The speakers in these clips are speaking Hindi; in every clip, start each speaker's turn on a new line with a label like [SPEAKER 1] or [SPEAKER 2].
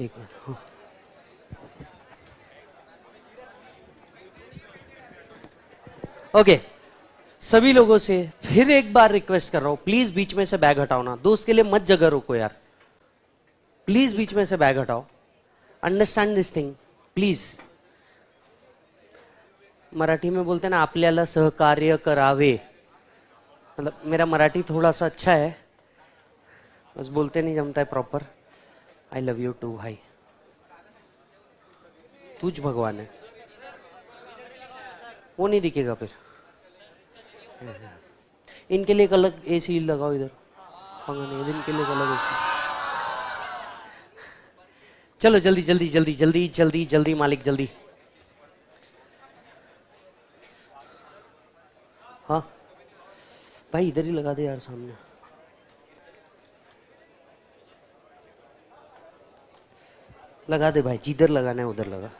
[SPEAKER 1] एक मिनट ओके हाँ। सभी लोगों से फिर एक बार रिक्वेस्ट कर रहा हूं प्लीज बीच में से बैग हटाओ ना दोस्त के लिए मत जगह रोको यार प्लीज बीच में से बैग हटाओ understand this thing please Marathi में बोलते ना आप सहकार्य करावे मतलब मेरा मराठी थोड़ा सा अच्छा है बस बोलते नहीं जमता है proper I love you too भाई तुझ भगवान है वो नहीं दिखेगा फिर इनके लिए एक अलग ए सी लगाओ इधर हाँ, नहीं इनके लिए अलग एसी चलो जल्दी जल्दी जल्दी जल्दी जल्दी जल्दी मालिक जल्दी हाँ भाई इधर ही लगा दे यार सामने लगा दे भाई जिधर लगाना है उधर लगा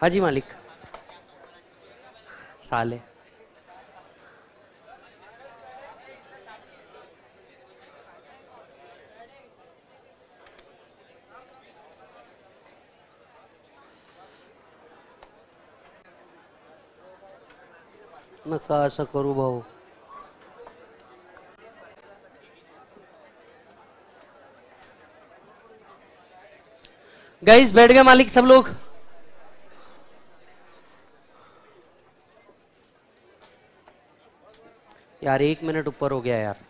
[SPEAKER 1] हाजी मालिक साले नका असं करू भाऊ गाइस बैठ गए मालिक सब लोग यार एक मिनट ऊपर हो गया यार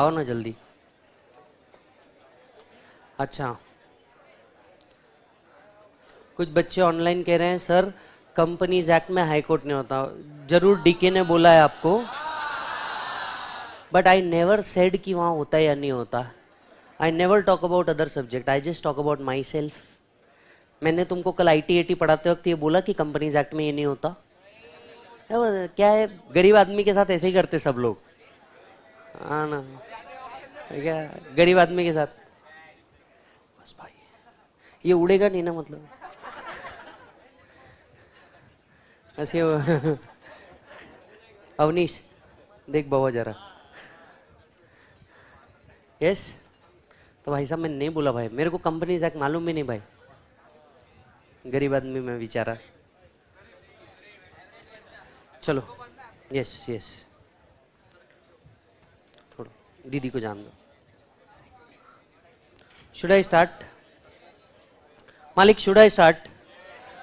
[SPEAKER 1] आओ ना जल्दी अच्छा कुछ बच्चे ऑनलाइन कह रहे हैं सर कंपनीज एक्ट में हाईकोर्ट नहीं होता जरूर डीके ने बोला है आपको बट आई नेवर सेड कि वहां होता है या नहीं होता I never talk about other subject I just talk about myself मैंने तुमको कल आई टी आई टी पढ़ाते वक्त ये बोला कि कंपनीज एक्ट में ये नहीं होता क्या है गरीब आदमी के साथ ऐसे ही करते सब लोग हाँ ना क्या गरीब आदमी के साथ बस भाई ये उड़ेगा नहीं ना मतलब ऐसे अवनीश देख बाबा जरा यस yes? तो भाई साहब मैंने नहीं बोला भाई मेरे को कंपनी जैक मालूम भी नहीं भाई गरीब आदमी में बेचारा चलो यस यस थोड़ा दीदी को जान दो शुड आई स्टार्ट मालिक शुड आई स्टार्ट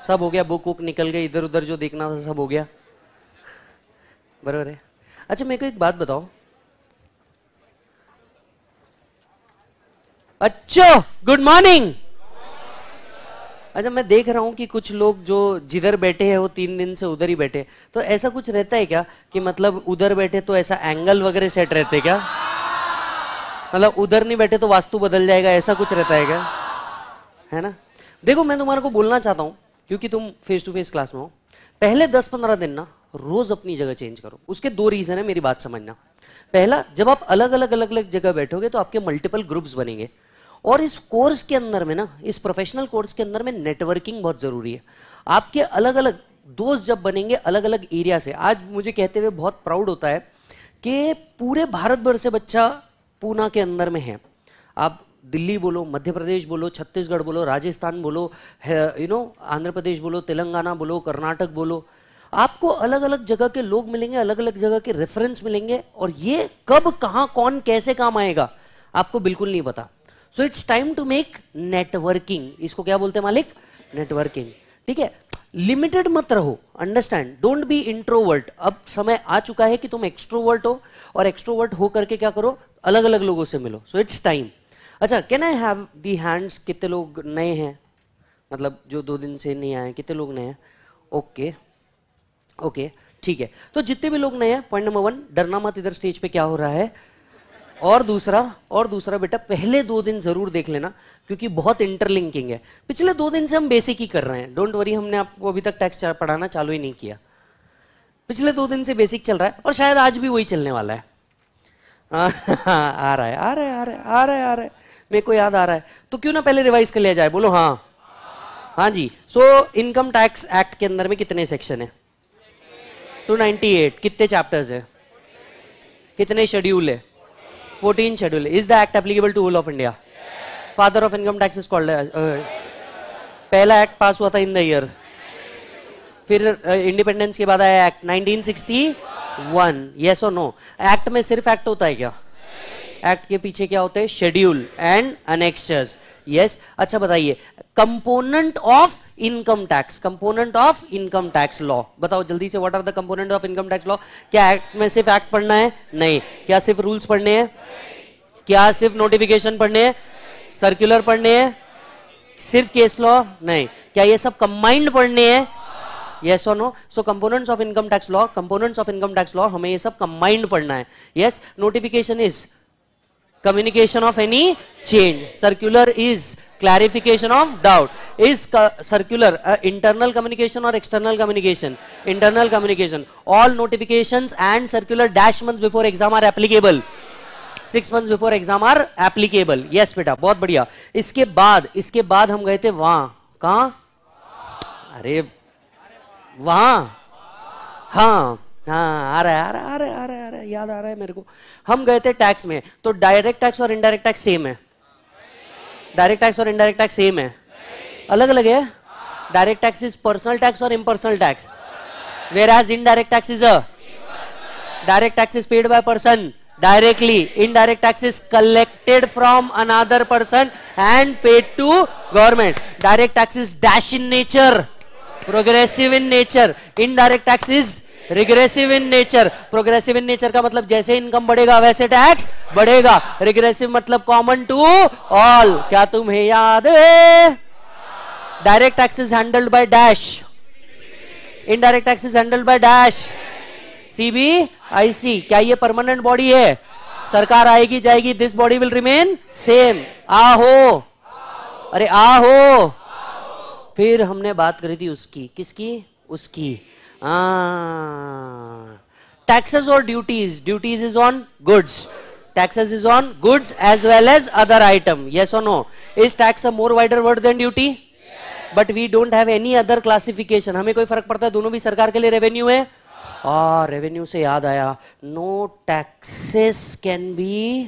[SPEAKER 1] सब हो गया बुक वुक निकल गई इधर उधर जो देखना था सब हो गया बराबर है अच्छा मेरे को एक बात बताओ अच्छो गुड मॉर्निंग अच्छा मैं देख रहा हूँ कि कुछ लोग जो जिधर बैठे हैं वो तीन दिन से उधर ही बैठे तो ऐसा कुछ रहता है क्या कि मतलब उधर बैठे तो ऐसा एंगल वगैरह सेट रहते क्या मतलब उधर नहीं बैठे तो वास्तु बदल जाएगा ऐसा कुछ रहता है क्या है ना देखो मैं तुम्हारे को बोलना चाहता हूँ क्योंकि तुम फेस टू फेस क्लास में हो पहले दस पंद्रह दिन ना रोज अपनी जगह चेंज करो उसके दो रीजन है मेरी बात समझना पहला जब आप अलग अलग अलग अलग जगह बैठोगे तो आपके मल्टीपल ग्रुप्स बनेंगे और इस कोर्स के अंदर में ना इस प्रोफेशनल कोर्स के अंदर में नेटवर्किंग बहुत ज़रूरी है आपके अलग अलग दोस्त जब बनेंगे अलग अलग एरिया से आज मुझे कहते हुए बहुत प्राउड होता है कि पूरे भारत भर से बच्चा पूना के अंदर में है आप दिल्ली बोलो मध्य प्रदेश बोलो छत्तीसगढ़ बोलो राजस्थान बोलो यू नो आंध्र प्रदेश बोलो तेलंगाना बोलो कर्नाटक बोलो आपको अलग अलग जगह के लोग मिलेंगे अलग अलग जगह के रेफरेंस मिलेंगे और ये कब कहाँ कौन कैसे काम आएगा आपको बिल्कुल नहीं पता so it's time to make networking इसको क्या बोलते हैं मालिक नेटवर्किंग ठीक है लिमिटेड मत रहो अंडरस्टैंड डोंट बी इंट्रोवर्ट अब समय आ चुका है कि तुम एक्सट्रोवर्ट हो और एक्सट्रोवर्ट हो करके क्या करो अलग अलग लोगों से मिलो सो इट्स टाइम अच्छा can I have the hands कितने लोग नए हैं मतलब जो दो दिन से नहीं आए कितने लोग नए हैं ओके ओके ठीक है तो जितने भी लोग नए हैं पॉइंट नंबर वन डरना मत इधर स्टेज पे क्या हो रहा है और दूसरा और दूसरा बेटा पहले दो दिन जरूर देख लेना क्योंकि बहुत इंटरलिंकिंग है पिछले दो दिन से हम बेसिक ही कर रहे हैं डोंट वरी हमने आपको अभी तक टैक्स पढ़ाना चालू ही नहीं किया पिछले दो दिन से बेसिक चल रहा है और शायद आज भी वही चलने वाला है आ, रहा है आ रहा है आ रहा है आ रहा है आ रहा है मेरे को याद आ रहा है तो क्यों ना पहले रिवाइज कर लिया जाए बोलो हाँ हाँ जी सो इनकम टैक्स एक्ट के अंदर में कितने सेक्शन है टू नाइनटी एट कितने चैप्टर्स है कितने शेड्यूल है 14 schedule. Is the act applicable to all of India? Yes. Father of income tax is called. Uh, uh, पहला एक्ट पास हुआ था इन द ईयर फिर इंडिपेंडेंस uh, के बाद आया एक्ट 1961 यस और नो एक्ट में सिर्फ एक्ट होता है क्या एक्ट के पीछे क्या होते हैं शेड्यूल एंड अनेक्सर्स यस अच्छा बताइए component of income tax component of income tax law बताओ जल्दी से what are the component of income tax law क्या एक्ट में सिर्फ एक्ट पढ़ना है नहीं क्या सिर्फ रूल्स पढ़ने हैं क्या सिर्फ नोटिफिकेशन पढ़ने हैं सर्कुलर पढ़ने हैं सिर्फ केस लॉ नहीं क्या ये सब कंबाइंड पढ़ने हैं यस और no so components of income tax law components of income tax law हमें ये सब कंबाइंड पढ़ना है yes notification is communication of any change circular is clarification of doubt is circular uh, internal communication or external communication internal communication all notifications and circular dash months before exam are applicable six month before exam are applicable yes बेटा बहुत बढ़िया इसके बाद इसके बाद हम गए थे वहां कहा अरे वहां हाँ हाँ आ रहा है आ रहा है आ रहा है आ रहा है याद आ रहा है मेरे को हम गए थे टैक्स में तो डायरेक्ट टैक्स और इनडायरेक्ट टैक्स सेम है डायरेक्ट टैक्स और इनडायरेक्ट टैक्स सेम है अलग अलग है direct tax is personal tax और impersonal tax whereas direct tax is a direct tax is paid by person directly indirect tax is collected from another person and paid to government direct tax is dash in nature progressive in nature indirect tax is regressive in nature progressive in nature का मतलब जैसे इनकम बढ़ेगा वैसे टैक्स बढ़ेगा रिग्रेसिव मतलब कॉमन टू ऑल क्या तुम्हें याद direct tax is handled by dash indirect tax is handled by dash I see क्या ये परमानेंट बॉडी है सरकार आएगी जाएगी this body will remain same आ हो अरे आ हो फिर हमने बात करी थी उसकी किसकी उसकी Ah. taxes or duties duties is on goods taxes is on goods as well as other item yes or no is tax a more wider word than duty but we don't have any other classification हमें कोई फर्क पड़ता है दोनों भी सरकार के लिए रेवेन्यू है और हाँ। रेवेन्यू से याद आया नो टैक्सेस कैन बी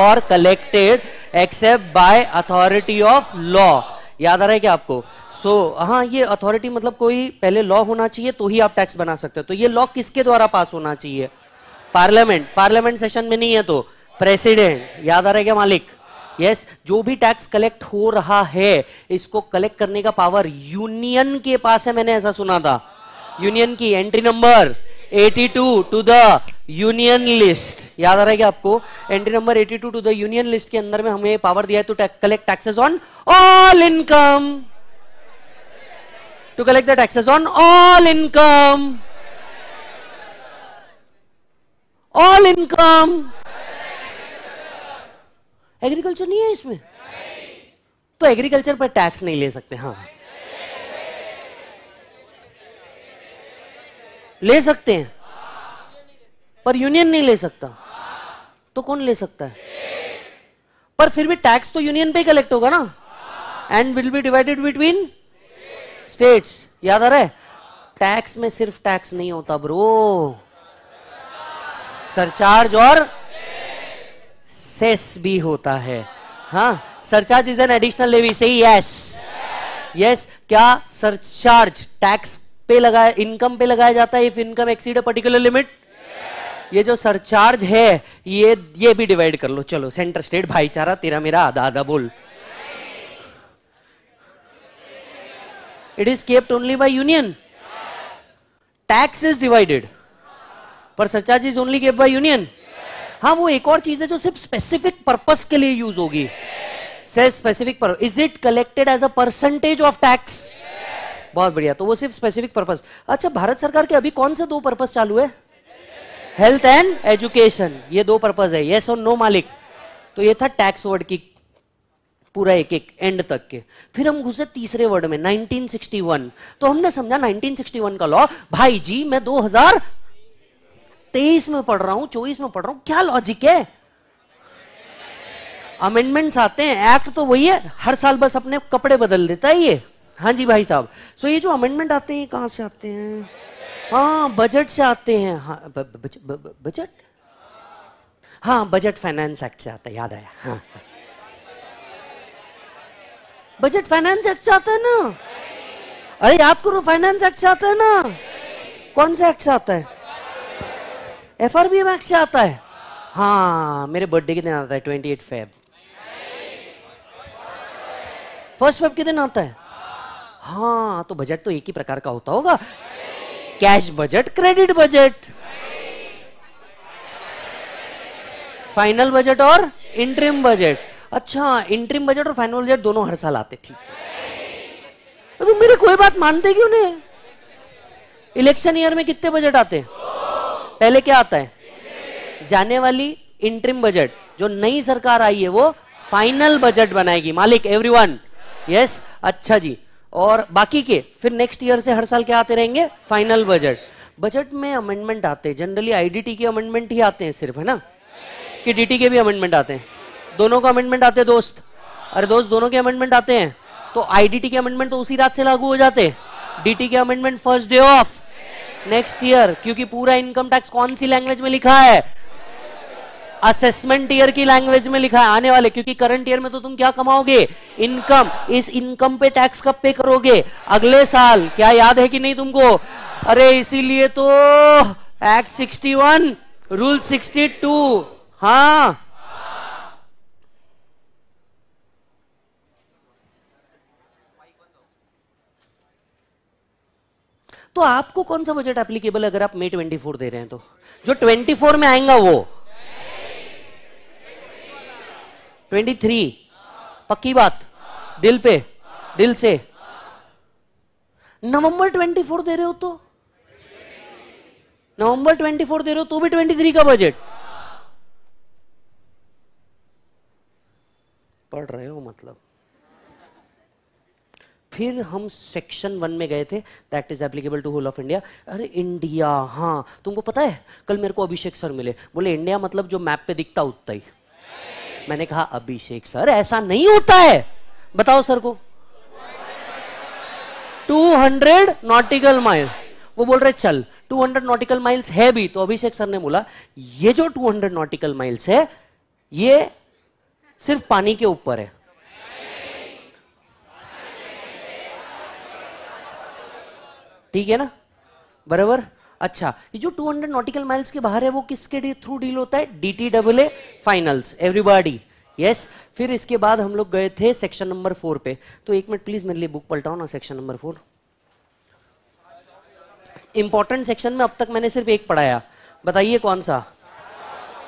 [SPEAKER 1] और collected except by authority of law याद आ रहा है क्या आपको सो हाँ ये अथॉरिटी मतलब कोई पहले लॉ होना चाहिए तो ही आप टैक्स बना सकते हो तो ये लॉ किसके द्वारा पास होना चाहिए पार्लियामेंट पार्लियामेंट सेशन में नहीं है तो प्रेसिडेंट याद आ रहा है क्या मालिक यस yes, जो भी टैक्स कलेक्ट हो रहा है इसको कलेक्ट करने का पावर यूनियन के पास है मैंने ऐसा सुना था यूनियन की entry number 82 to the union list याद आ रहा है क्या आपको entry number 82 to the union list के अंदर में हमें पावर दिया है to collect taxes on all income to collect the taxes on all income. All income. Agriculture नहीं है इसमें तो एग्रीकल्चर पर टैक्स नहीं ले सकते हाँ ले सकते हैं पर यूनियन नहीं ले सकता तो कौन ले सकता है पर फिर भी टैक्स तो यूनियन पे कलेक्ट होगा ना and will be divided between states याद आ रहा है टैक्स में सिर्फ टैक्स नहीं होता ब्रो सरचार्ज और सेस भी होता है हाँ surcharge is an additional levy से यस यस क्या सरचार्ज टैक्स पे लगाया इनकम पे लगाया जाता है if income exceed a particular limit ये जो सरचार्ज है ये ये भी डिवाइड कर लो चलो सेंटर स्टेट भाईचारा तेरा मेरा आधा आधा बोल yes. It is kept only by union. Yes. Tax is divided. पर सच्चा चीज ओनली केप बाय यूनियन हाँ वो एक और चीज है जो सिर्फ स्पेसिफिक पर्पस के लिए यूज होगी से स्पेसिफिक पर is it collected as a percentage of tax बहुत बढ़िया तो वो सिर्फ स्पेसिफिक पर्पस अच्छा भारत सरकार के अभी कौन से दो पर्पस चालू है हेल्थ एंड एजुकेशन ये दो पर्पस है येस और नो मालिक तो ये था टैक्स वर्ड की पूरा एक एक एंड तक के फिर हम घुसे तीसरे वर्ड में 1961 तो हमने समझा 1961 का लॉ भाई जी मैं 2023 में पढ़ रहा हूं चौबीस में पढ़ रहा हूं क्या लॉजिक है अमेंडमेंट्स आते हैं एक्ट तो वही है हर साल बस अपने कपड़े बदल देता है ये हाँ जी भाई साहब सो ये जो अमेंडमेंट आते हैं कहां से आते हैं हाँ बजट से आते हैं हाँ बजट बजट हाँ बजट फाइनेंस एक्ट से आता है याद आया हाँ बजट फाइनेंस अच्छा आता है ना अरे याद करो फाइनेंस अच्छा आता है ना कौन सा अच्छा आता है एफ आर बी में अच्छा आता है हाँ मेरे बर्थडे के दिन आता है twenty eight Feb first Feb के दिन आता है हाँ तो बजट तो एक ही प्रकार का होता होगा cash budget credit budget final budget और इंट्रीम बजट अच्छा इंटरिम बजट और फाइनल बजट दोनों हर साल आते ठीक है तो मेरे कोई बात मानते क्यों नहीं इलेक्शन ईयर में कितने बजट आते हैं पहले क्या आता है जाने वाली इंटरिम बजट जो नई सरकार आई है वो फाइनल बजट बनाएगी मालिक एवरीवन यस अच्छा जी और बाकी के फिर नेक्स्ट ईयर से हर साल क्या आते रहेंगे फाइनल बजट बजट में अमेंडमेंट आते हैं जनरली आईडीटी के अमेंडमेंट ही आते हैं सिर्फ है ना कि डीटी के भी अमेंडमेंट आते हैं दोनों को अमेंडमेंट आते दोस्त अरे दोस्त दोनों के अमेंडमेंट आते हैं तो आईडीटी के अमेंडमेंट तो उसी रात से लागू हो जाते डीटी के amendment first day of next year क्योंकि पूरा इनकम टैक्स कौन सी लैंग्वेज में लिखा है असेसमेंट ईयर की लैंग्वेज में लिखा है आने वाले क्योंकि करंट ईयर में तो तुम क्या कमाओगे इनकम इस इनकम पे टैक्स कब पे करोगे अगले साल क्या याद है कि नहीं तुमको अरे इसीलिए तो एक्ट 61 रूल 62 टू हाँ तो आपको कौन सा बजट एप्लीकेबल अगर आप मे ट्वेंटी फोर दे रहे हैं तो जो ट्वेंटी फोर में आएगा वो ट्वेंटी थ्री पक्की बात दिल पे दिल से नवंबर ट्वेंटी फोर दे रहे हो तो नवंबर ट्वेंटी फोर दे रहे हो तो भी ट्वेंटी थ्री का बजट पढ़ रहे हो मतलब फिर हम सेक्शन वन में गए थे that is applicable to whole of India अरे इंडिया हाँ तुमको पता है कल मेरे को अभिषेक सर मिले बोले इंडिया मतलब जो मैप पे दिखता उतना ही मैंने कहा अभिषेक सर ऐसा नहीं होता है बताओ सर को 200 नॉटिकल माइल वो बोल रहे चल 200 नॉटिकल माइल्स है भी तो अभिषेक सर ने बोला ये जो 200 नॉटिकल माइल्स है ये सिर्फ पानी के ऊपर है ठीक है ना बराबर अच्छा ये जो 200 नॉटिकल माइल्स के बाहर है वो किसके थ्रू डील होता है D T double A finals everybody yes फिर इसके बाद हम लोग गए थे सेक्शन नंबर फोर पे तो एक मिनट प्लीज मेरे लिए बुक पलटाओ ना section number four important section में अब तक मैंने सिर्फ एक पढ़ाया बताइए कौन सा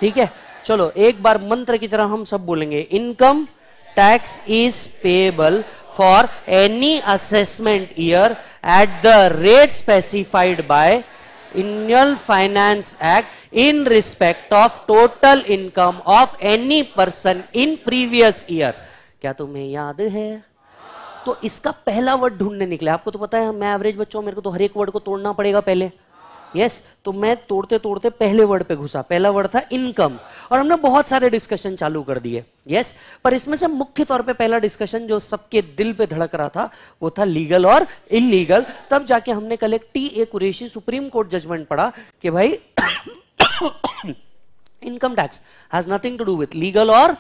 [SPEAKER 1] ठीक है चलो एक बार मंत्र की तरह हम सब बोलेंगे income tax is payable for any assessment year at the rate specified by Indian Finance Act in respect of total income of any person in previous year. क्या तुम्हें याद है तो इसका पहला वर्ड ढूंढने निकले आपको तो पता है मैं एवरेज बच्चों मेरे को तो हर एक वर्ड को तोड़ना पड़ेगा पहले यस तो मैं तोड़ते तोड़ते पहले वर्ड पे घुसा पहला वर्ड था इनकम और हमने बहुत सारे डिस्कशन चालू कर दिए यस पर इसमें से मुख्य तौर पे पहला डिस्कशन जो सबके दिल पे धड़क रहा था वो था लीगल और इनलीगल तब जाके हमने कल एक T A Qureshi supreme court judgment पढ़ा कि भाई income tax has nothing to do with legal और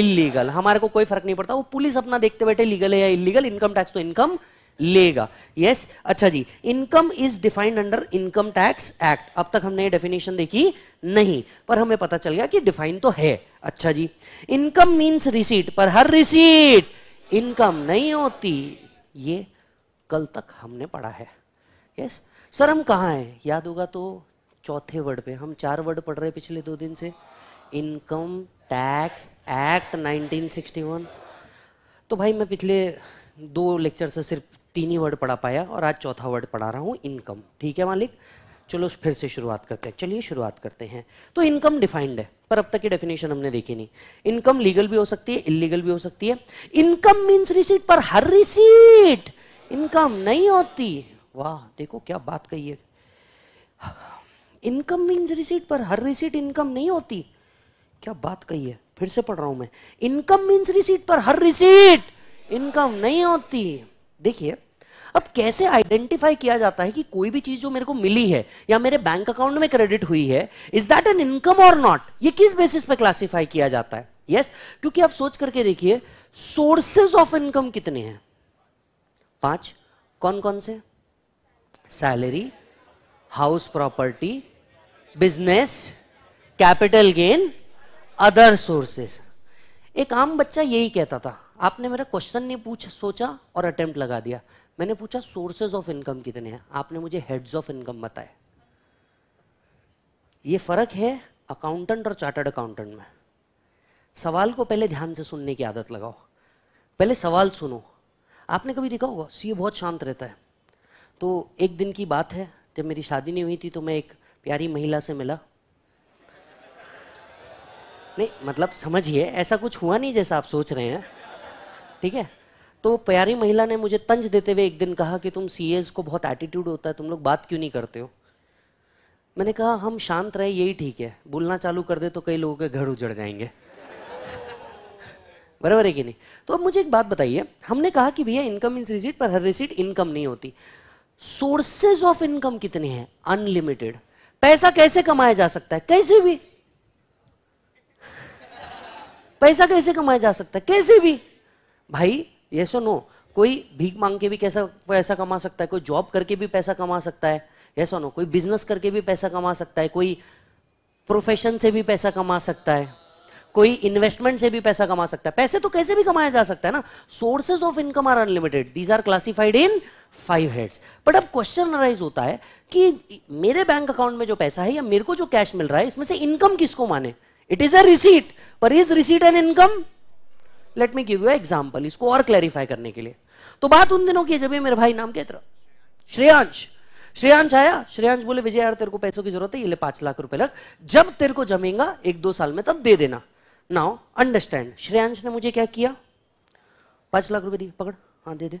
[SPEAKER 1] इलीगल हमारे को कोई फर्क नहीं पड़ता वो पुलिस अपना देखते बैठे लीगल है या इलीगल इनकम टैक्स तो इनकम लेगा यस yes? अच्छा जी income is defined under income tax act अब तक हमने ये डेफिनेशन देखी नहीं पर हमें पता चल गया कि डिफाइन तो है अच्छा जी इनकम मींस रिसीट पर हर रिसीट इनकम नहीं होती ये कल तक हमने पढ़ा है यस yes? सर हम कहा हैं याद होगा तो चौथे वर्ड पे हम चार वर्ड पढ़ रहे पिछले दो दिन से इनकम टैक्स एक्ट 1961 तो भाई मैं पिछले दो लेक्चर से सिर्फ तीन ही वर्ड पढ़ा पाया और आज चौथा वर्ड पढ़ा रहा हूँ इनकम ठीक है मालिक चलो फिर से शुरुआत करते हैं चलिए शुरुआत करते हैं तो इनकम डिफाइंड है पर अब तक की डेफिनेशन हमने देखी नहीं इनकम लीगल भी हो सकती है इलीगल भी हो सकती है इनकम मीन्स रिसीट पर हर रिसीट इनकम नहीं होती वाह देखो क्या बात कही है इनकम मीन्स रिसीट पर हर रिसीट इनकम नहीं होती क्या बात कही है फिर से पढ़ रहा हूं मैं इनकम मीन्स रिसीट पर हर रिसीट इनकम नहीं होती देखिए अब कैसे आइडेंटिफाई किया जाता है कि कोई भी चीज जो मेरे को मिली है या मेरे बैंक अकाउंट में क्रेडिट हुई है इज दैट एन इनकम और नॉट ये किस बेसिस पे क्लासिफाई किया जाता है यस yes? क्योंकि आप सोच करके देखिए सोर्सेज ऑफ इनकम कितने हैं पांच कौन कौन से salary house property business capital gain other sources एक आम बच्चा यही कहता था आपने मेरा क्वेश्चन नहीं पूछ सोचा और अटेम्प्ट लगा दिया मैंने पूछा सोर्सेज ऑफ इनकम कितने हैं आपने मुझे हेड्स ऑफ इनकम बताया ये फर्क है अकाउंटेंट और चार्टर्ड अकाउंटेंट में सवाल को पहले ध्यान से सुनने की आदत लगाओ पहले सवाल सुनो आपने कभी देखा होगा सी बहुत शांत रहता है तो एक दिन की बात है जब मेरी शादी नहीं हुई थी तो मैं एक प्यारी महिला से मिला नहीं मतलब समझिए ऐसा कुछ हुआ नहीं जैसा आप सोच रहे हैं ठीक है तो प्यारी महिला ने मुझे तंज देते हुए एक दिन कहा कि तुम सी को बहुत एटीट्यूड होता है तुम लोग बात क्यों नहीं करते हो मैंने कहा हम शांत रहे यही ठीक है बोलना चालू कर दे तो कई लोगों के घर उजड़ जाएंगे बराबर है कि नहीं तो अब मुझे एक बात बताइए हमने कहा कि भैया इनकम इन रिसीट पर हर रिसीट इनकम नहीं होती सोर्सेज ऑफ इनकम कितने हैं अनलिमिटेड पैसा कैसे कमाया जा सकता है कैसे भी पैसा कैसे कमाया जा सकता है कैसे भी भाई ये सुनो कोई भीख मांग के भी कैसा पैसा कमा सकता है कोई जॉब करके भी पैसा कमा सकता है ये सुनो कोई बिजनेस करके भी पैसा कमा सकता है कोई प्रोफेशन से भी पैसा कमा सकता है कोई इन्वेस्टमेंट से भी पैसा कमा सकता है पैसे तो कैसे भी कमाया जा सकता है ना sources of income are unlimited these are classified in five heads but अब क्वेश्चन अराइज होता है कि मेरे बैंक अकाउंट में जो पैसा है या मेरे को जो कैश मिल रहा है इसमें से इनकम किसको माने इट इज अ रिसीट पर is receipt an income let me give you example इसको और क्लैरिफाई करने के लिए तो बात उन दिनों की है जब ये मेरे भाई नाम कहते रहा श्रेयांश श्रेयांश आया श्रेयांश बोले विजय यार तेरे को पैसों की जरूरत है ये ले पांच लाख रुपए लग जब तेरे को जमेगा एक दो साल में तब दे देना नाउ अंडरस्टैंड श्रेयांश ने मुझे क्या किया पांच लाख रुपए दिए पकड़ हाँ दे दे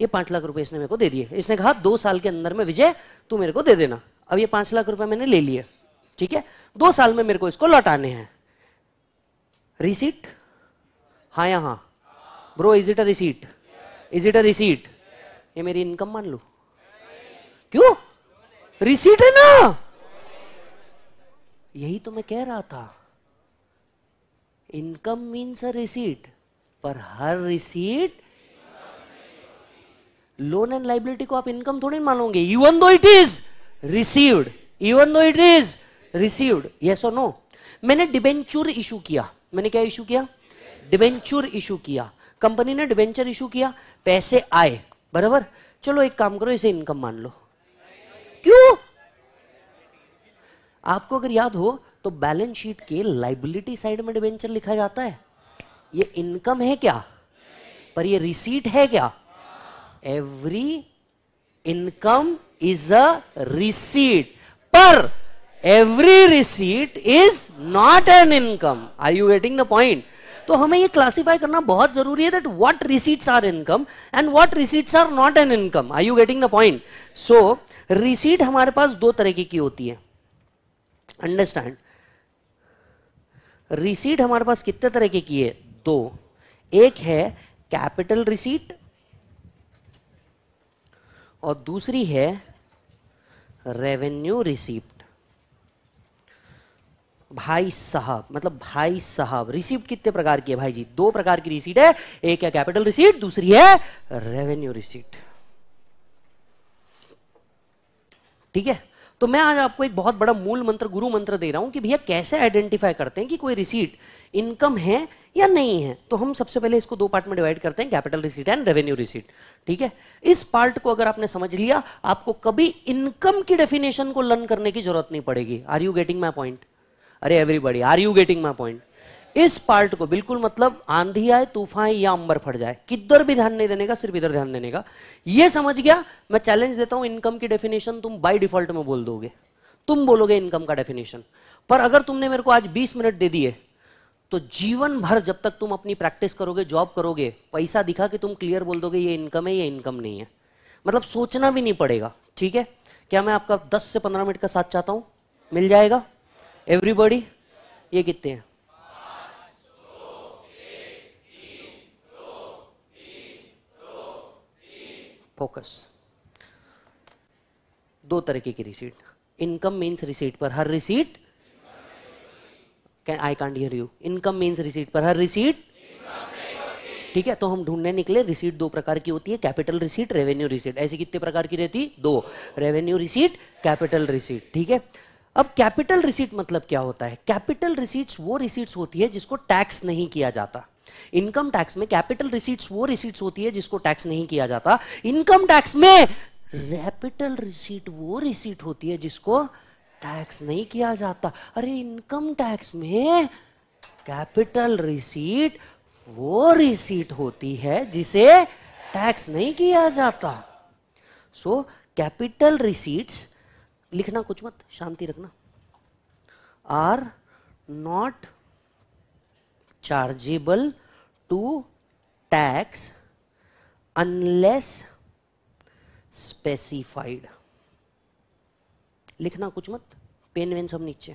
[SPEAKER 1] ये पांच लाख रुपए इसने मेरे को दे दिए इसने कहा दो साल के अंदर में विजय तू मेरे को दे देना अब ये पांच लाख रुपए मैंने ले लिए ठीक है दो साल में मेरे को इसको लौटाने हैं रिसिट हाँ या हाँ bro is it a receipt is it a receipt ये मेरी इनकम मान लो क्यों रिसीट है ना यही तो मैं कह रहा था इनकम मीन्स अ रिसीट पर हर रिसीट लोन एंड लाइबिलिटी को आप इनकम थोड़ी मानोगे even though it is received even though it is received yes और नो मैंने डिबेंचर इशू किया मैंने क्या इशू किया डिवेंचर इशू किया कंपनी ने डिवेंचर इशू किया पैसे आए बराबर चलो एक काम करो इसे इनकम मान लो क्यों आपको अगर याद हो तो बैलेंस शीट के लाइबिलिटी साइड में डिवेंचर लिखा जाता है ये इनकम है क्या पर ये रिसीट है क्या every income is a receipt पर every receipt is not an income I you getting the point तो हमें ये क्लासिफाई करना बहुत जरूरी है that what receipts are income and what receipts are not an income I you getting the point so receipt हमारे पास दो तरीके की होती है अंडरस्टैंड रिसीट हमारे पास कितने तरीके की है दो एक है कैपिटल रिसीट और दूसरी है रेवेन्यू रिसीप्ट भाई साहब मतलब भाई साहब रिसीट कितने प्रकार की है भाई जी दो प्रकार की रिसीट है एक है कैपिटल रिसीट दूसरी है रेवेन्यू रिसीट ठीक है तो मैं आज आपको एक बहुत बड़ा मूल मंत्र गुरु मंत्र दे रहा हूं कि भैया कैसे आइडेंटिफाई करते हैं कि कोई रिसीट इनकम है या नहीं है तो हम सबसे पहले इसको दो पार्ट में डिवाइड करते हैं capital receipt and revenue receipt ठीक है इस पार्ट को अगर आपने समझ लिया आपको कभी इनकम की डेफिनेशन को लर्न करने की जरूरत नहीं पड़ेगी are you getting my point अरे everybody are you getting my point इस पार्ट को बिल्कुल मतलब आंधी आए तूफान या अंबर फट जाए किधर भी ध्यान नहीं देने का सिर्फ इधर ध्यान देने का ये समझ गया मैं चैलेंज देता हूं इनकम की डेफिनेशन तुम बाय डिफॉल्ट में बोल दोगे तुम बोलोगे इनकम का डेफिनेशन पर अगर तुमने मेरे को आज 20 मिनट दे दिए तो जीवन भर जब तक तुम अपनी प्रैक्टिस करोगे जॉब करोगे पैसा दिखा कि तुम क्लियर बोल दोगे ये इनकम है ये इनकम नहीं है मतलब सोचना भी नहीं पड़ेगा ठीक है क्या मैं आपका दस से पंद्रह मिनट का साथ चाहता हूं मिल जाएगा एवरीबॉडी ये कितने हैं फोकस दो तरीके की रिसीट इनकम मीन्स रिसीट पर हर receipt can I can't hear you income means receipt पर हर रिसीट ठीक है तो हम ढूंढने निकले रिसीट दो प्रकार की होती है कैपिटल रिसीट रेवेन्यू रिसीट ऐसी कितने प्रकार की रहती दो रेवेन्यू रिसीट कैपिटल रिसीट ठीक है अब कैपिटल रिसीट मतलब क्या होता है कैपिटल रिसीट्स वो रिसीट्स होती है जिसको टैक्स नहीं किया जाता इनकम टैक्स में कैपिटल रिसीट्स वो रिसीट्स होती है जिसको टैक्स नहीं किया जाता इनकम टैक्स में रैपिटल रिसीट वो रिसीट होती है जिसको टैक्स नहीं किया जाता अरे इनकम टैक्स में कैपिटल रिसीट वो रिसीट होती है जिसे टैक्स नहीं किया जाता सो कैपिटल रिसीट्स लिखना कुछ मत शांति रखना are not chargeable to tax unless specified लिखना कुछ मत पेन वेन सब नीचे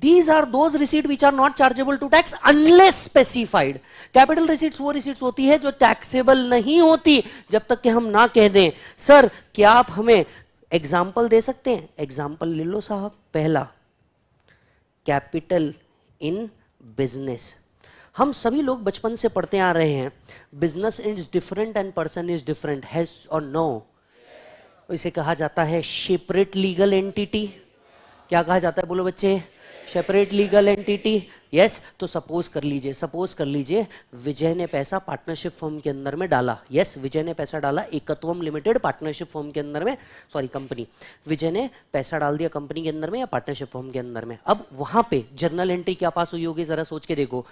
[SPEAKER 1] these are those receipt which are not chargeable to tax unless specified capital receipts वो रिसीट्स होती है जो टैक्सेबल नहीं होती जब तक कि हम ना कह दें सर क्या आप हमें एग्जाम्पल दे सकते हैं एग्जाम्पल ले लो साहब पहला कैपिटल इन बिजनेस हम सभी लोग बचपन से पढ़ते आ रहे हैं business is different and person is different has और नो इसे कहा जाता है शिपरेट लीगल एंटिटी क्या कहा जाता है बोलो बच्चे सेपरेट लीगल एंटिटी यस तो सपोज कर लीजिए सपोज कर लीजिए विजय ने पैसा पार्टनरशिप फॉर्म के अंदर में डाला यस yes, विजय ने पैसा डाला एकत्वम लिमिटेड पार्टनरशिप फॉर्म के अंदर में सॉरी कंपनी विजय ने पैसा डाल दिया कंपनी के अंदर में या पार्टनरशिप फॉर्म के अंदर में अब वहां पे जर्नल एंट्री क्या पास हुई होगी जरा सोच के देखो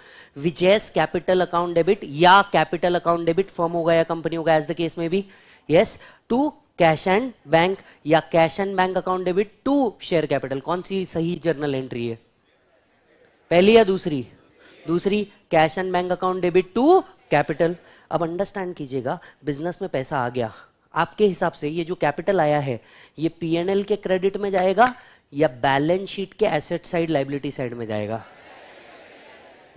[SPEAKER 1] विजयस कैपिटल अकाउंट डेबिट या कैपिटल अकाउंट डेबिट फॉर्म होगा या कंपनी होगा एज द केस में भी yes to cash and bank या cash and bank account debit to share capital कौन सी सही जर्नल एंट्री है पहली या दूसरी दूसरी cash and bank account debit to capital अब अंडरस्टैंड कीजिएगा बिजनेस में पैसा आ गया आपके हिसाब से ये जो कैपिटल आया है ये पीएनएल के क्रेडिट में जाएगा या बैलेंस शीट के एसेट साइड लाइबिलिटी साइड में जाएगा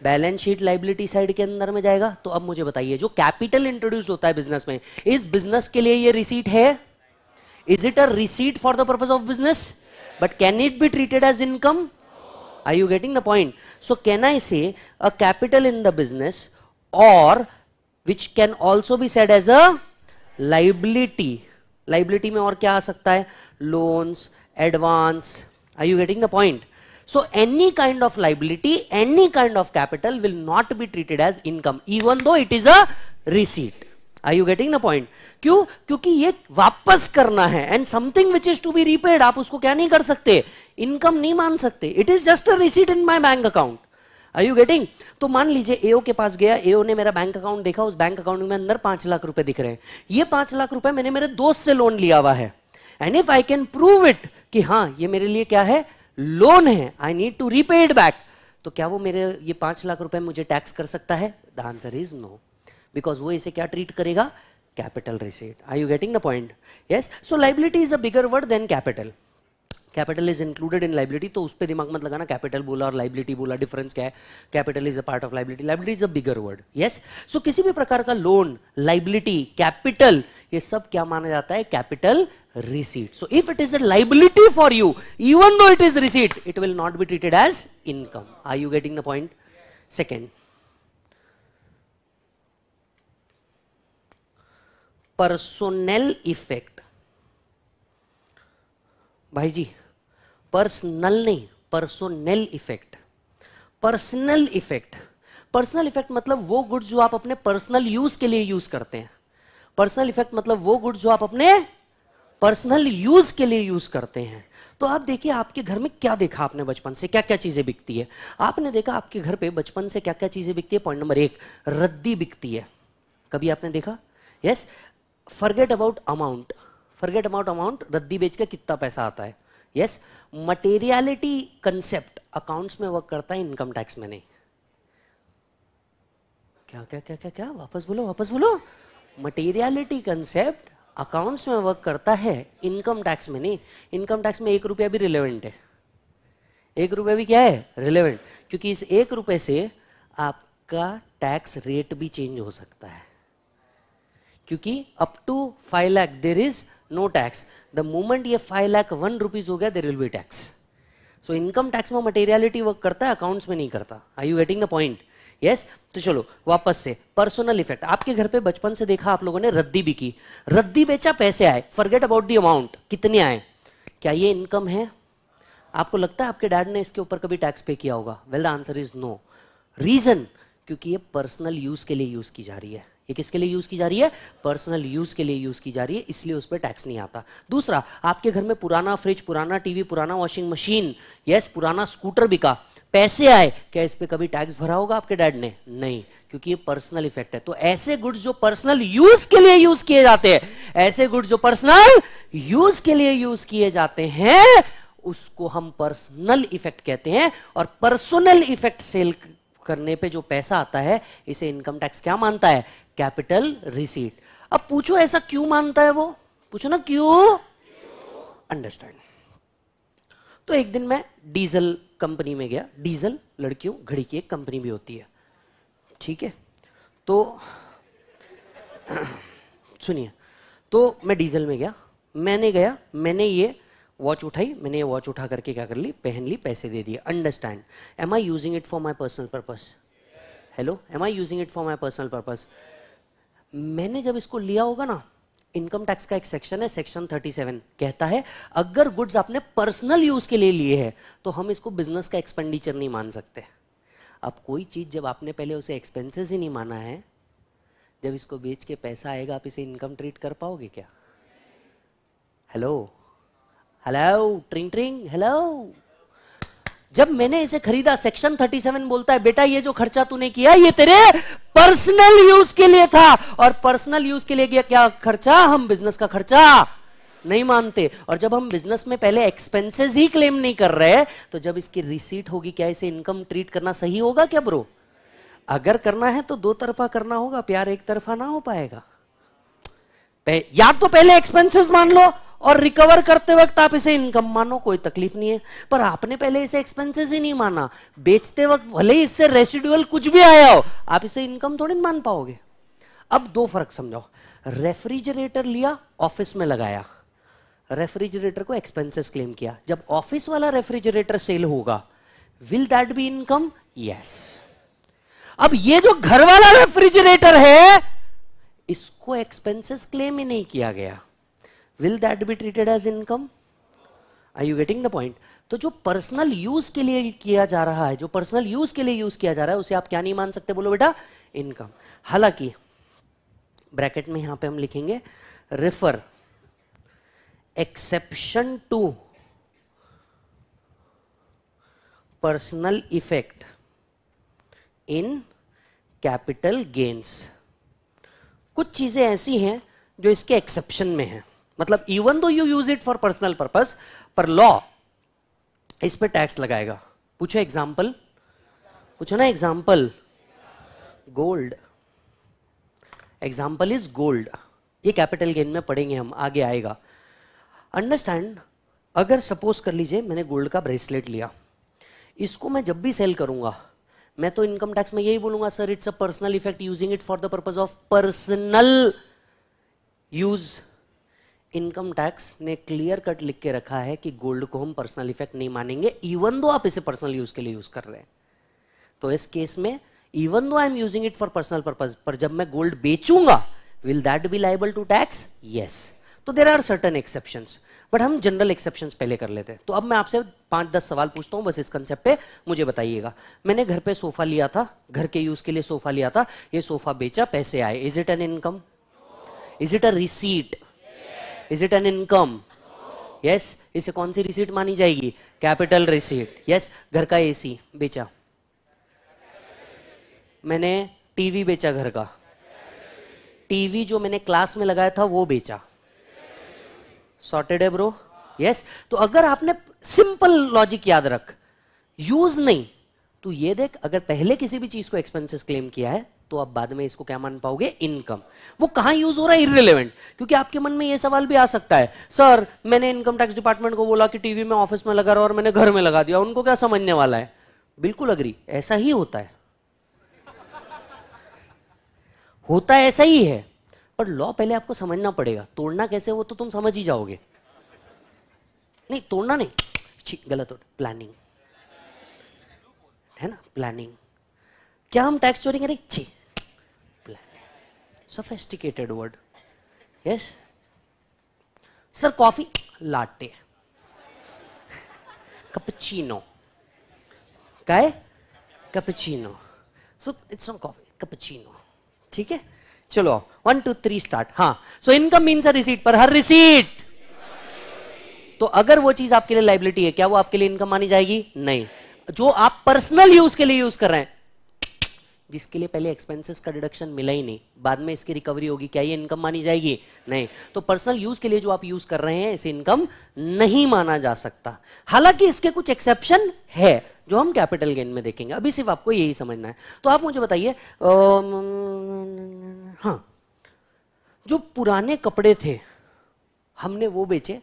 [SPEAKER 1] बैलेंस शीट लाइबिलिटी साइड के अंदर में जाएगा तो अब मुझे बताइए जो कैपिटल इंट्रोड्यूस होता है बिजनेस में इस बिजनेस के लिए ये रिसीट है Is it a receipt for the purpose of business? Yes. But can it be treated as income? No. Are you getting the point? So can I say a capital in the business or which can also be said as a liability. Liability में और क्या आ सकता Loans, advance. Are you getting the point? So any kind of liability, any kind of capital will not be treated as income even though it is a receipt. Are you getting the point? क्यों क्योंकि ये वापस करना है and something which is to be repaid आप उसको क्या नहीं कर सकते इनकम नहीं मान सकते it is just a receipt in my bank account are you getting तो मान लीजिए एओ के पास गया एओ ने मेरा बैंक अकाउंट देखा उस बैंक अकाउंट में अंदर पांच लाख रुपए दिख रहे हैं ये पांच लाख रुपए मैंने मेरे दोस्त से लोन लिया हुआ है and if I can prove it कि हाँ ये मेरे लिए क्या है लोन है I need to repaid back तो क्या वो मेरे ये पांच लाख रुपए मुझे टैक्स कर सकता है the answer is no because वो इसे क्या ट्रीट करेगा capital receipt. Are you getting the point? Yes. So liability is a bigger word than capital. Capital is included in liability तो उस पर दिमाग मत लगाना कैपिटल बोला और लाइबिलिटी बोला डिफरेंस क्या है capital is a part of liability liability is a bigger word yes so किसी भी प्रकार का लोन लाइबिलिटी कैपिटल ये सब क्या माना जाता है capital receipt so if it is a liability for you even though it is receipt it will not be treated as income are you getting the point second personal effect भाई जी पर्सनल नहीं personal effect personal effect personal effect मतलब वो गुड जो आप अपने पर्सनल यूज के लिए यूज करते हैं पर्सनल इफेक्ट मतलब वो गुड जो आप अपने पर्सनल यूज के लिए यूज करते हैं तो आप देखिए आपके घर में क्या देखा आपने बचपन से क्या क्या चीजें बिकती है आपने देखा आपके घर पे बचपन से क्या क्या चीजें बिकती है पॉइंट नंबर एक रद्दी बिकती है कभी आपने देखा yes yes? Forget about amount forget about amount रद्दी बेच के कितना पैसा आता है यस मटेरियलिटी कंसेप्ट अकाउंट्स में वर्क करता है इनकम टैक्स में नहीं क्या क्या क्या क्या क्या वापस बोलो वापस बोलो मटेरियलिटी कंसेप्ट अकाउंट्स में वर्क करता है इनकम टैक्स में नहीं इनकम टैक्स में एक रुपया भी रिलेवेंट है एक रुपया भी क्या है रिलेवेंट क्योंकि इस एक रुपये से आपका टैक्स रेट भी चेंज हो सकता है क्योंकि up to five lakh there is no tax the moment ये फाइव लैख वन रुपीज हो गया there will be tax so income tax में मटेरियलिटी वर्क करता है अकाउंट्स में नहीं करता I you getting the point yes तो चलो वापस से पर्सनल इफेक्ट आपके घर पे बचपन से देखा आप लोगों ने रद्दी भी की रद्दी बेचा पैसे आए फॉरगेट अबाउट दी अमाउंट कितने आए क्या ये इनकम है आपको लगता है आपके डैड ने इसके ऊपर कभी टैक्स पे किया होगा well the answer is no reason क्योंकि ये पर्सनल यूज के लिए यूज की जा रही है ये किसके लिए यूज़ की जा रही है पर्सनल यूज़ के लिए यूज़ की जा रही है इसलिए उस पर टैक्स नहीं आता दूसरा आपके घर में पुराना फ्रिज पुराना टीवी पुराना वॉशिंग मशीन यस पुराना स्कूटर बिका पैसे आए क्या इस पर कभी टैक्स भरा होगा आपके डैड ने नहीं क्योंकि ये पर्सनल इफेक्ट है तो ऐसे गुड्स जो पर्सनल यूज के लिए यूज किए जाते हैं ऐसे गुड्स जो पर्सनल यूज के लिए यूज किए जाते हैं उसको हम पर्सनल इफेक्ट कहते हैं और पर्सनल इफेक्ट सेल करने पे जो पैसा आता है इसे इनकम टैक्स क्या मानता है कैपिटल रिसीट अब पूछो ऐसा क्यों मानता है वो पूछो ना क्यों अंडरस्टैंड तो एक दिन मैं डीजल कंपनी में गया डीजल लड़कियों घड़ी की एक कंपनी भी होती है ठीक है तो सुनिए तो मैं डीजल में गया मैंने गया मैंने ये वॉच उठाई मैंने ये वॉच उठा करके क्या कर ली पहन ली पैसे दे दिए understand am I using it for my personal purpose hello am I using it for my personal purpose मैंने जब इसको लिया होगा ना इनकम टैक्स का एक सेक्शन है सेक्शन 37 कहता है अगर गुड्स आपने पर्सनल यूज के लिए लिए हैं तो हम इसको बिजनेस का एक्सपेंडिचर नहीं मान सकते अब कोई चीज़ जब आपने पहले उसे एक्सपेंसेस ही नहीं माना है जब इसको बेच के पैसा आएगा आप इसे इनकम ट्रीट कर पाओगे क्या हेलो हेलो ट्रिंग ट्रिंग हेलो जब मैंने इसे खरीदा सेक्शन 37 बोलता है बेटा ये जो खर्चा तूने किया ये तेरे पर्सनल यूज के लिए था और पर्सनल यूज के लिए किया क्या खर्चा हम बिजनेस का खर्चा नहीं मानते और जब हम बिजनेस में पहले एक्सपेंसेस ही क्लेम नहीं कर रहे तो जब इसकी रिसीट होगी क्या इसे इनकम ट्रीट करना सही होगा क्या ब्रो अगर करना है तो दो तरफा करना होगा प्यार एक तरफा ना हो पाएगा या तो पहले एक्सपेंसेस मान लो और रिकवर करते वक्त आप इसे इनकम मानो कोई तकलीफ नहीं है पर आपने पहले इसे एक्सपेंसेस ही नहीं माना बेचते वक्त भले ही इससे रेसिडुअल कुछ भी आया हो आप इसे इनकम थोड़ी मान पाओगे अब दो फर्क समझाओ रेफ्रिजरेटर लिया ऑफिस में लगाया रेफ्रिजरेटर को एक्सपेंसेस क्लेम किया जब ऑफिस वाला रेफ्रिजरेटर सेल होगा will that be income yes अब ये जो घर वाला रेफ्रिजरेटर है इसको एक्सपेंसेस क्लेम ही नहीं किया गया will that be treated as income I you getting the point तो जो पर्सनल यूज के लिए किया जा रहा है जो पर्सनल यूज के लिए यूज किया जा रहा है उसे आप क्या नहीं मान सकते बोलो बेटा इनकम हालांकि ब्रैकेट में यहां पे हम लिखेंगे refer exception to personal effect in capital gains कुछ चीजें ऐसी हैं जो इसके एक्सेप्शन में हैं मतलब even though you use it for personal purpose पर लॉ इस पर टैक्स लगाएगा पूछो एग्जाम्पल पूछो ना example gold example is gold ये कैपिटल गेन में पढ़ेंगे हम आगे आएगा अंडरस्टैंड अगर सपोज कर लीजिए मैंने गोल्ड का ब्रेसलेट लिया इसको मैं जब भी सेल करूंगा मैं तो इनकम टैक्स में यही बोलूंगा sir it's a personal effect using it for the purpose of personal use income tax ने क्लियर कट लिख के रखा है कि गोल्ड को हम पर्सनल इफेक्ट नहीं मानेंगे इवन दो आप इसे पर्सनल यूज के लिए यूज कर रहे हैं तो इस केस में even though I am using it for personal purpose पर जब मैं गोल्ड बेचूंगा will that be liable to tax yes तो there are certain exception but हम जनरल एक्सेप्शन पहले कर लेते हैं तो अब मैं आपसे पांच दस सवाल पूछता हूं बस इस कंसेप्ट पे मुझे बताइएगा मैंने घर पे सोफा लिया था घर के यूज के लिए सोफा लिया था ये सोफा बेचा पैसे आए is it an income is it a receipt is it an income yes इसे कौन सी रिसीट मानी जाएगी कैपिटल रिसीट यस घर का एसी बेचा मैंने टीवी बेचा घर का टीवी जो मैंने क्लास में लगाया था वो बेचा सॉर्टेड है ब्रो यस yes? तो अगर आपने सिंपल लॉजिक याद रख यूज नहीं तू ये देख अगर पहले किसी भी चीज को एक्सपेंसेस क्लेम किया है तो आप बाद में इसको क्या मान पाओगे इनकम वो कहाँ यूज हो रहा है इरेलीवेंट क्योंकि आपके मन में ये सवाल भी आ सकता है सर मैंने इनकम टैक्स डिपार्टमेंट को बोला कि टीवी में ऑफिस में लगा रहा और मैंने घर में लगा दिया उनको क्या समझने वाला है बिल्कुल अग्री ऐसा ही होता है होता ऐसा ही है पर लॉ पहले आपको समझना पड़ेगा तोड़ना कैसे वो तो तुम समझ ही जाओगे नहीं तोड़ना नहीं गलत हो प्लानिंग है ना प्लानिंग क्या हम टैक्स चोरी करें छे planning sophisticated word yes sir coffee latte क्या है cappuccino so it's not coffee cappuccino ठीक है चलो वन टू थ्री स्टार्ट हाँ so income means a receipt पर हर रिसीट तो अगर वो चीज आपके लिए लाइबिलिटी है क्या वो आपके लिए इनकम मानी जाएगी नहीं जो आप पर्सनल यूज के लिए यूज कर रहे हैं जिसके लिए पहले एक्सपेंसेस का डिडक्शन मिला ही नहीं बाद में इसकी रिकवरी होगी क्या ये इनकम मानी जाएगी नहीं तो पर्सनल यूज के लिए जो आप यूज कर रहे हैं इसे इनकम नहीं माना जा सकता हालांकि इसके कुछ एक्सेप्शन है जो हम कैपिटल गेन में देखेंगे अभी सिर्फ आपको यही समझना है तो आप मुझे बताइए हाँ जो पुराने कपड़े थे हमने वो बेचे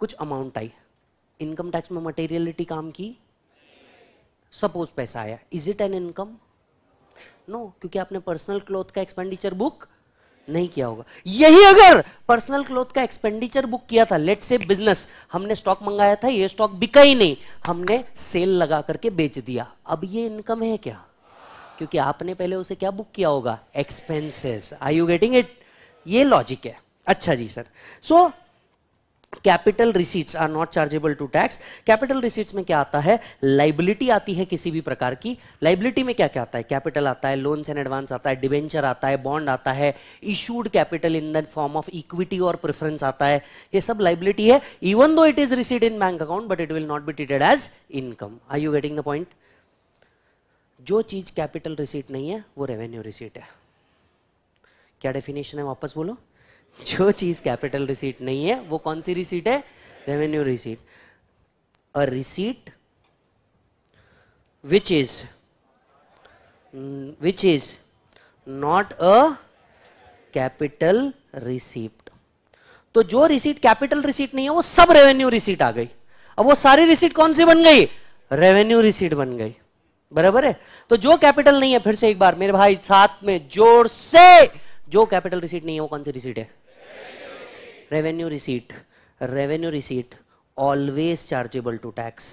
[SPEAKER 1] कुछ अमाउंट आई इनकम टैक्स में मटेरियलिटी काम की सपोज पैसा आया is it an income no क्योंकि आपने पर्सनल क्लोथ का एक्सपेंडिचर बुक नहीं किया होगा यही अगर पर्सनल क्लोथ का एक्सपेंडिचर बुक किया था लेट से बिजनेस हमने स्टॉक मंगाया था ये स्टॉक बिका ही नहीं हमने सेल लगा करके बेच दिया अब ये इनकम है क्या क्योंकि आपने पहले उसे क्या बुक किया होगा expenses are you getting it ये लॉजिक है अच्छा जी sir so so, capital receipts are not chargeable to tax capital receipts में क्या आता है लाइबिलिटी आती है किसी भी प्रकार की लाइबिलिटी में क्या क्या आता है कैपिटल आता है लोन्स एंड एडवांस आता है डिवेंचर आता है बॉन्ड आता है issued capital in the form of equity और प्रेफरेंस आता है ये सब लाइबिलिटी है even though it is received in bank account but it will not be treated as income are you getting the point जो चीज कैपिटल रिसीट नहीं है वो रेवेन्यू रिसीट है क्या डेफिनेशन है वापस बोलो जो चीज कैपिटल रिसीट नहीं है वो कौन सी रिसीट है revenue receipt a receipt which is which is not a capital receipt तो जो रिसीट कैपिटल रिसीट नहीं है वो सब रेवेन्यू रिसीट आ गई अब वो सारी रिसीट कौन सी बन गई रेवेन्यू रिसीट बन गई बराबर है तो जो कैपिटल नहीं है फिर से एक बार मेरे भाई साथ में जोर से जो कैपिटल रिसीट नहीं है वो कौन सी रिसीट है revenue receipt revenue receipt always chargeable to tax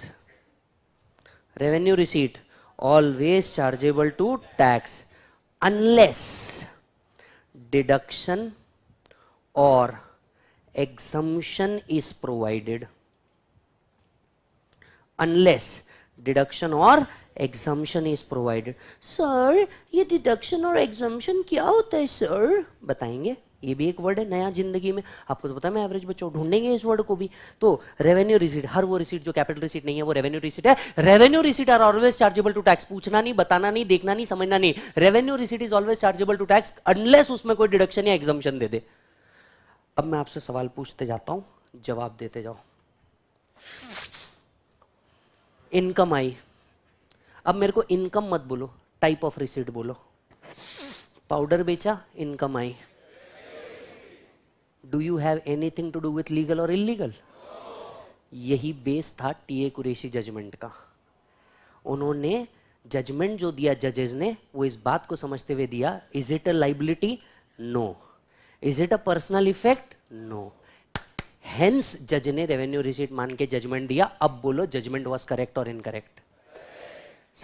[SPEAKER 1] revenue receipt always chargeable to tax unless deduction or exemption is provided unless deduction or exemption is provided sir ये deduction और exemption क्या होता है sir बताएंगे ये भी एक वर्ड है नया जिंदगी में आपको तो पता है मैं एवरेज बच्चों ढूंढेंगे इस वर्ड को भी तो रेवेन्यू रिसीट हर वो रिसीट जो कैपिटल रिसीट नहीं है वो रेवेन्यू रिसीट है revenue receipt are always chargeable to tax पूछना नहीं बताना नहीं देखना नहीं समझना नहीं revenue receipt is always chargeable to tax unless उसमें कोई डिडक्शन या एग्जामेशन दे दे अब मैं आपसे सवाल पूछते जाता हूं जवाब देते जाओ इनकम आई अब मेरे को इनकम मत बोलो टाइप ऑफ रिसीट बोलो पाउडर बेचा इनकम आई do you have anything to do with legal और इलीगल यही बेस था टी ए कुरेशी जजमेंट का उन्होंने जजमेंट जो दिया जजेज ने वो इस बात को समझते हुए दिया is it a liability no is it a personal effect no hence जज ने रेवेन्यू रिसीट मान के जजमेंट दिया अब बोलो जजमेंट वॉज करेक्ट और इनकरेक्ट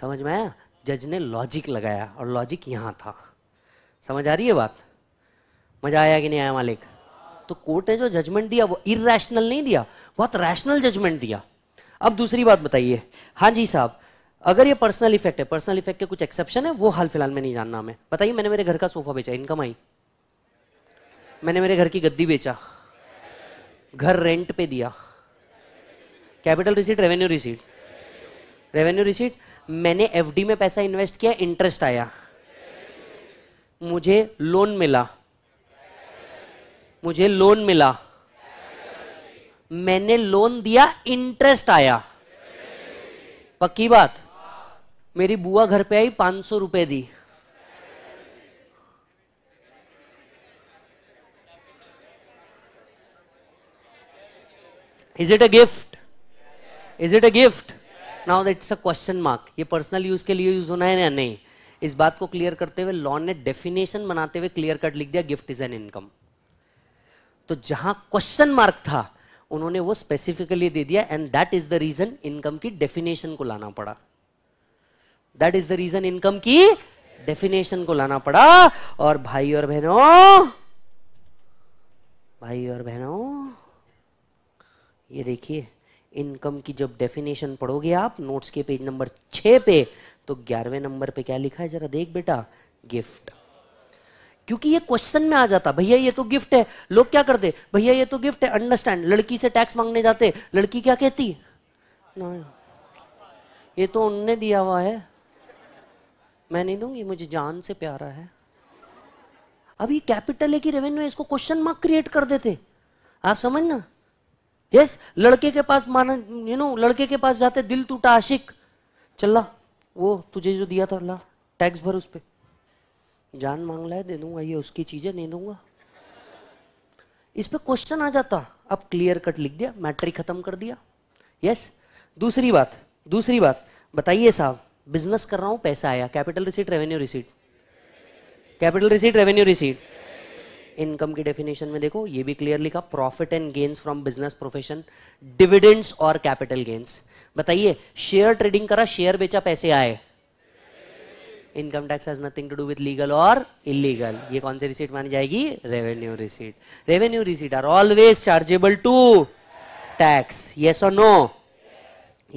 [SPEAKER 1] समझ में आया जज ने लॉजिक लगाया और लॉजिक यहाँ था समझ आ रही है बात मजा आया कि नहीं आया मालिक तो कोर्ट ने जो जजमेंट दिया वो इेशनल नहीं दिया बहुत रैशनल जजमेंट दिया अब दूसरी बात बताइए हाँ जी साहब अगर ये पर्सनल इफेक्ट है पर्सनल इफेक्ट के कुछ एक्सेप्शन है वो हाल फिलहाल में नहीं जानना हमें बताइए मैंने मेरे घर का सोफा बेचा इनकम आई मैंने मेरे घर की गद्दी बेचा घर रेंट पे दिया capital receipt revenue receipt revenue receipt मैंने एफडी में पैसा इन्वेस्ट किया इंटरेस्ट आया मुझे लोन मिला मुझे लोन मिला मैंने लोन दिया इंटरेस्ट आया पक्की बात मेरी बुआ घर पे आई पांच सौ रुपए दी is it a gift is it a gift now that's a question mark ये पर्सनल यूज के लिए यूज होना है या नहीं इस बात को क्लियर करते हुए लॉन ने डेफिनेशन बनाते हुए क्लियर कट लिख दिया गिफ्ट इज एन इनकम तो जहां क्वेश्चन मार्क था उन्होंने वो स्पेसिफिकली दे दिया and that is the reason income की डेफिनेशन को लाना पड़ा that is the reason income की डेफिनेशन को लाना पड़ा और भाई और बहनों भाई और बहनों ये देखिए इनकम की जब डेफिनेशन पढ़ोगे आप नोट्स के पेज नंबर छ पे तो ग्यारहवें नंबर पे क्या लिखा है जरा देख बेटा गिफ्ट क्योंकि ये क्वेश्चन में आ जाता भैया ये तो गिफ्ट है लोग क्या करते भैया ये तो गिफ्ट है अंडरस्टैंड लड़की से टैक्स मांगने जाते लड़की क्या कहती ना ये तो उनने दिया हुआ है मैं नहीं दूंगी मुझे जान से प्यारा है अब ये कैपिटल है कि रेवेन्यू इसको क्वेश्चन मार्क क्रिएट कर देते आप समझ ना यस लड़के के पास माना यू नो लड़के के पास जाते दिल टूटा आशिक चल वो तुझे जो दिया था ला टैक्स भर उस पर जान मांग लाए है दे दूंगा ये उसकी चीजें नहीं दूंगा इस पर क्वेश्चन आ जाता अब क्लियर कट लिख दिया मैट्रिक खत्म कर दिया यस दूसरी बात दूसरी बात बताइए साहब बिजनेस कर रहा हूं पैसा आया capital receipt revenue receipt capital receipt revenue receipt income की डेफिनेशन में देखो ये भी क्लियर लिखा profit and gains from business profession dividends और कैपिटल गेन्स बताइए शेयर ट्रेडिंग करा शेयर बेचा पैसे आए income tax has nothing to do with legal और इलीगल ये कौन सी रिसीट मानी जाएगी revenue receipt revenue receipt are always chargeable to tax yes और नो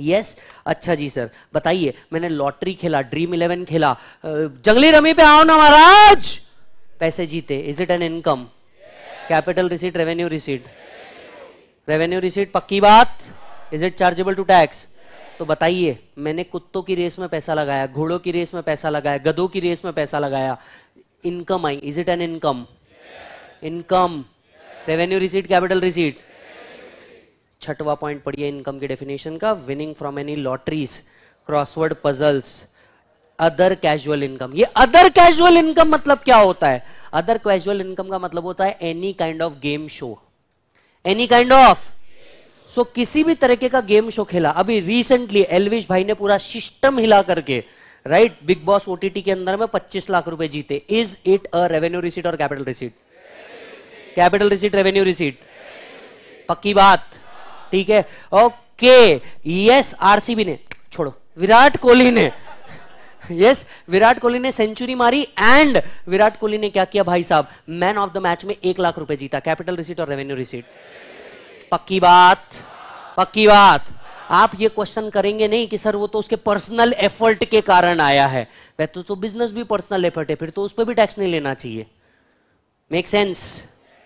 [SPEAKER 1] यस अच्छा जी सर बताइए मैंने लॉटरी खेला ड्रीम इलेवन खेला जंगली रमी पे आओ ना महाराज पैसे जीते is it an income capital receipt revenue receipt revenue receipt पक्की बात is it chargeable to tax तो बताइए मैंने कुत्तों की रेस में पैसा लगाया घोड़ों की रेस में पैसा लगाया गधों की रेस में पैसा लगाया इनकम आई is it an income income revenue receipt capital receipt छठवा पॉइंट पढ़िए इनकम की डेफिनेशन का winning from any lotteries crossword puzzles other casual income ये अदर कैजुअल इनकम मतलब क्या होता है अदर कैजुअल इनकम का मतलब होता है any kind of game show any kind of so so, किसी भी तरीके का गेम शो खेला अभी रिसेंटली एलविश भाई ने पूरा सिस्टम हिला करके राइट बिग बॉस ओटीटी के अंदर में 25 लाख रुपए जीते is it a revenue receipt और capital receipt capital receipt revenue receipt पक्की बात ठीक है ओके यस आरसीबी ने छोड़ो विराट कोहली ने यस yes, विराट कोहली ने सेंचुरी मारी एंड विराट कोहली ने क्या किया भाई साहब मैन ऑफ द मैच में एक लाख रुपए जीता कैपिटल रिसीट और रेवेन्यू रिसीट पक्की बात पक्की बात आप ये क्वेश्चन करेंगे नहीं कि सर वो तो उसके पर्सनल एफर्ट के कारण आया है वह तो, तो बिजनेस भी पर्सनल एफर्ट है फिर तो उस पर भी टैक्स नहीं लेना चाहिए make sense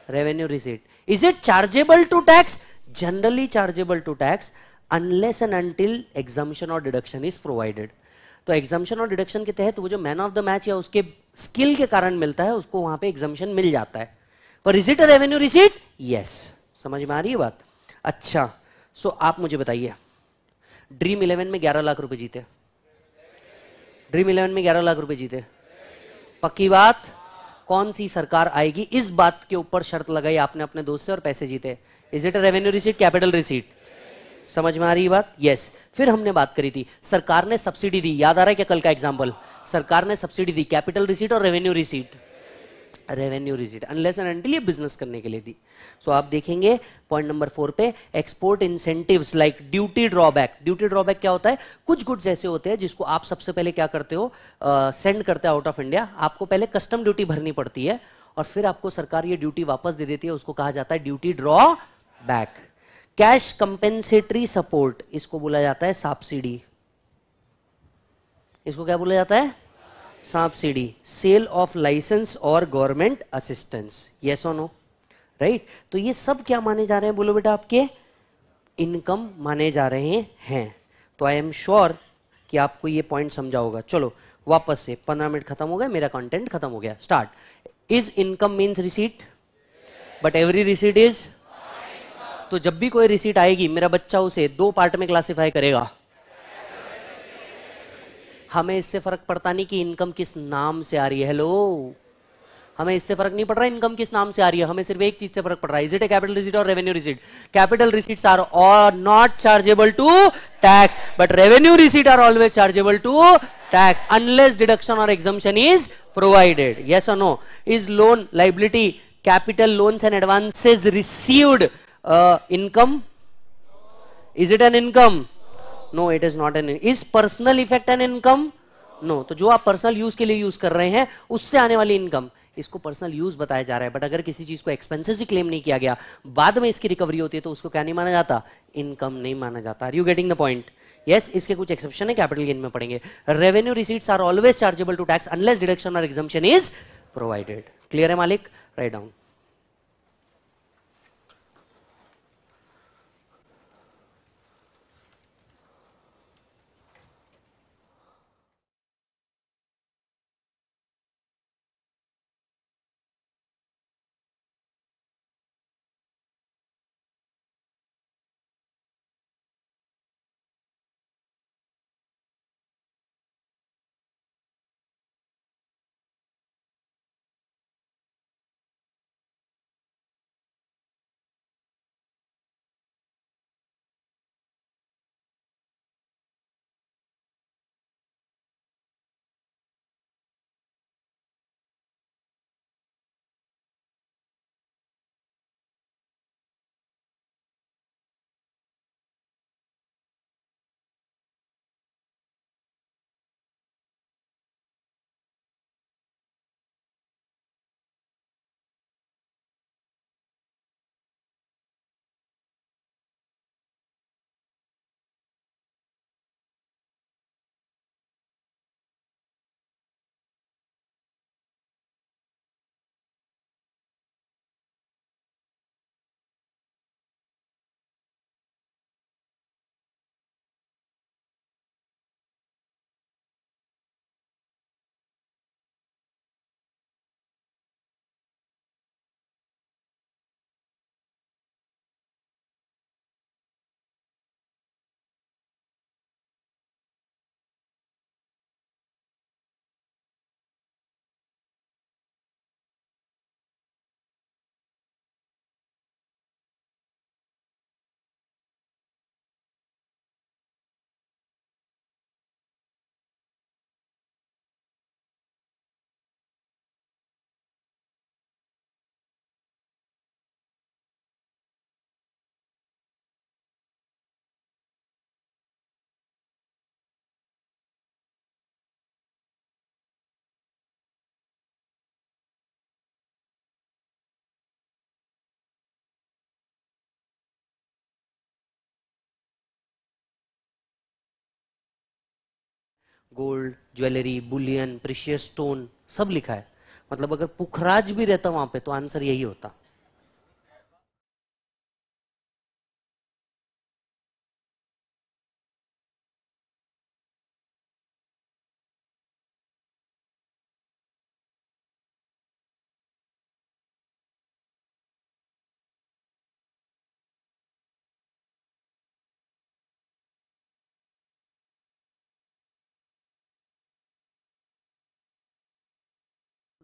[SPEAKER 1] revenue receipt is it chargeable to tax generally chargeable to tax unless and until exemption और डिडक्शन इज प्रोवाइडेड तो एग्जामेशन और डिडक्शन के तहत वो जो मैन ऑफ द मैच या उसके स्किल के कारण मिलता है उसको वहां पे एग्जामेशन मिल जाता है पर is it a revenue receipt yes समझ में आ रही है बात अच्छा सो आप मुझे बताइए ड्रीम इलेवन में ग्यारह लाख रुपए जीते ड्रीम इलेवन में ग्यारह लाख रुपए जीते पक्की बात कौन सी सरकार आएगी इस बात के ऊपर शर्त लगाई आपने अपने दोस्त से और पैसे जीते is it revenue receipt capital receipt समझ में आ रही बात यस yes. फिर हमने बात करी थी सरकार ने सब्सिडी दी याद आ रहा है क्या कल का एग्जाम्पल सरकार ने सब्सिडी दी कैपिटल रिसीट और revenue receipt revenue receipt unless and until ये बिजनेस करने के लिए दी सो so, आप देखेंगे पॉइंट नंबर फोर पे export incentives like duty drawback duty drawback क्या होता है कुछ गुड्स ऐसे होते हैं जिसको आप सबसे पहले क्या करते हो सेंड uh, करते हो आउट ऑफ इंडिया आपको पहले कस्टम ड्यूटी भरनी पड़ती है और फिर आपको सरकार ये ड्यूटी वापस दे देती है उसको कहा जाता है duty drawback cash compensatory support इसको बोला जाता है सब्सिडी इसको क्या बोला जाता है सांप सीढ़ी सेल ऑफ लाइसेंस और गवर्नमेंट असिस्टेंस येस और नो राइट तो ये सब क्या माने जा रहे हैं बोलो बेटा आपके इनकम माने जा रहे हैं तो आई एम श्योर कि आपको ये पॉइंट समझा होगा चलो वापस से पंद्रह मिनट खत्म हो गया मेरा कंटेंट खत्म हो गया start is income means receipt but every receipt is तो जब भी कोई रिसीट आएगी मेरा बच्चा उसे दो पार्ट में क्लासिफाई करेगा हमें इससे फ़र्क पड़ता नहीं कि इनकम किस नाम से आ रही है हेलो हमें इससे फर्क नहीं पड़ रहा इनकम किस नाम से आ रही है हमें सिर्फ एक चीज से फर्क पड़ रहा है is it a capital receipt और revenue receipt capital receipts are और not chargeable to tax but revenue receipt are always chargeable to tax unless deduction और एग्जामेशन इज प्रोवाइडेड येस और no is loan liability capital loan and advances received income is it an income no it is not an is personal effect an income no तो जो आप पर्सनल यूज के लिए यूज कर रहे हैं उससे आने वाली इनकम इसको पर्सनल यूज बताया जा रहा है बट अगर किसी चीज को एक्सपेंसिज ही क्लेम नहीं किया गया बाद में इसकी रिकवरी होती है तो उसको क्या नहीं माना जाता इनकम नहीं माना जाता are you getting the point yes इसके कुछ एक्सेप्शन है कैपिटल गेन में पड़ेंगे revenue receipts are always chargeable to tax unless deduction और एग्जामेशन इज प्रोवाइडेड क्लियर है मालिक write down gold jewellery bullion precious stone सब लिखा है मतलब अगर पुखराज भी रहता वहां पे तो आंसर यही होता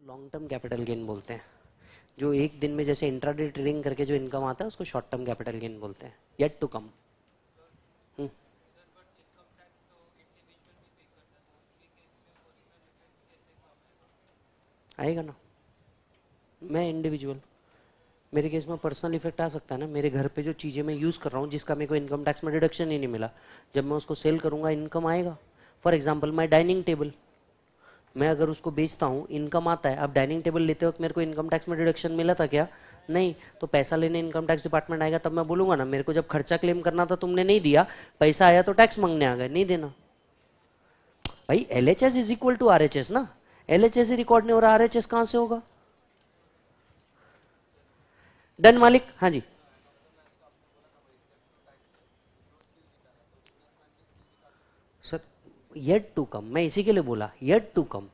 [SPEAKER 1] लॉन्ग टर्म कैपिटल गेन बोलते हैं जो एक दिन में जैसे इंट्राडे ट्रेडिंग करके जो इनकम आता है उसको शॉर्ट टर्म कैपिटल गेन बोलते हैं येट टू कम आएगा ना मैं इंडिविजुअल मेरे केस में पर्सनल इफेक्ट आ सकता है ना मेरे घर पे जो चीज़ें मैं यूज़ कर रहा हूँ जिसका मेरे को इनकम टैक्स में डिडक्शन ही नहीं मिला जब मैं उसको सेल करूँगा इनकम आएगा for example my dining table मैं अगर उसको बेचता हूँ इनकम आता है अब डाइनिंग टेबल लेते वक्त मेरे को इनकम टैक्स में डिडक्शन मिला था क्या नहीं तो पैसा लेने इनकम टैक्स डिपार्टमेंट आएगा तब मैं बोलूँगा ना मेरे को जब खर्चा क्लेम करना था तुमने नहीं दिया पैसा आया तो टैक्स मांगने आ गए नहीं देना भाई L H S is equal to R H S ना एल एच एस रिकॉर्ड नहीं हो रहा आर एच एस कहाँ से होगा डन मालिक हाँ जी येट टू कम मैं इसी के लिए बोला येट टू कम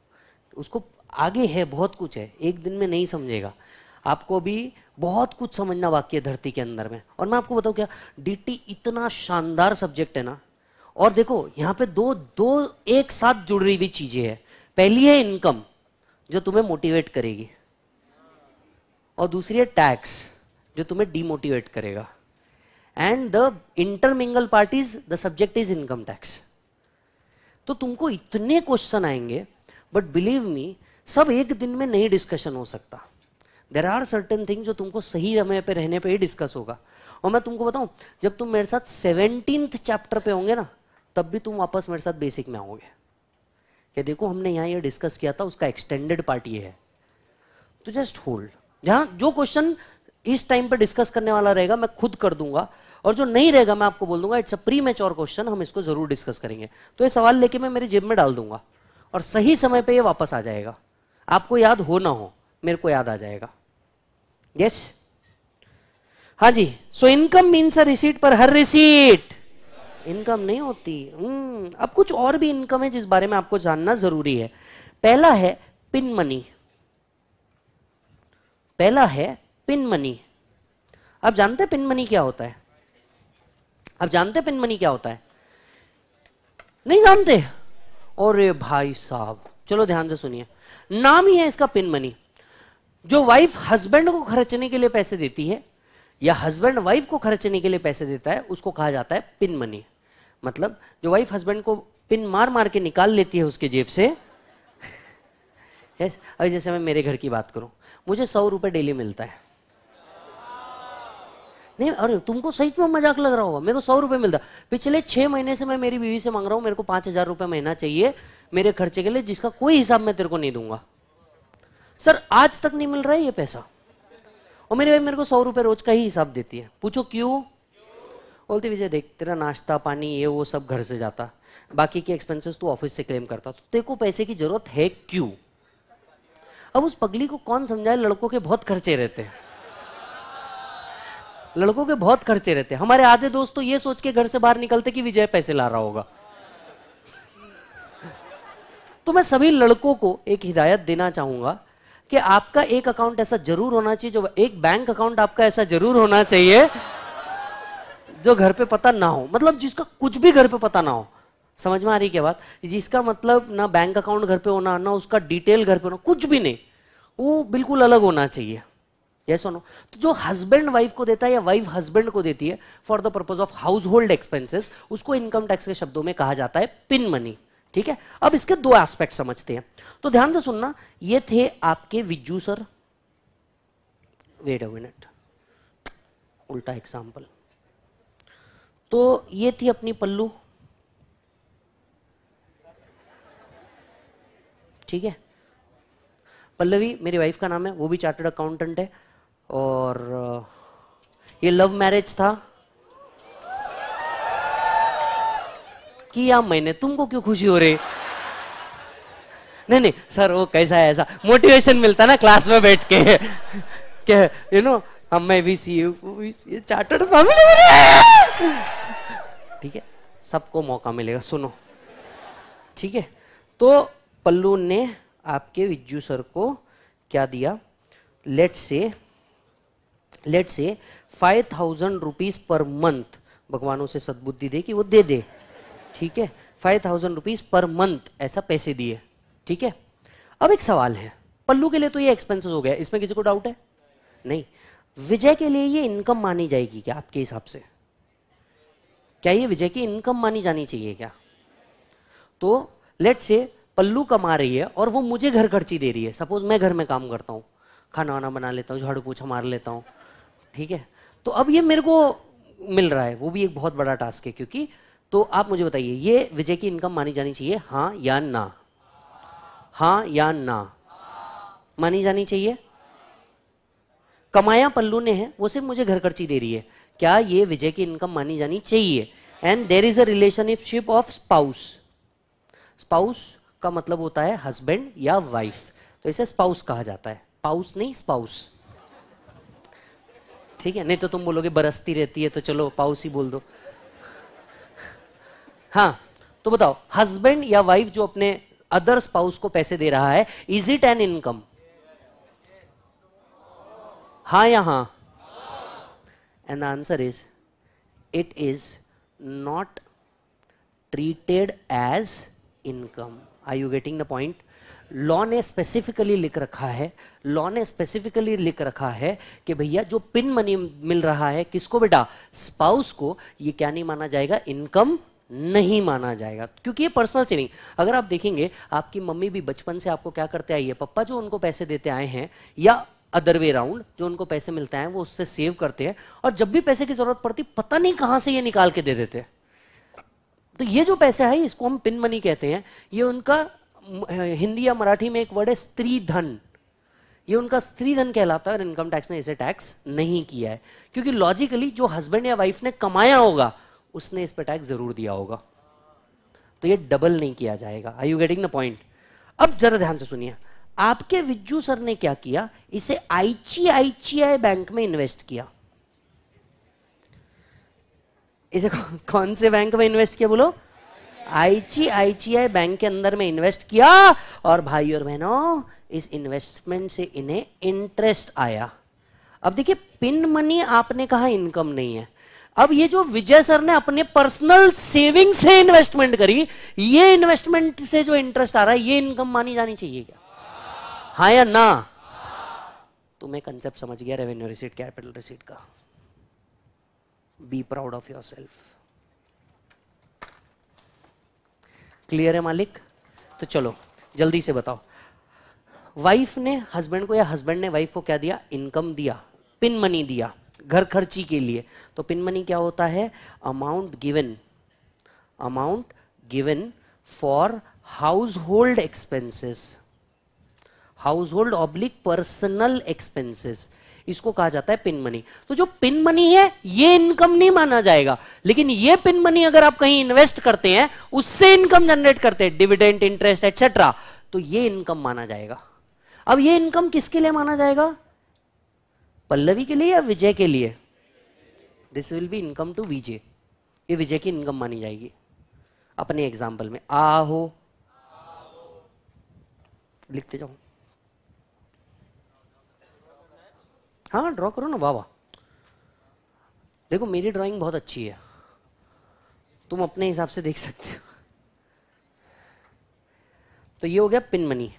[SPEAKER 1] उसको आगे है बहुत कुछ है एक दिन में नहीं समझेगा आपको भी बहुत कुछ समझना बाकी है धरती के अंदर में और मैं आपको बताऊँ क्या डीटी इतना शानदार सब्जेक्ट है ना और देखो यहाँ पे दो दो एक साथ जुड़ रही हुई चीजें हैं पहली है इनकम जो तुम्हें मोटिवेट करेगी और दूसरी है टैक्स जो तुम्हें डीमोटिवेट करेगा and the intermingle parties the subject is income tax तो तुमको इतने क्वेश्चन आएंगे बट बिलीव मी सब एक दिन में नहीं डिस्कशन हो सकता देर आर सर्टन थिंग जो तुमको सही समय पे रहने पे ही डिस्कस होगा और मैं तुमको बताऊं जब तुम मेरे साथ सेवनटीन चैप्टर पे होंगे ना तब भी तुम वापस मेरे साथ बेसिक में आओगे क्या देखो हमने यहां ये डिस्कस किया था उसका एक्सटेंडेड पार्ट ये है तो जस्ट होल्ड जहां जो क्वेश्चन इस टाइम पर डिस्कस करने वाला रहेगा मैं खुद कर दूंगा और जो नहीं रहेगा मैं आपको बोल दूंगा इट्स अ प्री और क्वेश्चन हम इसको जरूर डिस्कस करेंगे तो ये सवाल लेके मैं मेरी जेब में डाल दूंगा और सही समय पे ये वापस आ जाएगा आपको याद हो ना हो मेरे को याद आ जाएगा यस हाँ जी so income means a receipt पर हर रिसीट इनकम नहीं होती हम्म, अब कुछ और भी इनकम है जिस बारे में आपको जानना जरूरी है पहला है पिन मनी पहला है पिन मनी आप जानते हैं पिन मनी क्या होता है आप जानते पिन मनी क्या होता है नहीं जानते और भाई साहब चलो ध्यान से सुनिए नाम ही है इसका पिन मनी जो वाइफ हस्बैंड को खर्चने के लिए पैसे देती है या हस्बैंड वाइफ को खर्चने के लिए पैसे देता है उसको कहा जाता है पिन मनी मतलब जो वाइफ हस्बैंड को पिन मार मार के निकाल लेती है उसके जेब से यस अभी जैसे मैं मेरे घर की बात करूं मुझे सौ रुपए डेली मिलता है नहीं अरे तुमको सही में तो मजाक लग रहा होगा मेरे को सौ रुपये मिलता पिछले छः महीने से मैं मेरी बीवी से मांग रहा हूँ मेरे को पाँच हज़ार रुपये महीना चाहिए मेरे खर्चे के लिए जिसका कोई हिसाब मैं तेरे को नहीं दूंगा सर आज तक नहीं मिल रहा है ये पैसा और मेरी भाई मेरे को सौ रुपये रोज का ही हिसाब देती है पूछो क्यों बोलती विजय देख तेरा नाश्ता पानी ये वो सब घर से जाता बाकी के एक्सपेंसेस तू ऑफिस से क्लेम करता तो तेरे को पैसे की जरूरत है क्यों अब उस पगली को कौन समझाए लड़कों के बहुत खर्चे रहते हैं लड़कों के बहुत खर्चे रहते हैं हमारे आधे दोस्त तो ये सोच के घर से बाहर निकलते कि विजय पैसे ला रहा होगा तो मैं सभी लड़कों को एक हिदायत देना चाहूंगा कि आपका एक अकाउंट ऐसा जरूर होना चाहिए जो एक बैंक अकाउंट आपका ऐसा जरूर होना चाहिए जो घर पे पता ना हो मतलब जिसका कुछ भी घर पे पता ना हो समझ में आ रही क्या बात जिसका मतलब ना बैंक अकाउंट घर पे होना ना उसका डिटेल घर पे होना कुछ भी नहीं वो बिल्कुल अलग होना चाहिए ये सुनो तो जो हस्बैंड वाइफ को देता है या वाइफ हस्बैंड को देती है for the purpose of household expenses उसको इनकम टैक्स के शब्दों में कहा जाता है पिन मनी ठीक है अब इसके दो एस्पेक्ट समझते हैं तो ध्यान से सुनना ये थे आपके Vijju sir wait a minute उल्टा एग्जाम्पल तो ये थी अपनी पल्लू ठीक है पल्लवी मेरी वाइफ का नाम है वो भी चार्टर्ड अकाउंटेंट है और ये लव मैरिज था किया मैंने तुमको क्यों खुशी हो रही नहीं नहीं सर वो कैसा है ऐसा मोटिवेशन मिलता ना क्लास में बैठ के यू नो हम मैं भी सी चार्टर्ड फैमिली ठीक है सबको मौका मिलेगा सुनो ठीक है तो पल्लू ने आपके विज्जू सर को क्या दिया लेट से लेट से five thousand rupees per month भगवानों से सद्बुद्धि दे कि वो दे दे ठीक है five thousand rupees per month ऐसा पैसे दिए ठीक है अब एक सवाल है पल्लू के लिए तो ये एक्सपेंसेस हो गया इसमें किसी को डाउट है नहीं विजय के लिए ये इनकम मानी जाएगी क्या आपके हिसाब से क्या ये विजय की इनकम मानी जानी चाहिए क्या तो लेट से पल्लू कमा रही है और वो मुझे घर खर्ची दे रही है सपोज मैं घर में काम करता हूँ खाना वाना बना लेता हूँ झाड़ू पूछा मार लेता हूँ ठीक है तो अब ये मेरे को मिल रहा है वो भी एक बहुत बड़ा टास्क है क्योंकि तो आप मुझे बताइए ये विजय की इनकम मानी जानी चाहिए हाँ या ना हाँ या ना मानी जानी चाहिए कमाया पल्लू ने है वो सिर्फ मुझे घर खर्ची दे रही है क्या ये विजय की इनकम मानी जानी चाहिए and there is a relationship of spouse spouse का मतलब होता है हस्बैंड या वाइफ तो इसे स्पाउस कहा जाता है पाउस नहीं स्पाउस ठीक है नहीं तो तुम बोलोगे बरसती रहती है तो चलो पाउस ही बोल दो हाँ तो बताओ हस्बैंड या वाइफ जो अपने अदर स्पाउस को पैसे दे रहा है इज इट एन इनकम हाँ या हाँ and the answer is it is not treated as income are you getting the point law ने स्पेसिफिकली लिख रखा है लॉ ने स्पेसिफिकली लिख रखा है कि भैया जो पिन मनी मिल रहा है किसको बेटा स्पाउस को ये क्या नहीं माना जाएगा इनकम नहीं माना जाएगा क्योंकि ये पर्सनल सेविंग अगर आप देखेंगे आपकी मम्मी भी बचपन से आपको क्या करते आई है पप्पा जो उनको पैसे देते आए हैं या अदर वे राउंड जो उनको पैसे मिलते हैं वो उससे सेव करते हैं और जब भी पैसे की जरूरत पड़ती पता नहीं कहां से ये निकाल के दे देते हैं तो ये जो पैसा है इसको हम पिन मनी कहते हैं ये उनका हिंदी या मराठी में एक वर्ड है स्त्री धन ये उनका स्त्री धन कहलाता है और इनकम टैक्स ने इसे टैक्स नहीं किया है क्योंकि लॉजिकली जो हस्बैंड या वाइफ ने कमाया होगा उसने इस पर टैक्स जरूर दिया होगा तो ये डबल नहीं किया जाएगा I you getting the point अब जरा ध्यान से सुनिए आपके विज्जू सर ने क्या किया इसे आईसीआईसीआई बैंक में इन्वेस्ट किया इसे कौन से बैंक में इन्वेस्ट किया बोलो आईसीआईसीआई बैंक के अंदर में इन्वेस्ट किया और भाई और बहनों इस इन्वेस्टमेंट से इन्हें इंटरेस्ट आया अब देखिए पिन मनी आपने कहा इनकम नहीं है अब ये जो विजय सर ने अपने पर्सनल सेविंग से इन्वेस्टमेंट करी ये इन्वेस्टमेंट से जो इंटरेस्ट आ रहा है ये इनकम मानी जानी चाहिए क्या हा या ना तुम्हें तो कंसेप्ट समझ गया रेवेन्यू रिसीट कैपिटल रिसीट का be proud of yourself clear है मालिक तो चलो जल्दी से बताओ वाइफ ने हस्बैंड को या हस्बैंड ने वाइफ को क्या दिया इनकम दिया पिन मनी दिया घर खर्ची के लिए तो पिन मनी क्या होता है amount given amount given for household expenses household oblique personal expenses इसको कहा जाता है पिन मनी तो जो पिन मनी है ये इनकम नहीं माना जाएगा लेकिन ये पिन मनी अगर आप कहीं इन्वेस्ट करते हैं उससे इनकम जनरेट करते हैं डिविडेंट इंटरेस्ट एक्सेट्रा तो ये इनकम माना जाएगा अब ये इनकम किसके लिए माना जाएगा पल्लवी के लिए या विजय के लिए this will be income to Vijay ये विजय की इनकम मानी जाएगी अपने एग्जाम्पल में आहो लिखते जाओ हाँ ड्रॉ करो ना वाह वाह देखो मेरी ड्राइंग बहुत अच्छी है तुम अपने हिसाब से देख सकते हो तो ये हो गया पिन मनी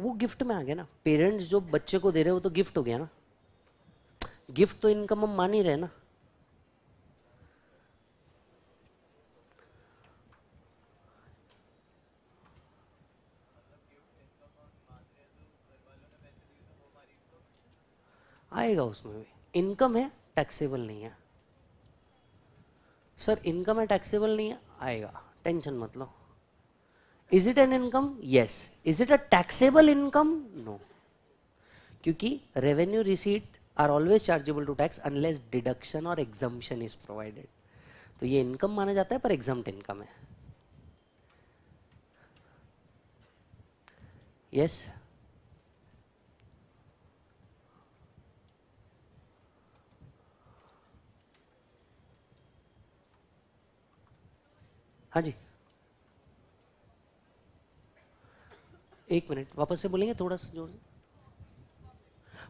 [SPEAKER 1] वो गिफ्ट में आ गया ना पेरेंट्स जो बच्चे को दे रहे हो तो गिफ्ट हो गया ना गिफ्ट तो इनकम हम मान ही रहे ना आएगा उसमें भी इनकम है टैक्सेबल नहीं है सर इनकम है टैक्सेबल नहीं है आएगा टेंशन मत लो is it an income yes is it a taxable income no क्योंकि revenue receipt are always chargeable to tax unless deduction और एग्जाम्शन इज प्रोवाइडेड तो ये इनकम माना जाता है पर एग्जाम इनकम है यस हाँ जी एक मिनट वापस से बोलेंगे थोड़ा सा जोर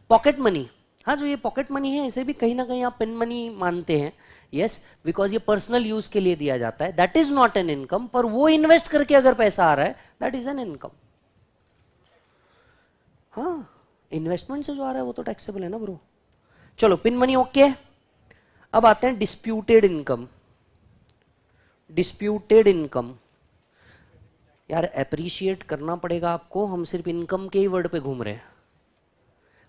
[SPEAKER 1] पॉकेट मनी हाँ जो ये पॉकेट मनी है इसे भी कहीं ना कहीं आप पिन मनी मानते हैं यस बिकॉज ये पर्सनल यूज के लिए दिया जाता है that is not an income पर वो इन्वेस्ट करके अगर पैसा आ रहा है दैट इज एन इनकम हाँ इन्वेस्टमेंट से जो आ रहा है वो तो टैक्सेबल है ना ब्रो चलो पिन मनी ओके है अब आते हैं डिस्प्यूटेड इनकम डिस्प्यूटेड इनकम यार अप्रिशिएट करना पड़ेगा आपको हम सिर्फ इनकम के ही वर्ड पे घूम रहे हैं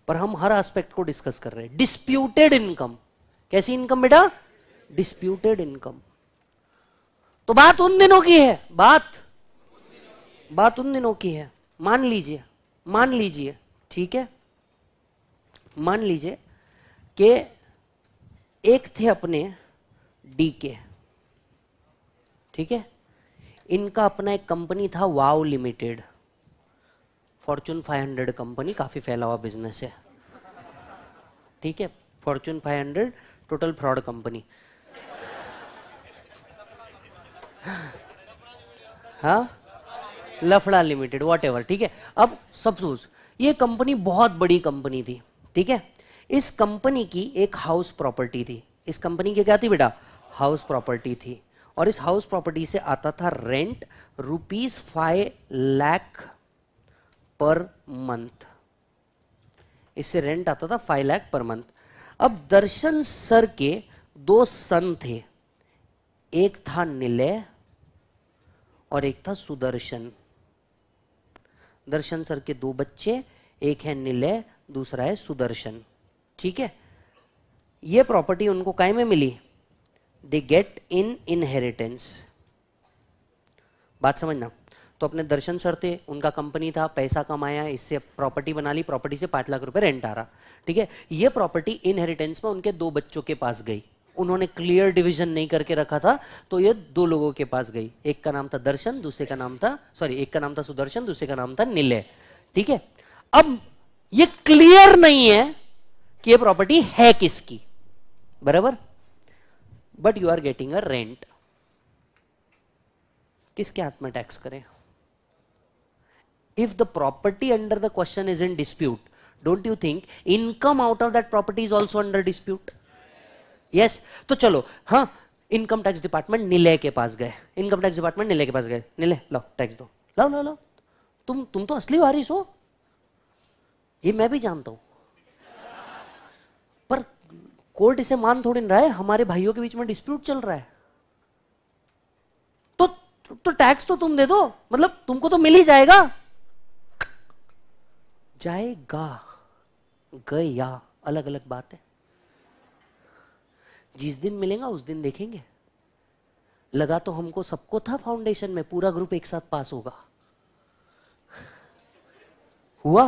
[SPEAKER 1] पर हम हर एस्पेक्ट को डिस्कस कर रहे हैं डिस्प्यूटेड इनकम कैसी इनकम बेटा डिस्प्यूटेड इनकम तो बात उन दिनों की है बात बात उन दिनों की है मान लीजिए मान लीजिए ठीक है मान लीजिए कि एक थे अपने डी के ठीक है इनका अपना एक कंपनी था वाव लिमिटेड फॉर्चून 500 कंपनी काफ़ी फैला हुआ बिजनेस है ठीक है फॉर्चून 500 टोटल फ्रॉड कंपनी हाँ लफड़ा लिमिटेड वॉट ठीक है अब सब सोच ये कंपनी बहुत बड़ी कंपनी थी ठीक है इस कंपनी की एक हाउस प्रॉपर्टी थी इस कंपनी की क्या थी बेटा हाउस प्रॉपर्टी थी और इस हाउस प्रॉपर्टी से आता था rent rupees five lakh per month इससे रेंट आता था फाइव लैख पर मंथ अब दर्शन सर के दो सन थे एक था निलय और एक था सुदर्शन दर्शन सर के दो बच्चे एक है निलय दूसरा है सुदर्शन ठीक है यह प्रॉपर्टी उनको काय में मिली दे गेट इन इनहेरिटेंस बात समझना तो अपने दर्शन सर थे उनका कंपनी था पैसा कमाया इससे प्रॉपर्टी बना ली प्रॉपर्टी से पांच लाख रुपए रेंट आ रहा ठीक है ये प्रॉपर्टी इनहेरिटेंस में उनके दो बच्चों के पास गई उन्होंने क्लियर डिवीजन नहीं करके रखा था तो ये दो लोगों के पास गई एक का नाम था दर्शन दूसरे का नाम था सॉरी एक का नाम था सुदर्शन दूसरे का नाम था निलय ठीक है अब ये क्लियर नहीं है कि ये प्रॉपर्टी है किसकी बराबर but you are getting a rent किसके हाथ में टैक्स करें if the property under the question is in dispute don't you think income out of that property is also under dispute yes तो चलो हाँ इनकम टैक्स डिपार्टमेंट नीले के पास गए इनकम टैक्स डिपार्टमेंट नीले के पास गए नीले लो टैक्स दो लो लो लो तुम तुम तो असली वारिस हो ये मैं भी जानता हूं कोर्ट इसे मान थोड़ी रहा है हमारे भाइयों के बीच में डिस्प्यूट चल रहा है तो तो टैक्स तो तुम दे दो मतलब तुमको तो मिल ही जाएगा जाएगा गया अलग अलग बात है जिस दिन मिलेगा उस दिन देखेंगे लगा तो हमको सबको था फाउंडेशन में पूरा ग्रुप एक साथ पास होगा हुआ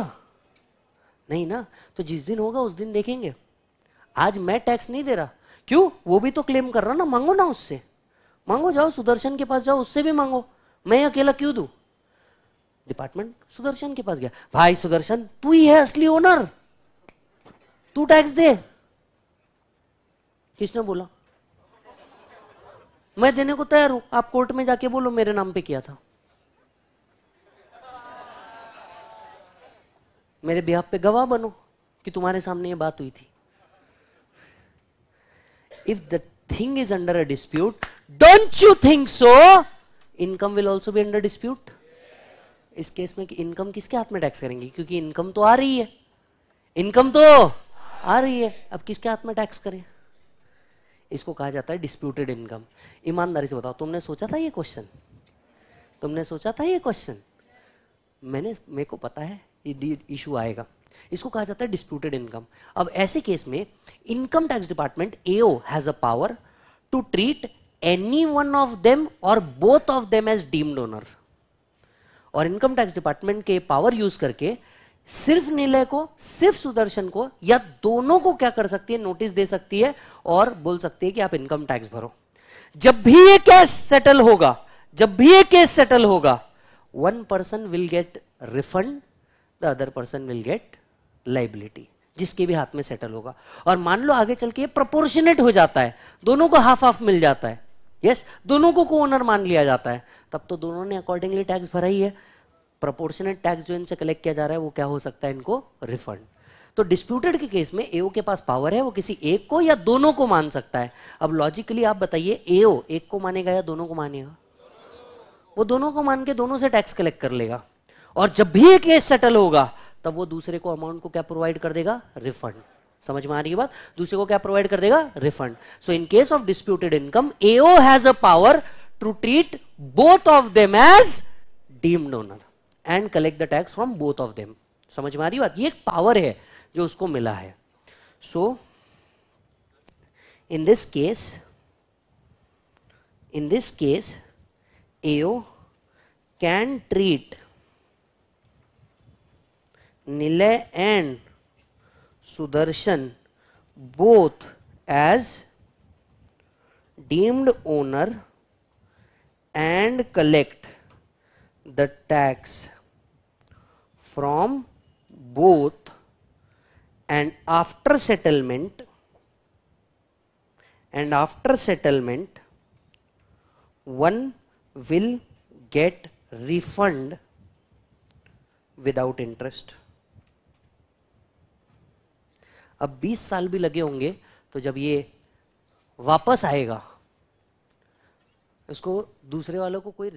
[SPEAKER 1] नहीं ना तो जिस दिन होगा उस दिन देखेंगे आज मैं टैक्स नहीं दे रहा क्यों वो भी तो क्लेम कर रहा ना मांगो ना उससे मांगो जाओ सुदर्शन के पास जाओ उससे भी मांगो मैं अकेला क्यों दू डिपार्टमेंट सुदर्शन के पास गया भाई सुदर्शन तू ही है असली ओनर तू टैक्स दे किसने बोला मैं देने को तैयार हूं आप कोर्ट में जाके बोलो मेरे नाम पे किया था मेरे बिहाफ पे गवाह बनो कि तुम्हारे सामने ये बात हुई थी if the thing is under a dispute don't you think so income will also be under dispute इस केस में कि इनकम किसके हाथ में टैक्स करेंगे क्योंकि इनकम तो आ रही है इनकम तो आ रही है अब किसके हाथ में टैक्स करें इसको कहा जाता है डिस्प्यूटेड इनकम ईमानदारी से बताओ तुमने सोचा था ये क्वेश्चन तुमने सोचा था ये क्वेश्चन मैंने मेरे को पता है ये इशू आएगा इसको कहा जाता है डिस्प्यूटेड इनकम अब ऐसे केस में income tax department AO has a power to treat any one of them और both of them as deemed owner और इनकम टैक्स डिपार्टमेंट के पावर यूज करके सिर्फ निलय को सिर्फ सुदर्शन को या दोनों को क्या कर सकती है नोटिस दे सकती है और बोल सकती है कि आप इनकम टैक्स भरो जब भी ये केस सेटल होगा जब भी ये केस सेटल होगा one person will get refund the other person will get liability जिसके भी हाथ में सेटल होगा और मान लो आगे चल के ये प्रपोर्शनेट हो जाता है दोनों को हाफ हाफ मिल जाता है यस yes, दोनों को को ओनर मान लिया जाता है तब तो दोनों ने अकॉर्डिंगली टैक्स भरा ही है प्रपोर्शनेट टैक्स जो इनसे कलेक्ट किया जा रहा है वो क्या हो सकता है इनको रिफंड तो डिस्प्यूटेड के केस में एओ के पास पावर है वो किसी एक को या दोनों को मान सकता है अब लॉजिकली आप बताइए एओ एक को मानेगा या दोनों को मानेगा वो दोनों को मान के दोनों से टैक्स कलेक्ट कर लेगा और जब भी केस सेटल होगा तब वो दूसरे को अमाउंट को क्या प्रोवाइड कर देगा रिफंड समझ में आ रही है बात दूसरे को क्या प्रोवाइड कर देगा refund so in case of disputed income AO has a power to treat both of them as deemed owner and collect the tax from both of them समझ में आ रही बात ये एक पावर है जो उसको मिला है so in this case in this case AO can treat Nilay and Sudarshan both as deemed owner and collect the tax from both and after settlement and after settlement one will get refund without interest अब 20 साल भी लगे होंगे तो जब ये वापस आएगा इसको दूसरे वालों को कोई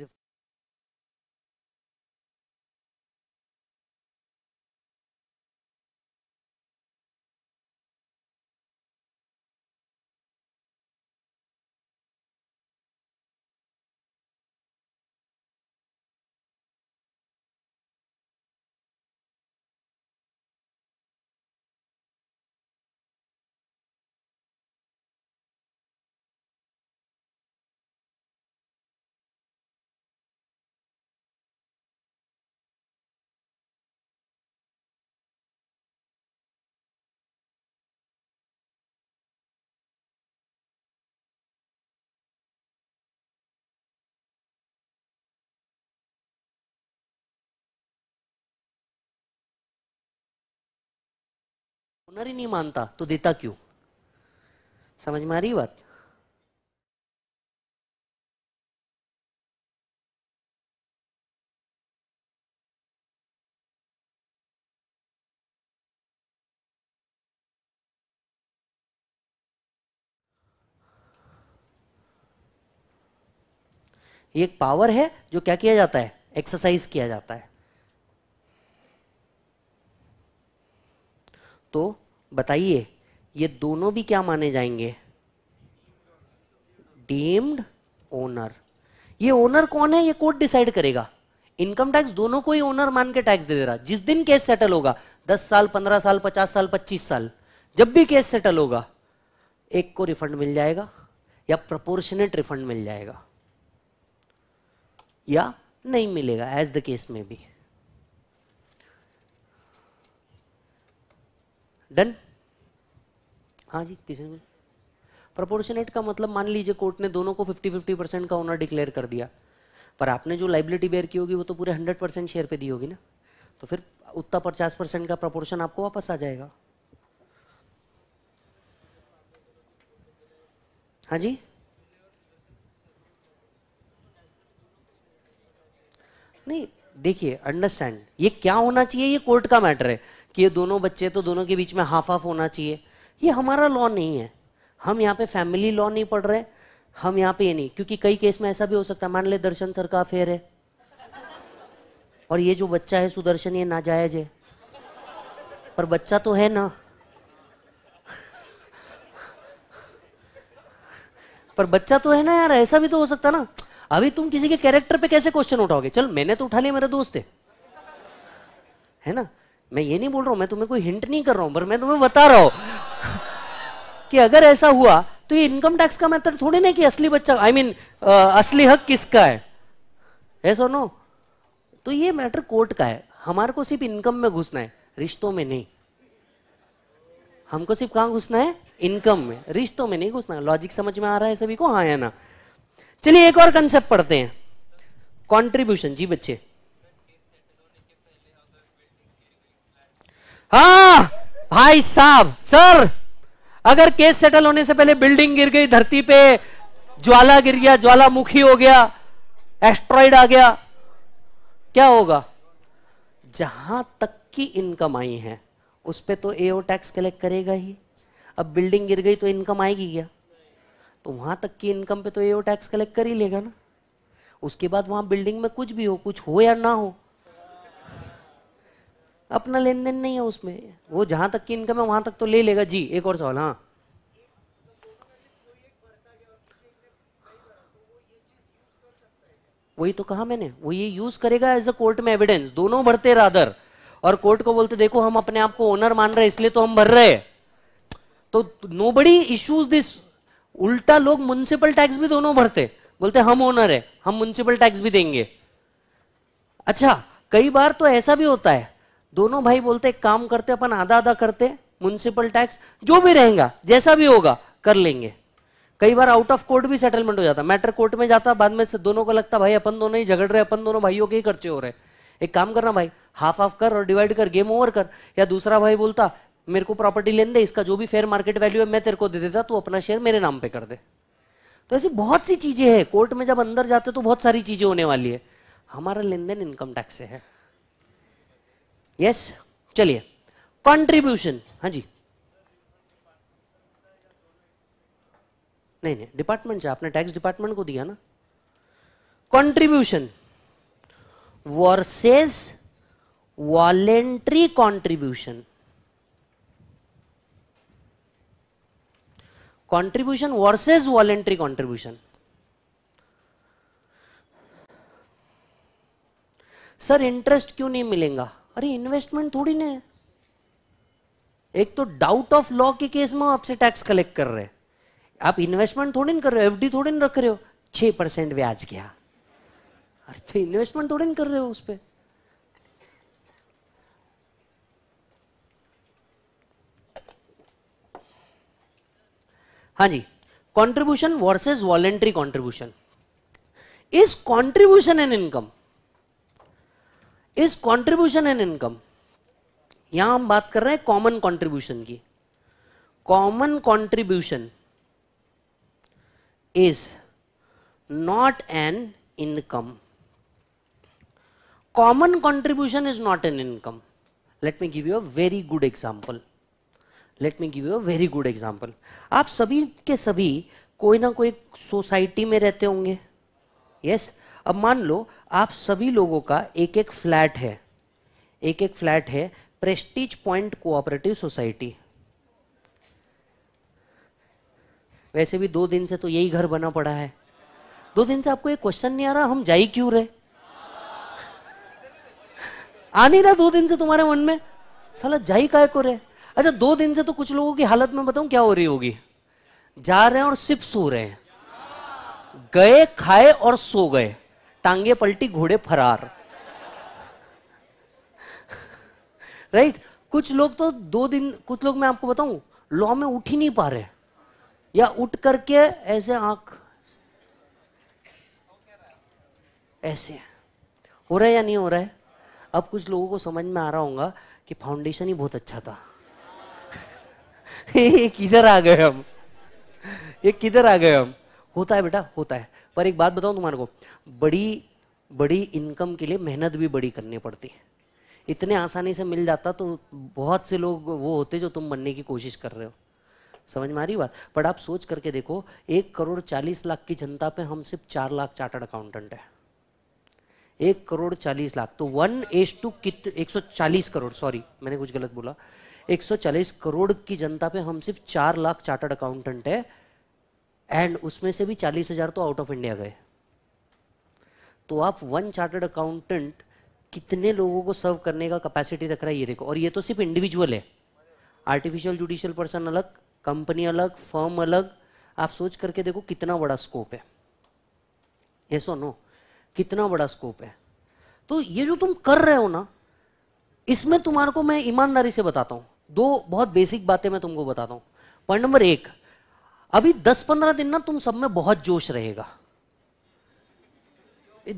[SPEAKER 1] ओनर ही नहीं मानता तो देता क्यों समझ में आ रही बात ये एक पावर है जो क्या किया जाता है एक्सरसाइज किया जाता है तो बताइए ये दोनों भी क्या माने जाएंगे डीम्ड ओनर ये ओनर कौन है ये कोर्ट डिसाइड करेगा इनकम टैक्स दोनों को ही ओनर मान के टैक्स दे दे रहा जिस दिन केस सेटल होगा दस साल पंद्रह साल पचास साल पच्चीस साल जब भी केस सेटल होगा एक को रिफंड मिल जाएगा या प्रपोर्शनेट रिफंड मिल जाएगा या नहीं मिलेगा एज द केस में भी डन हाँ जी किसी ने प्रपोर्शनेट का मतलब मान लीजिए कोर्ट ने दोनों को 50 50 परसेंट का ओनर डिक्लेयर कर दिया पर आपने जो लाइबिलिटी बेयर की होगी वो तो पूरे 100 परसेंट शेयर पे दी होगी ना तो फिर उतना पचास परसेंट का प्रपोर्शन आपको वापस आ जाएगा हाँ जी नहीं देखिए अंडरस्टैंड ये क्या होना चाहिए ये कोर्ट का मैटर है कि ये दोनों बच्चे तो दोनों के बीच में हाफ हाफ होना चाहिए ये हमारा लॉ नहीं है हम यहाँ पे फैमिली लॉ नहीं पढ़ रहे हम यहाँ पे ये नहीं क्योंकि कई केस में ऐसा भी हो सकता है मान ले दर्शन सर का अफेयर है और ये जो बच्चा है सुदर्शन ये नाजायज है पर बच्चा तो है ना पर बच्चा तो है ना यार ऐसा भी तो हो सकता ना अभी तुम किसी के कैरेक्टर पे कैसे क्वेश्चन उठाओगे चल मैंने तो उठा लिया मेरा दोस्त है है ना मैं ये नहीं बोल रहा हूं मैं तुम्हें कोई हिंट नहीं कर रहा हूं पर मैं तुम्हें बता रहा हूं कि अगर ऐसा हुआ तो ये इनकम टैक्स का मैटर थोड़ी ना कि असली बच्चा आई I मीन mean, असली हक किसका है ऐसा नो तो ये मैटर कोर्ट का है हमारे को सिर्फ इनकम में घुसना है रिश्तों में नहीं हमको सिर्फ कहां घुसना है इनकम में रिश्तों में नहीं घुसना लॉजिक समझ में आ रहा है सभी को हाँ या ना चलिए एक और कंसेप्ट पढ़ते हैं कॉन्ट्रीब्यूशन जी बच्चे हा भाई साहब सर अगर केस सेटल होने से पहले बिल्डिंग गिर गई धरती पे ज्वाला गिर गया ज्वालामुखी हो गया एस्ट्रॉइड आ गया क्या होगा जहां तक की इनकम आई है उस पर तो एओ टैक्स कलेक्ट करेगा ही अब बिल्डिंग गिर गई तो इनकम आएगी क्या तो वहां तक की इनकम पे तो एओ टैक्स कलेक्ट कर ही लेगा ना उसके बाद वहां बिल्डिंग में कुछ भी हो कुछ हो या ना हो अपना लेन देन नहीं है उसमें वो जहां तक की इनकम है वहां तक तो ले लेगा जी एक और सवाल हाँ वही तो कहा मैंने वो ये यूज करेगा एज अ कोर्ट में एविडेंस दोनों भरते रादर और कोर्ट को बोलते देखो हम अपने आप को ओनर मान रहे इसलिए तो हम भर रहे तो नो बड़ी इश्यूज दिस उल्टा लोग म्यूनसिपल टैक्स भी दोनों भरते बोलते हम ओनर है हम म्यूनसिपल टैक्स भी देंगे अच्छा कई बार तो ऐसा भी होता है दोनों भाई बोलते काम करते अपन आधा आधा करते म्यूनसिपल टैक्स जो भी रहेगा जैसा भी होगा कर लेंगे कई बार आउट ऑफ कोर्ट भी सेटलमेंट हो जाता मैटर कोर्ट में जाता बाद में दोनों को लगता भाई अपन दोनों ही झगड़ रहे अपन दोनों भाइयों के ही खर्चे हो रहे एक काम करना भाई हाफ ऑफ कर और डिवाइड कर गेम ओवर कर या दूसरा भाई बोलता मेरे को प्रॉपर्टी लेने दे इसका जो भी फेयर मार्केट वैल्यू है मैं तेरे को दे देता तू अपना शेयर मेरे नाम पे कर दे तो ऐसी बहुत सी चीजें हैं कोर्ट में जब अंदर जाते तो बहुत सारी चीजें होने वाली है हमारा लेन देन इनकम टैक्स से है यस चलिए कंट्रीब्यूशन हाँ जी नहीं नहीं डिपार्टमेंट से आपने टैक्स डिपार्टमेंट को दिया ना contribution versus voluntary contribution contribution versus voluntary contribution sir interest क्यों नहीं मिलेगा अरे इन्वेस्टमेंट थोड़ी ने एक तो डाउट ऑफ लॉ के केस में आपसे टैक्स कलेक्ट कर रहे हैं आप इन्वेस्टमेंट थोड़ी ना कर रहे हो एफडी थोड़ी ना रख रहे हो छह परसेंट ब्याज क्या अरे तो इन्वेस्टमेंट थोड़ी ना कर रहे हो उस पर हाँ जी contribution versus voluntary contribution is contribution and income is contribution and income यहां हम बात कर रहे हैं कॉमन कॉन्ट्रीब्यूशन की common contribution is not an income common contribution is not an income let me give you a very good example let me give you a very good example आप सभी के सभी कोई ना कोई सोसाइटी में रहते होंगे यस yes? अब मान लो आप सभी लोगों का एक एक फ्लैट है एक एक फ्लैट है प्रेस्टीज पॉइंट कोऑपरेटिव सोसाइटी वैसे भी दो दिन से तो यही घर बना पड़ा है दो दिन से आपको ये क्वेश्चन नहीं आ रहा हम जाई क्यों रहे आ नहीं रहा दो दिन से तुम्हारे मन में साला जाई काय को रहे अच्छा दो दिन से तो कुछ लोगों की हालत में बताऊं क्या हो रही होगी जा रहे हैं और सिर्फ सो रहे हैं गए खाए और सो गए टांगे पलटी घोड़े फरार राइट right? कुछ लोग तो दो दिन कुछ लोग मैं आपको बताऊं लॉ में उठ ही नहीं पा रहे या उठ करके ऐसे आंख ऐसे हो रहा है या नहीं हो रहा है अब कुछ लोगों को समझ में आ रहा होगा कि फाउंडेशन ही बहुत अच्छा था ये किधर आ गए हम ये किधर आ गए हम होता है बेटा होता है पर एक बात बताऊं तुम्हारे को बड़ी बड़ी इनकम के लिए मेहनत भी बड़ी करनी पड़ती है इतने आसानी से मिल जाता तो बहुत से लोग वो होते जो तुम बनने की कोशिश कर रहे हो समझ में आ रही बात बट आप सोच करके देखो एक करोड़ चालीस लाख की जनता पे हम सिर्फ चार लाख चार्टर्ड अकाउंटेंट है एक करोड़ चालीस लाख तो वन एज टू कित एक सौ चालीस करोड़ सॉरी मैंने कुछ गलत बोला एक सौ चालीस करोड़ की जनता पे हम सिर्फ चार लाख चार्टर्ड अकाउंटेंट है एंड उसमें से भी चालीस हजार तो आउट ऑफ इंडिया गए तो आप वन चार्टर्ड अकाउंटेंट कितने लोगों को सर्व करने का कैपेसिटी रख रहा है ये देखो और ये तो सिर्फ इंडिविजुअल है आर्टिफिशियल जुडिशियल पर्सन अलग कंपनी अलग फर्म अलग आप सोच करके देखो कितना बड़ा स्कोप है ये सो नो कितना बड़ा स्कोप है तो ये जो तुम कर रहे हो ना इसमें तुम्हारे को मैं ईमानदारी से बताता हूं दो बहुत बेसिक बातें मैं तुमको बताता हूं पॉइंट नंबर एक अभी 10-15 दिन ना तुम सब में बहुत जोश रहेगा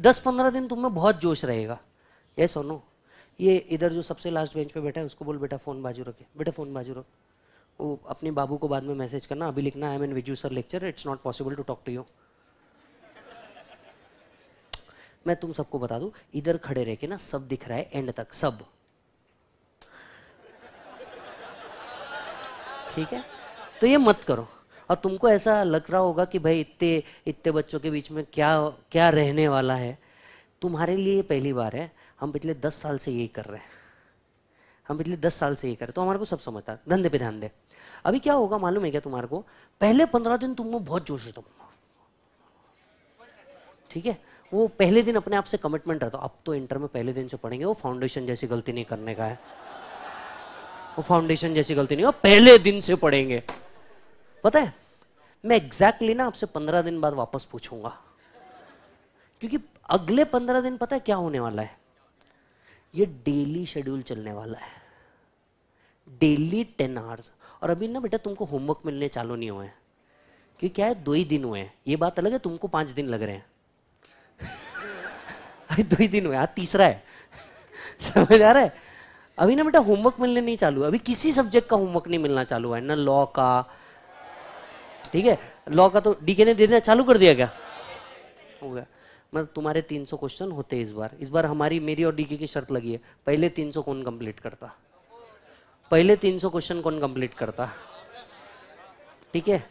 [SPEAKER 1] दस पंद्रह दिन तुम में बहुत जोश रहेगा ये सोनू ये इधर जो सबसे लास्ट बेंच पे बैठा है उसको बोल बेटा फ़ोन बाजू रखे बेटा फ़ोन बाजू रख वो अपने बाबू को बाद में मैसेज करना अभी लिखना I am in Viju sir lecture it's not possible to talk to you मैं तुम सबको बता दू इधर खड़े रह के ना सब दिख रहा है एंड तक सब ठीक है तो ये मत करो और तुमको ऐसा लग रहा होगा कि भाई इतने इतने बच्चों के बीच में क्या क्या रहने वाला है तुम्हारे लिए पहली बार है हम पिछले दस साल से यही कर रहे हैं हम पिछले दस साल से यही कर रहे तो हमारे को सब समझता धंधे पे ध्यान दे अभी क्या होगा मालूम है क्या तुम्हारे को पहले पंद्रह दिन तुम बहुत जोश तुम ठीक है वो पहले दिन अपने आप से कमिटमेंट रहता अब तो इंटर में पहले दिन से पढ़ेंगे वो फाउंडेशन जैसी गलती नहीं करने का है वो फाउंडेशन जैसी गलती नहीं हो पहले दिन से पढ़ेंगे पता है मैं एग्जैक्टली exactly ना आपसे पंद्रह दिन बाद वापस पूछूंगा क्योंकि अगले पंद्रह दिन पता है क्या होने वाला है ये डेली शेड्यूल चलने वाला है डेली टेन आवर्स और अभी ना बेटा तुमको होमवर्क मिलने चालू नहीं हुए कि क्या है दो ही दिन हुए हैं ये बात अलग है तुमको पांच दिन लग रहे हैं अभी दो ही दिन हुए आज तीसरा है समझ आ रहा है अभी ना बेटा होमवर्क मिलने नहीं चालू अभी किसी सब्जेक्ट का होमवर्क नहीं मिलना चालू है ना लॉ का ठीक है लॉ का तो डीके ने देना चालू कर दिया क्या हो गया मतलब तुम्हारे 300 क्वेश्चन होते इस बार इस बार हमारी मेरी और डीके की शर्त लगी है पहले 300 कौन कंप्लीट करता पहले 300 क्वेश्चन कौन कंप्लीट करता ठीक है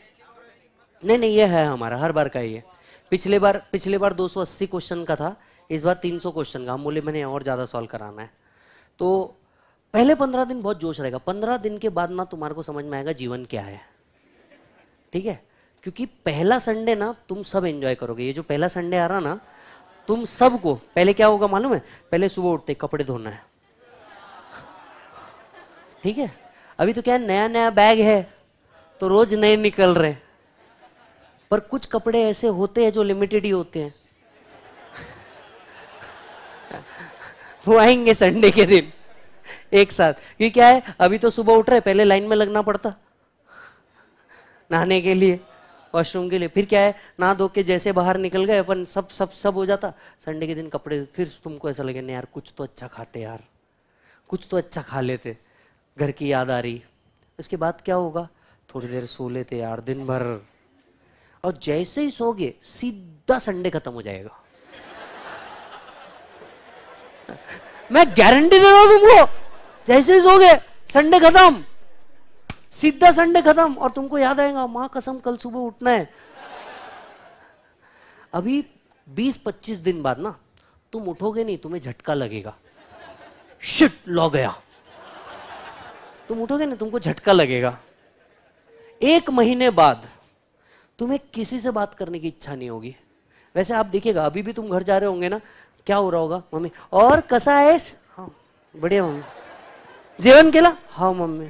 [SPEAKER 1] नहीं नहीं ये है हमारा हर बार का ये पिछले बार पिछले बार 280 क्वेश्चन का था इस बार 300 क्वेश्चन का हम बोले मैंने और ज़्यादा सॉल्व कराना है तो पहले पंद्रह दिन बहुत जोश रहेगा पंद्रह दिन के बाद ना तुम्हारे को समझ में आएगा जीवन क्या है ठीक है क्योंकि पहला संडे ना तुम सब एंजॉय करोगे ये जो पहला संडे आ रहा ना तुम सबको पहले क्या होगा मालूम है पहले सुबह उठते कपड़े धोना है ठीक है अभी तो क्या नया नया बैग है तो रोज नए निकल रहे पर कुछ कपड़े ऐसे होते हैं जो लिमिटेड ही होते हैं वो आएंगे संडे के दिन एक साथ ये क्या है अभी तो सुबह उठ रहे पहले लाइन में लगना पड़ता नहाने के लिए वॉशरूम के लिए फिर क्या है नहा धो के जैसे बाहर निकल गए अपन सब सब सब हो जाता संडे के दिन कपड़े फिर तुमको ऐसा लगे नहीं यार कुछ तो अच्छा खाते यार कुछ तो अच्छा खा लेते घर की याद आ रही इसके बाद क्या होगा थोड़ी देर सो लेते यार दिन भर और जैसे ही सोगे सीधा संडे खत्म हो जाएगा मैं गारंटी दे रहा हूं तुमको जैसे ही सोगे संडे खत्म सीधा संडे खत्म और तुमको याद आएगा माँ कसम कल सुबह उठना है अभी 20-25 दिन बाद ना तुम उठोगे नहीं तुम्हें झटका लगेगा शिट लॉ गया तुम उठोगे ना तुमको झटका लगेगा एक महीने बाद तुम्हें किसी से बात करने की इच्छा नहीं होगी वैसे आप देखिएगा अभी भी तुम घर जा रहे होंगे ना क्या हो रहा होगा मम्मी और कसा है हाँ बढ़िया मम्मी जीवन केला हाँ मम्मी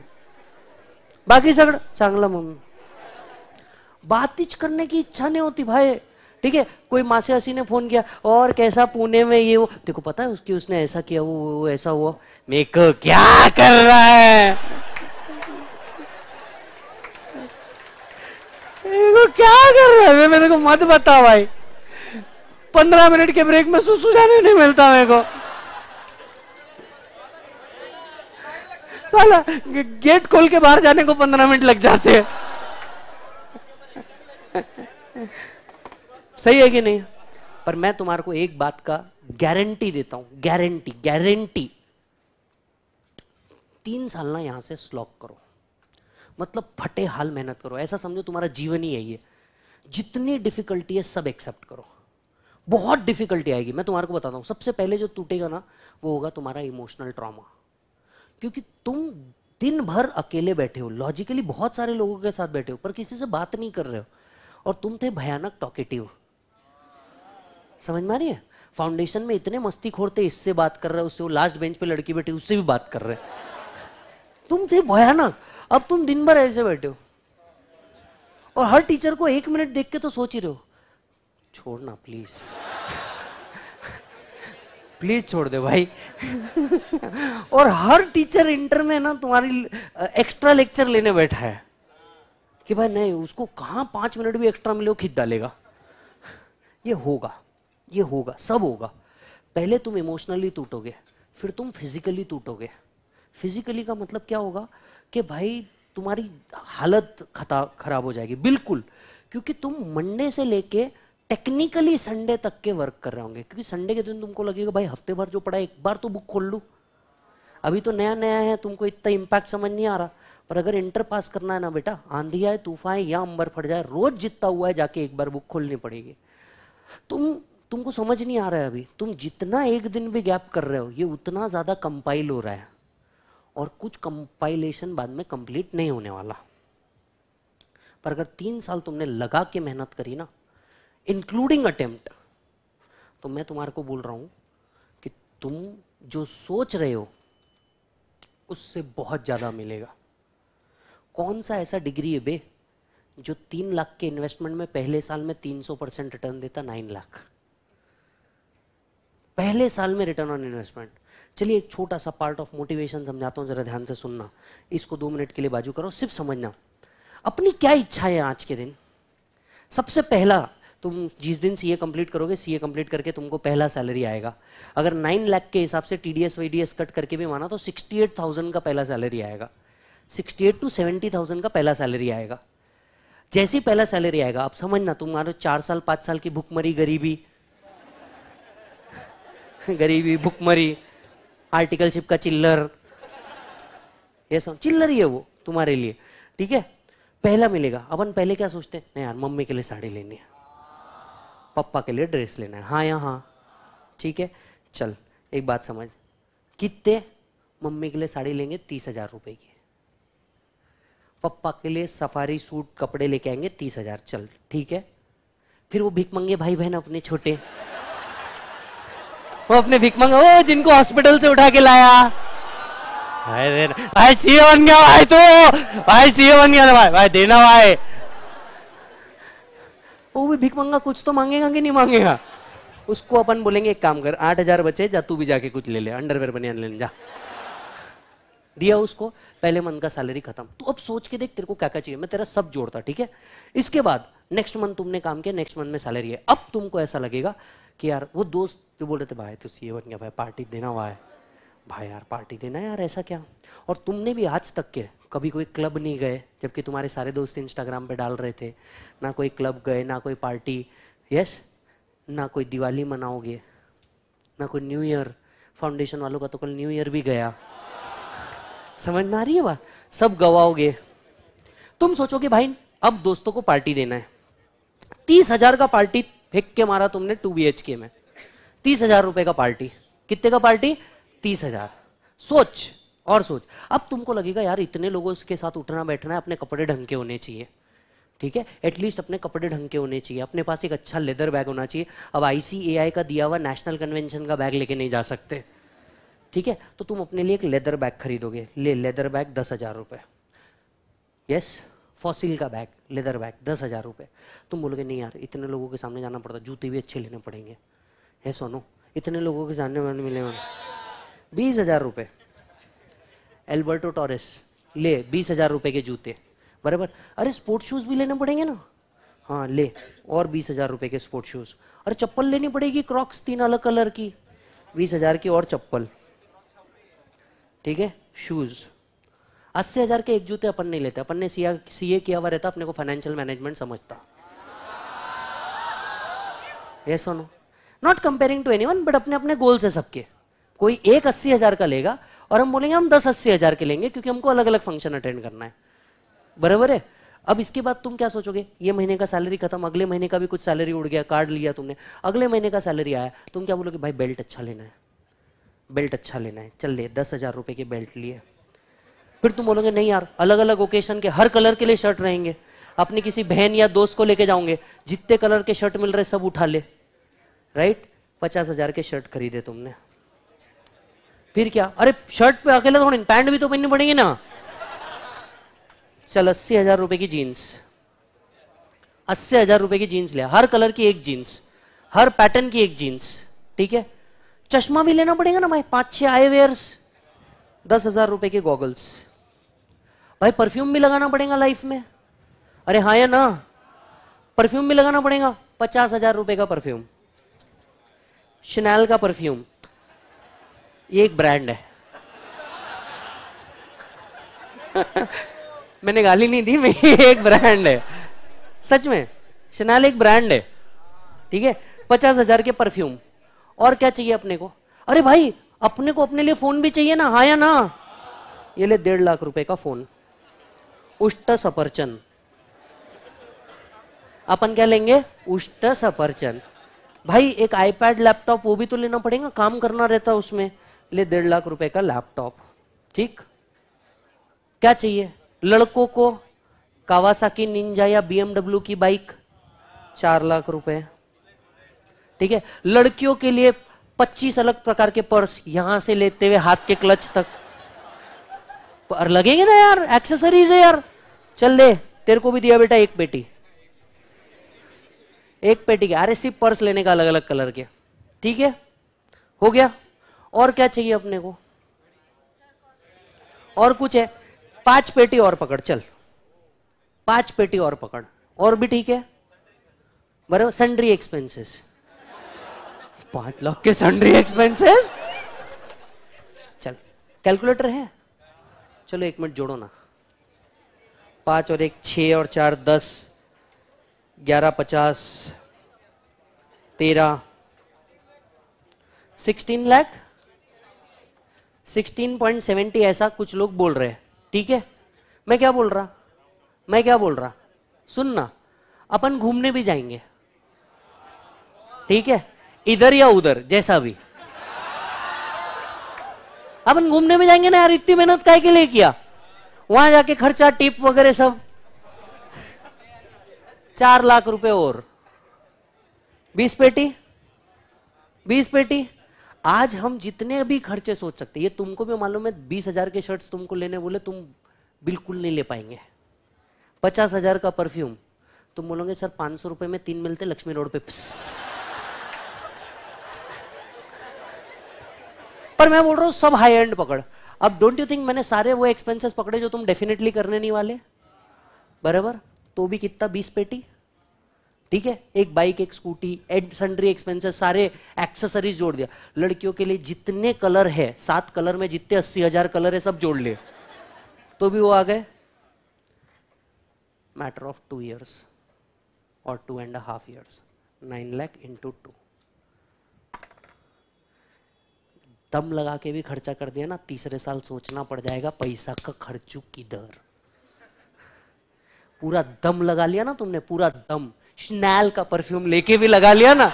[SPEAKER 1] बाकी सगड़ चांगलं मन बात करने की इच्छा नहीं होती भाई ठीक है कोई मासे हसी ने फोन किया और कैसा पुणे में ये वो देखो पता है उसकी उसने ऐसा किया वो, वो ऐसा हुआ मेरे को क्या कर रहा है को क्या कर रहा है मेरे को मत बता भाई पंद्रह मिनट के ब्रेक में सुसु जाने नहीं मिलता मेरे को साला गेट खोल के बाहर जाने को पंद्रह मिनट लग जाते हैं सही है कि नहीं पर मैं तुम्हारे को एक बात का गारंटी देता हूं गारंटी गारंटी तीन साल ना यहां से स्लॉक करो मतलब फटे हाल मेहनत करो ऐसा समझो तुम्हारा जीवन ही है ये जितनी डिफिकल्टी है सब एक्सेप्ट करो बहुत डिफिकल्टी आएगी मैं तुम्हारे को बताता हूँ सबसे पहले जो टूटेगा ना वो होगा तुम्हारा इमोशनल ट्रॉमा क्योंकि तुम दिन भर अकेले बैठे हो लॉजिकली बहुत सारे लोगों के साथ बैठे हो पर किसी से बात नहीं कर रहे हो और तुम थे भयानक टॉकेटिव समझ में आ रही है फाउंडेशन में इतने मस्ती खोरते इससे बात कर रहे हो उससे वो लास्ट बेंच पे लड़की बैठी उससे भी बात कर रहे तुम थे भयानक अब तुम दिन भर ऐसे बैठे हो और हर टीचर को एक मिनट देख के तो सोच ही रहे हो छोड़ना प्लीज प्लीज छोड़ दे भाई और हर टीचर इंटर में ना तुम्हारी एक्स्ट्रा लेक्चर लेने बैठा है कि भाई नहीं उसको कहाँ पांच मिनट भी एक्स्ट्रा मिले खिद डालेगा ये होगा ये होगा सब होगा पहले तुम इमोशनली टूटोगे फिर तुम फिजिकली टूटोगे फिजिकली का मतलब क्या होगा कि भाई तुम्हारी हालत खता खराब हो जाएगी बिल्कुल क्योंकि तुम मंडे से लेके टेक्निकली संडे तक के वर्क कर रहे होंगे क्योंकि संडे के दिन तुमको लगेगा भाई हफ्ते भर जो पढ़ा एक बार तो बुक खोल लू अभी तो नया नया है तुमको इतना इम्पैक्ट समझ नहीं आ रहा पर अगर इंटर पास करना है ना बेटा आंधी आए तूफान या अंबर फट जाए रोज जितता हुआ है जाके एक बार बुक खोलनी पड़ेगी तुम तुमको समझ नहीं आ रहा है अभी तुम जितना एक दिन भी गैप कर रहे हो ये उतना ज़्यादा कंपाइल हो रहा है और कुछ कंपाइलेशन बाद में कंप्लीट नहीं होने वाला पर अगर तीन साल तुमने लगा के मेहनत करी ना इंक्लूडिंग अटेम्प्ट तो मैं तुम्हारे को बोल रहा हूं कि तुम जो सोच रहे हो उससे बहुत ज्यादा मिलेगा कौन सा ऐसा डिग्री है बे जो तीन लाख के इन्वेस्टमेंट में पहले साल में तीन सौ परसेंट रिटर्न देता नाइन लाख पहले साल में रिटर्न ऑन इन्वेस्टमेंट चलिए एक छोटा सा पार्ट ऑफ मोटिवेशन समझाता हूं जरा ध्यान से सुनना इसको दो मिनट के लिए बाजू करो सिर्फ समझना अपनी क्या इच्छा है आज के दिन सबसे पहला तुम जिस दिन सीए कंप्लीट करोगे सीए कंप्लीट करके तुमको पहला सैलरी आएगा अगर नाइन लाख के हिसाब से टीडीएस वीडीएस कट करके भी माना तो सिक्सटी एट थाउजेंड का पहला सैलरी आएगा sixty eight to seventy thousand का पहला सैलरी आएगा जैसी पहला सैलरी आएगा आप समझना तुम मानो चार साल पाँच साल की भुखमरी गरीबी गरीबी भुखमरी आर्टिकलशिप का चिल्लर ये सब चिल्लर ही है वो तुम्हारे लिए ठीक है पहला मिलेगा अपन पहले क्या सोचते हैं यार मम्मी के लिए साड़ी लेनी है पप्पा के लिए ड्रेस लेना है हाँ या हाँ ठीक है चल एक बात समझ कितने मम्मी के लिए साड़ी लेंगे तीस हजार रुपये की पप्पा के लिए सफारी सूट कपड़े लेके आएंगे तीस हजार चल ठीक है फिर वो भीख मंगे भाई बहन अपने छोटे वो अपने भीख मंगे ओ जिनको हॉस्पिटल से उठा के लाया भाई देना भाई सीए बन गया भाई तू तो। भाई सीए बन गया भाई भाई देना भाई Oh, वो भी भीख मांगा कुछ तो मांगेगा कि नहीं मांगेगा उसको अपन बोलेंगे एक काम कर आठ हजार बचे जा तू भी जाके कुछ ले ले अंडरवेयर बनियान ले जा दिया उसको पहले मंथ का सैलरी खत्म तू अब सोच के देख तेरे को क्या क्या चाहिए मैं तेरा सब जोड़ता ठीक है इसके बाद नेक्स्ट मंथ तुमने काम किया नेक्स्ट मंथ में सैलरी है अब तुमको ऐसा लगेगा कि यार वो दोस्त जो बोल रहे थे भाई तुझे सी बन गया भाई पार्टी देना हुआ है भाई यार पार्टी देना यार ऐसा क्या और तुमने भी आज तक के कभी कोई क्लब नहीं गए जबकि तुम्हारे सारे दोस्त इंस्टाग्राम पे डाल रहे थे ना कोई क्लब गए ना कोई पार्टी यस ना कोई दिवाली मनाओगे ना कोई न्यू ईयर फाउंडेशन वालों का तो कल न्यू ईयर भी गया समझ में आ रही है बात सब गवाओगे तुम सोचोगे भाई अब दोस्तों को पार्टी देना है तीस हजार का पार्टी फेंक के मारा तुमने टू बी में तीस हजार रुपए का पार्टी कितने का पार्टी तीस हजार सोच और सोच अब तुमको लगेगा यार इतने लोगों के साथ उठना बैठना है अपने कपड़े ढंग के होने चाहिए ठीक है एटलीस्ट अपने कपड़े ढंग के होने चाहिए अपने पास एक अच्छा लेदर बैग होना चाहिए अब आई का दिया हुआ नेशनल कन्वेंशन का बैग लेके नहीं जा सकते ठीक है तो तुम अपने लिए एक लेदर बैग खरीदोगे ले लेदर बैग दस हज़ार रुपये यस फॉसिल का बैग लेदर बैग दस हज़ार रुपये तुम बोलोगे नहीं यार इतने लोगों के सामने जाना पड़ता जूते भी अच्छे लेने पड़ेंगे है सोनो इतने लोगों के सामने मिले बीस हज़ार रुपये एल्बर्टो टॉरेस ले बीस हजार रुपए के जूते बराबर अरे स्पोर्ट शूज़ भी लेने पड़ेंगे ना हाँ ले और बीस हजार रुपए के स्पोर्ट शूज़ अरे चप्पल लेनी पड़ेगी क्रॉक्स तीन अलग कलर की बीस हजार की और चप्पल ठीक है शूज़ अस्सी हजार के एक जूते अपन नहीं लेते अपन ने सीए सीए किया हुआ रहता अपने को फाइनेंशियल मैनेजमेंट समझता ये no not comparing to one but अपने अपने गोल्स है सबके कोई एक अस्सी हजार का लेगा और हम बोलेंगे हम दस अस्सी हजार के लेंगे क्योंकि हमको अलग अलग फंक्शन अटेंड करना है बराबर है अब इसके बाद तुम क्या सोचोगे ये महीने का सैलरी खत्म अगले महीने का भी कुछ सैलरी उड़ गया कार्ड लिया तुमने अगले महीने का सैलरी आया तुम क्या बोलोगे भाई बेल्ट अच्छा लेना है बेल्ट अच्छा लेना है चल ले दस हजार रुपये के बेल्ट लिए फिर तुम बोलोगे नहीं यार अलग अलग ओकेशन के हर कलर के लिए शर्ट रहेंगे अपनी किसी बहन या दोस्त को लेके जाओगे जितने कलर के शर्ट मिल रहे सब उठा ले राइट पचास हजार के शर्ट खरीदे तुमने फिर क्या अरे शर्ट पे अकेला थोड़ी पैंट भी तो पहननी पड़ेगी ना चल अस्सी हजार रुपए की जीन्स अस्सी हजार रुपए की जीन्स लिया हर कलर की एक जीन्स हर पैटर्न की एक जीन्स ठीक है चश्मा भी लेना पड़ेगा ना भाई पांच छह आई दस हजार रुपए के गॉगल्स भाई परफ्यूम भी लगाना पड़ेगा लाइफ में अरे हाँ या ना परफ्यूम भी लगाना पड़ेगा पचास हजार रुपए का परफ्यूम शनैल का परफ्यूम एक ब्रांड है मैंने गाली नहीं दी मैं एक ब्रांड है सच में शनाल एक ब्रांड है ठीक है पचास हजार के परफ्यूम और क्या चाहिए अपने को अरे भाई अपने को अपने लिए फोन भी चाहिए ना हा या ना ये ले डेढ़ लाख रुपए का फोन उष्ट सफरचन अपन क्या लेंगे उष्ट सफरचन भाई एक आईपैड लैपटॉप वो भी तो लेना पड़ेगा काम करना रहता है उसमें ले डेढ़ लाख रुपए का लैपटॉप ठीक क्या चाहिए लड़कों को कावासाकी निंजा या बीएमडब्ल्यू की बाइक चार लाख रुपए ठीक है लड़कियों के लिए पच्चीस अलग प्रकार के पर्स यहां से लेते हुए हाथ के क्लच तक पर लगेंगे ना यार एक्सेसरीज है यार चल ले तेरे को भी दिया बेटा एक पेटी एक पेटी के अरे सिर्फ पर्स लेने का अलग अलग कलर के ठीक है हो गया और क्या चाहिए अपने को और कुछ है पांच पेटी और पकड़ चल पांच पेटी और पकड़ और भी ठीक है बरबर सन्ड्री एक्सपेंसेस पांच लाख के सन्ड्री एक्सपेंसेस चल कैलकुलेटर है चलो एक मिनट जोड़ो ना पांच और एक छ और चार दस ग्यारह पचास तेरह सिक्सटीन लाख 16.70 ऐसा कुछ लोग बोल रहे हैं ठीक है मैं क्या बोल रहा मैं क्या बोल रहा सुनना अपन घूमने भी जाएंगे ठीक है इधर या उधर जैसा भी अपन घूमने भी जाएंगे ना यार इतनी मेहनत काय के लिए किया वहां जाके खर्चा टिप वगैरह सब चार लाख रुपए और बीस पेटी बीस पेटी आज हम जितने भी खर्चे सोच सकते ये तुमको भी मालूम है बीस हजार के शर्ट्स तुमको लेने बोले तुम बिल्कुल नहीं ले पाएंगे पचास हजार का परफ्यूम तुम बोलोगे सर पाँच सौ रुपए में तीन मिलते लक्ष्मी रोड पे पर मैं बोल रहा हूँ सब हाई एंड पकड़ अब डोंट यू थिंक मैंने सारे वो एक्सपेंसेस पकड़े जो तुम डेफिनेटली करने नहीं वाले बराबर तो भी कितना बीस पेटी ठीक है एक बाइक एक स्कूटी एड सन्ड्री एक्सपेंसेस सारे एक्सेसरीज जोड़ दिया लड़कियों के लिए जितने कलर है सात कलर में जितने अस्सी हजार कलर है सब जोड़ लिए तो भी वो आ गए मैटर ऑफ टू इयर्स और two and half years nine lakh into two दम लगा के भी खर्चा कर दिया ना तीसरे साल सोचना पड़ जाएगा पैसा का खर्चू किधर पूरा दम लगा लिया ना तुमने पूरा दम स्नैल का परफ्यूम लेके भी लगा लिया ना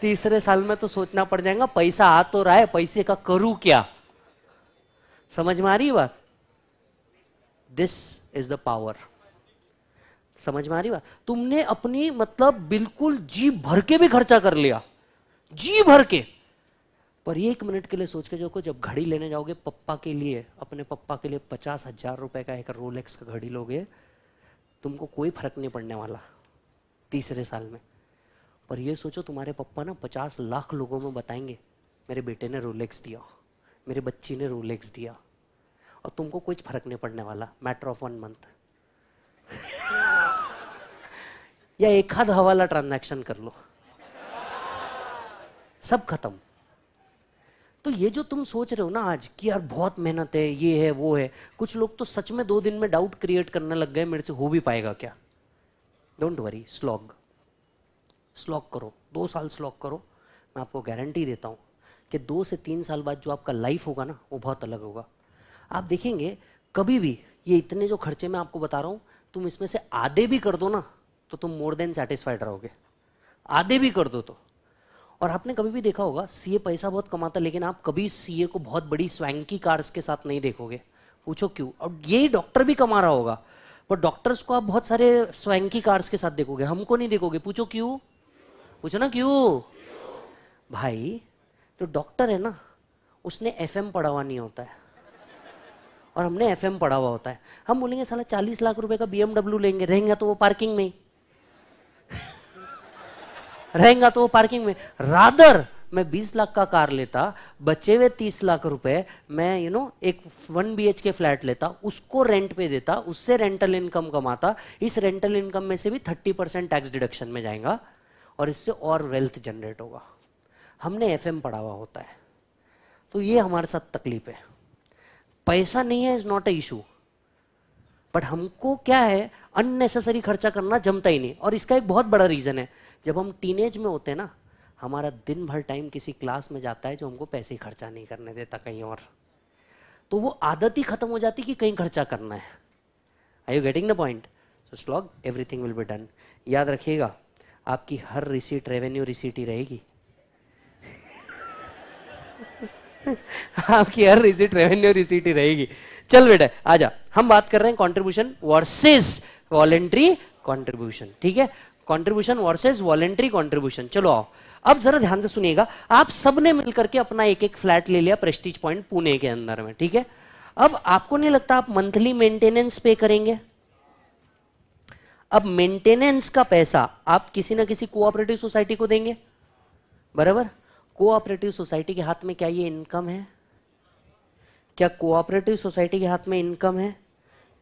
[SPEAKER 1] तीसरे साल में तो सोचना पड़ जाएगा पैसा आ तो रहा है पैसे का करूं क्या समझ में आ रही बात दिस इज द पावर समझ में आ रही बात तुमने अपनी मतलब बिल्कुल जी भर के भी खर्चा कर लिया जी भर के पर एक मिनट के लिए सोच के को जब घड़ी लेने जाओगे पप्पा के लिए अपने पप्पा के लिए पचास हजार रुपए का एक रोलेक्स का घड़ी लोगे तुमको कोई फर्क नहीं पड़ने वाला तीसरे साल में पर ये सोचो तुम्हारे पप्पा ना पचास लाख लोगों में बताएंगे मेरे बेटे ने रोलेक्स दिया मेरे बच्ची ने रोलेक्स दिया और तुमको कुछ फर्क नहीं पड़ने वाला मैटर ऑफ वन मंथ या एक हाथ हवाला ट्रांजैक्शन कर लो सब खत्म तो ये जो तुम सोच रहे हो ना आज कि यार बहुत मेहनत है ये है वो है कुछ लोग तो सच में दो दिन में डाउट क्रिएट करने लग गए मेरे से हो भी पाएगा क्या डोंट वरी स्लॉग स्लॉग करो दो साल स्लॉग करो मैं आपको गारंटी देता हूँ कि दो से तीन साल बाद जो आपका लाइफ होगा ना वो बहुत अलग होगा आप देखेंगे कभी भी ये इतने जो खर्चे मैं आपको बता रहा हूँ तुम इसमें से आधे भी कर दो ना तो तुम मोर देन सेटिस्फाइड रहोगे आधे भी कर दो तो और आपने कभी भी देखा होगा सीए पैसा बहुत कमाता लेकिन आप कभी सीए को बहुत बड़ी स्वैंकी कार्स के साथ नहीं देखोगे पूछो क्यों और यही डॉक्टर भी कमा रहा होगा पर डॉक्टर्स को आप बहुत सारे स्वैंकी कार्स के साथ देखोगे हमको नहीं देखोगे पूछो क्यों पूछो ना क्यों भाई जो तो डॉक्टर है ना उसने एफ पढ़ा हुआ नहीं होता है और हमने एफ पढ़ा हुआ होता है हम बोलेंगे साला चालीस लाख रुपए का बी लेंगे रहेंगे तो वो पार्किंग में ही रहेगा तो वो पार्किंग में रादर मैं बीस लाख का कार लेता बचे हुए तीस लाख रुपए मैं यू नो एक वन बी के फ्लैट लेता उसको रेंट पे देता उससे रेंटल इनकम कमाता इस रेंटल इनकम में से भी थर्टी परसेंट टैक्स डिडक्शन में जाएगा और इससे और वेल्थ जनरेट होगा हमने एफ पढ़ा हुआ होता है तो ये हमारे साथ तकलीफ है पैसा नहीं है is not a issue but हमको क्या है अननेसेसरी खर्चा करना जमता ही नहीं और इसका एक बहुत बड़ा रीजन है जब हम टीनेज में होते हैं ना हमारा दिन भर टाइम किसी क्लास में जाता है जो हमको पैसे खर्चा नहीं करने देता कहीं और तो वो आदत ही खत्म हो जाती कि कहीं खर्चा करना है I you getting the point slog everything will be done याद रखिएगा आपकी हर रिसीट रेवेन्यू रिसीट ही रहेगी आपकी हर रिसीट रेवेन्यू रिसीट ही रहेगी चल बेटा आजा हम बात कर रहे हैं कंट्रीब्यूशन वर्सेस वॉलेंट्री कंट्रीब्यूशन ठीक है कॉन्ट्रीब्यूशन वर्सेज वॉलेंट्री कॉन्ट्रीब्यूशन चलो आओ अब जरा ध्यान से सुनिएगा आप सबने मिलकर के अपना एक एक फ्लैट ले लिया प्रेस्टीज पॉइंट पुणे के अंदर में ठीक है अब आपको नहीं लगता आप मंथली मेंटेनेंस पे करेंगे अब मेंटेनेंस का पैसा आप किसी ना किसी कोऑपरेटिव सोसाइटी को देंगे बराबर कोऑपरेटिव सोसाइटी के हाथ में क्या ये इनकम है क्या कोऑपरेटिव सोसाइटी के हाथ में इनकम है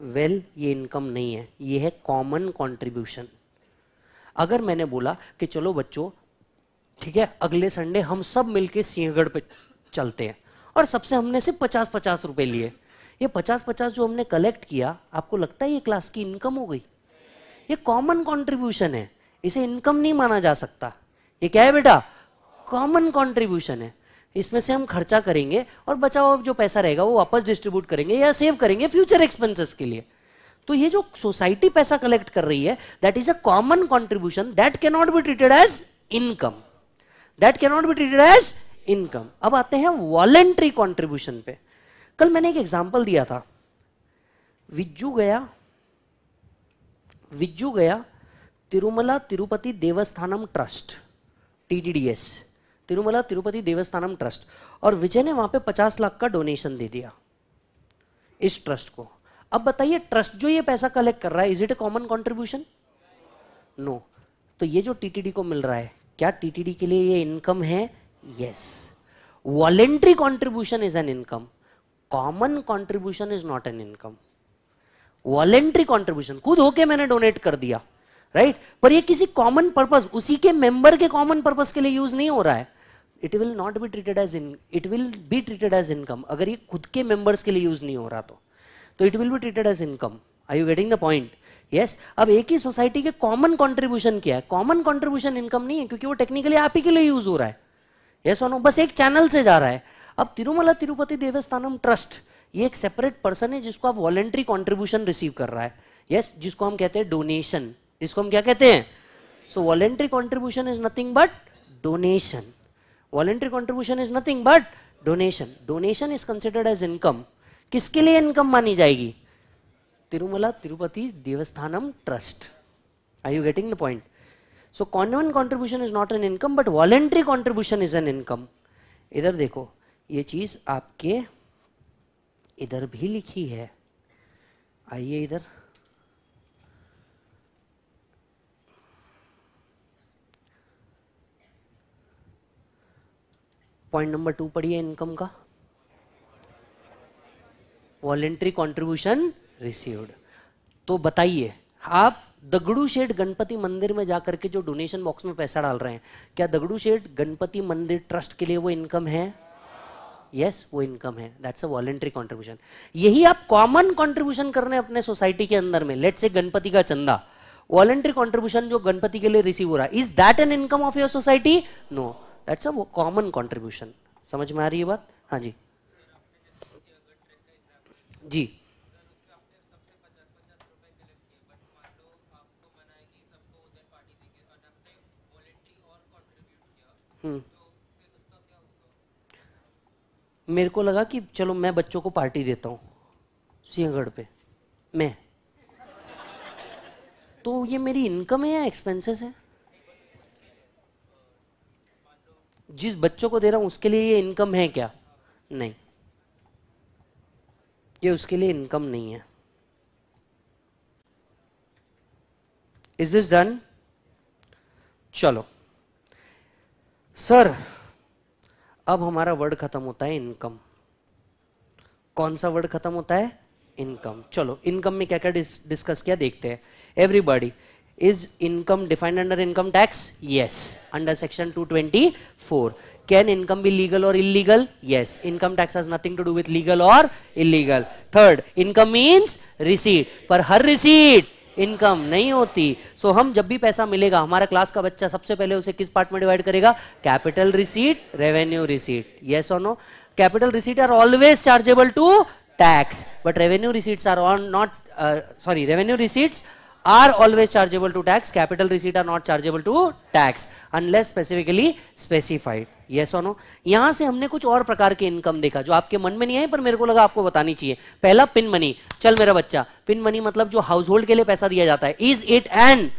[SPEAKER 1] वेल well, ये इनकम नहीं है ये है कॉमन कॉन्ट्रीब्यूशन अगर मैंने बोला कि चलो बच्चों ठीक है अगले संडे हम सब मिलके सिंहगढ़ पे चलते हैं और सबसे हमने सिर्फ पचास पचास रुपए लिए ये पचास पचास जो हमने कलेक्ट किया आपको लगता है ये क्लास की इनकम हो गई ये कॉमन कॉन्ट्रीब्यूशन है इसे इनकम नहीं माना जा सकता ये क्या है बेटा कॉमन कॉन्ट्रीब्यूशन है इसमें से हम खर्चा करेंगे और बचा हुआ जो पैसा रहेगा वो वापस डिस्ट्रीब्यूट करेंगे या सेव करेंगे फ्यूचर एक्सपेंसेस के लिए तो ये जो सोसाइटी पैसा कलेक्ट कर रही है that is a common contribution that can not be treated as income that can not be treated as income अब आते हैं वॉलेंट्री कॉन्ट्रीब्यूशन पे कल मैंने एक एग्जाम्पल दिया था विज्जू गया विज्जू गया Tirumala Tirupati Devasthanam trust TDDS Tirumala Tirupati Devasthanam trust और विजय ने वहां पे 50 लाख का डोनेशन दे दिया इस ट्रस्ट को अब बताइए ट्रस्ट जो ये पैसा कलेक्ट कर रहा है is it a common contribution no तो ये जो टीटीडी को मिल रहा है क्या टीटीडी के लिए ये इनकम है yes voluntary contribution is an income common contribution is not an income voluntary contribution खुद होके मैंने डोनेट कर दिया राइट right? पर ये किसी कॉमन पर्पज उसी के मेंबर के कॉमन पर्पज के लिए यूज नहीं हो रहा है it will not be treated as in it will be treated as income अगर ये खुद के मेंबर्स के लिए यूज नहीं हो रहा तो तो it will be treated as income I you getting the point yes अब एक ही सोसाइटी के कॉमन कॉन्ट्रीब्यूशन क्या है कॉमन कॉन्ट्रीब्यूशन इनकम नहीं है क्योंकि वो टेक्निकली आप ही के लिए यूज हो रहा है यस yes नो बस एक चैनल से जा रहा है अब तिरुमला तिरुपति देवस्थानम ट्रस्ट ये एक सेपरेट पर्सन है जिसको आप वॉलेंट्री कॉन्ट्रीब्यूशन रिसीव कर रहा है यस yes, जिसको हम कहते हैं डोनेशन जिसको हम क्या कहते हैं so voluntary contribution is nothing but donation voluntary contribution is nothing but donation donation is considered as income किसके लिए इनकम मानी जाएगी Tirumala Tirupati Devasthanam trust I you getting the point so common contribution is not an income but voluntary contribution is an income इधर देखो ये चीज आपके इधर भी लिखी है आइए इधर पॉइंट नंबर टू पढ़िए इनकम का वॉलेंट्री कॉन्ट्रीब्यूशन रिसीव्ड तो बताइए आप दगड़ू शेठ गणपति मंदिर में जाकर के जो डोनेशन बॉक्स में पैसा डाल रहे हैं क्या दगड़ू शेठ गणपति मंदिर ट्रस्ट के लिए वो इनकम है यस yes, वो इनकम है दैट्स अ वॉलेंट्री कॉन्ट्रीब्यूशन यही आप कॉमन कॉन्ट्रीब्यूशन कर रहे हैं अपने सोसाइटी के अंदर में लेट से गणपति का चंदा वॉलेंट्री कॉन्ट्रीब्यूशन जो गणपति के लिए रिसीव हो रहा है is that an income of your society no that's a common contribution समझ में आ रही है बात हाँ जी जी हम्म। मेरे को लगा कि चलो मैं बच्चों को पार्टी देता हूँ सिंहगढ़ पे मैं तो ये मेरी इनकम है या एक्सपेंसेस है जिस बच्चों को दे रहा हूँ उसके लिए ये इनकम है क्या नहीं ये उसके लिए इनकम नहीं है इज दिस डन चलो सर अब हमारा वर्ड खत्म होता है इनकम कौन सा वर्ड खत्म होता है इनकम चलो इनकम में क्या क्या डिस्कस किया देखते हैं everybody is income defined under income tax yes under section 224 can income be legal और illegal yes income tax has nothing to do with legal और इलीगल थर्ड इनकम मीन्स रिसीट पर हर रिसीट इनकम नहीं होती सो so, हम जब भी पैसा मिलेगा हमारा क्लास का बच्चा सबसे पहले उसे किस पार्ट में डिवाइड करेगा capital receipt revenue receipt yes और no capital receipt are always chargeable to tax but revenue receipt are on not sorry revenue receipts are always chargeable to tax capital receipt are not chargeable to tax unless specifically specified yes और नो यहां से हमने कुछ और प्रकार के इनकम देखा जो आपके मन में नहीं आई पर मेरे को लगा आपको बतानी चाहिए पहला पिन मनी चल मेरा बच्चा पिन मनी मतलब जो हाउस होल्ड के लिए पैसा दिया जाता है is it an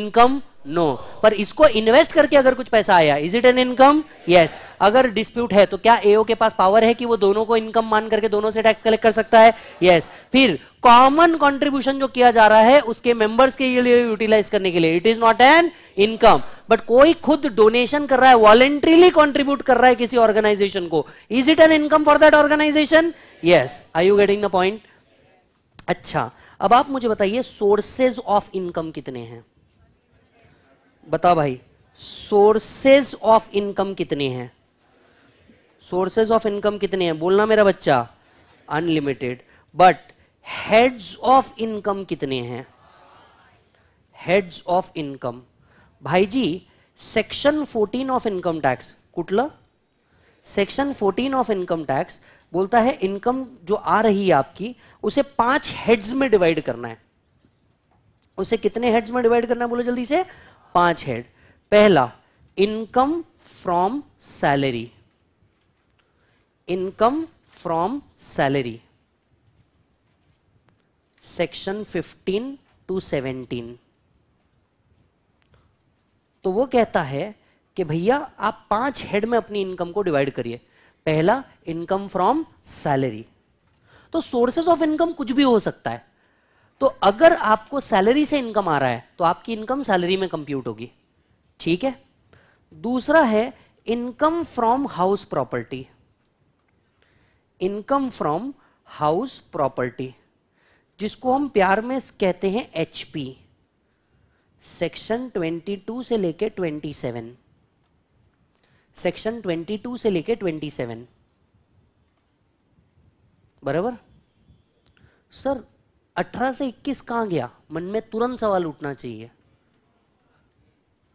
[SPEAKER 1] income no no. पर इसको इन्वेस्ट करके अगर कुछ पैसा आया is it an income yes अगर डिस्प्यूट है तो क्या एओ के पास पावर है कि वो दोनों को इनकम मान करके दोनों से टैक्स कलेक्ट कर सकता है यस yes. फिर कॉमन कंट्रीब्यूशन जो किया जा रहा है उसके मेंबर्स के लिए यूटिलाइज करने के लिए it is not an income but कोई खुद डोनेशन कर रहा है वॉलेंट्रीली कॉन्ट्रीब्यूट कर रहा है किसी ऑर्गेनाइजेशन को is it an income for that organisation yes I you getting the point अच्छा अब आप मुझे बताइए सोर्सेज ऑफ इनकम कितने हैं बता भाई सोर्सेज ऑफ इनकम कितने हैं सोर्सेज ऑफ इनकम कितने हैं बोलना मेरा बच्चा unlimited but heads of income कितने हैं हेड्स ऑफ इनकम भाई जी सेक्शन 14 ऑफ इनकम टैक्स कुटला सेक्शन 14 ऑफ इनकम टैक्स बोलता है इनकम जो आ रही है आपकी उसे पांच हेड्स में डिवाइड करना है उसे कितने हेड्स में डिवाइड करना है बोलो जल्दी से पांच हेड पहला income from salary income from salary section 15 to 17 तो वो कहता है कि भैया आप पांच हेड में अपनी इनकम को डिवाइड करिए पहला इनकम फ्रॉम सैलरी तो सोर्सेस ऑफ इनकम कुछ भी हो सकता है तो अगर आपको सैलरी से इनकम आ रहा है तो आपकी इनकम सैलरी में कंप्यूट होगी ठीक है दूसरा है income from house property income from house property जिसको हम प्यार में कहते हैं एचपी सेक्शन 22 से लेके 27 सेक्शन 22 से लेके 27 बराबर सर अठारह से इक्कीस कहाँ गया मन में तुरंत सवाल उठना चाहिए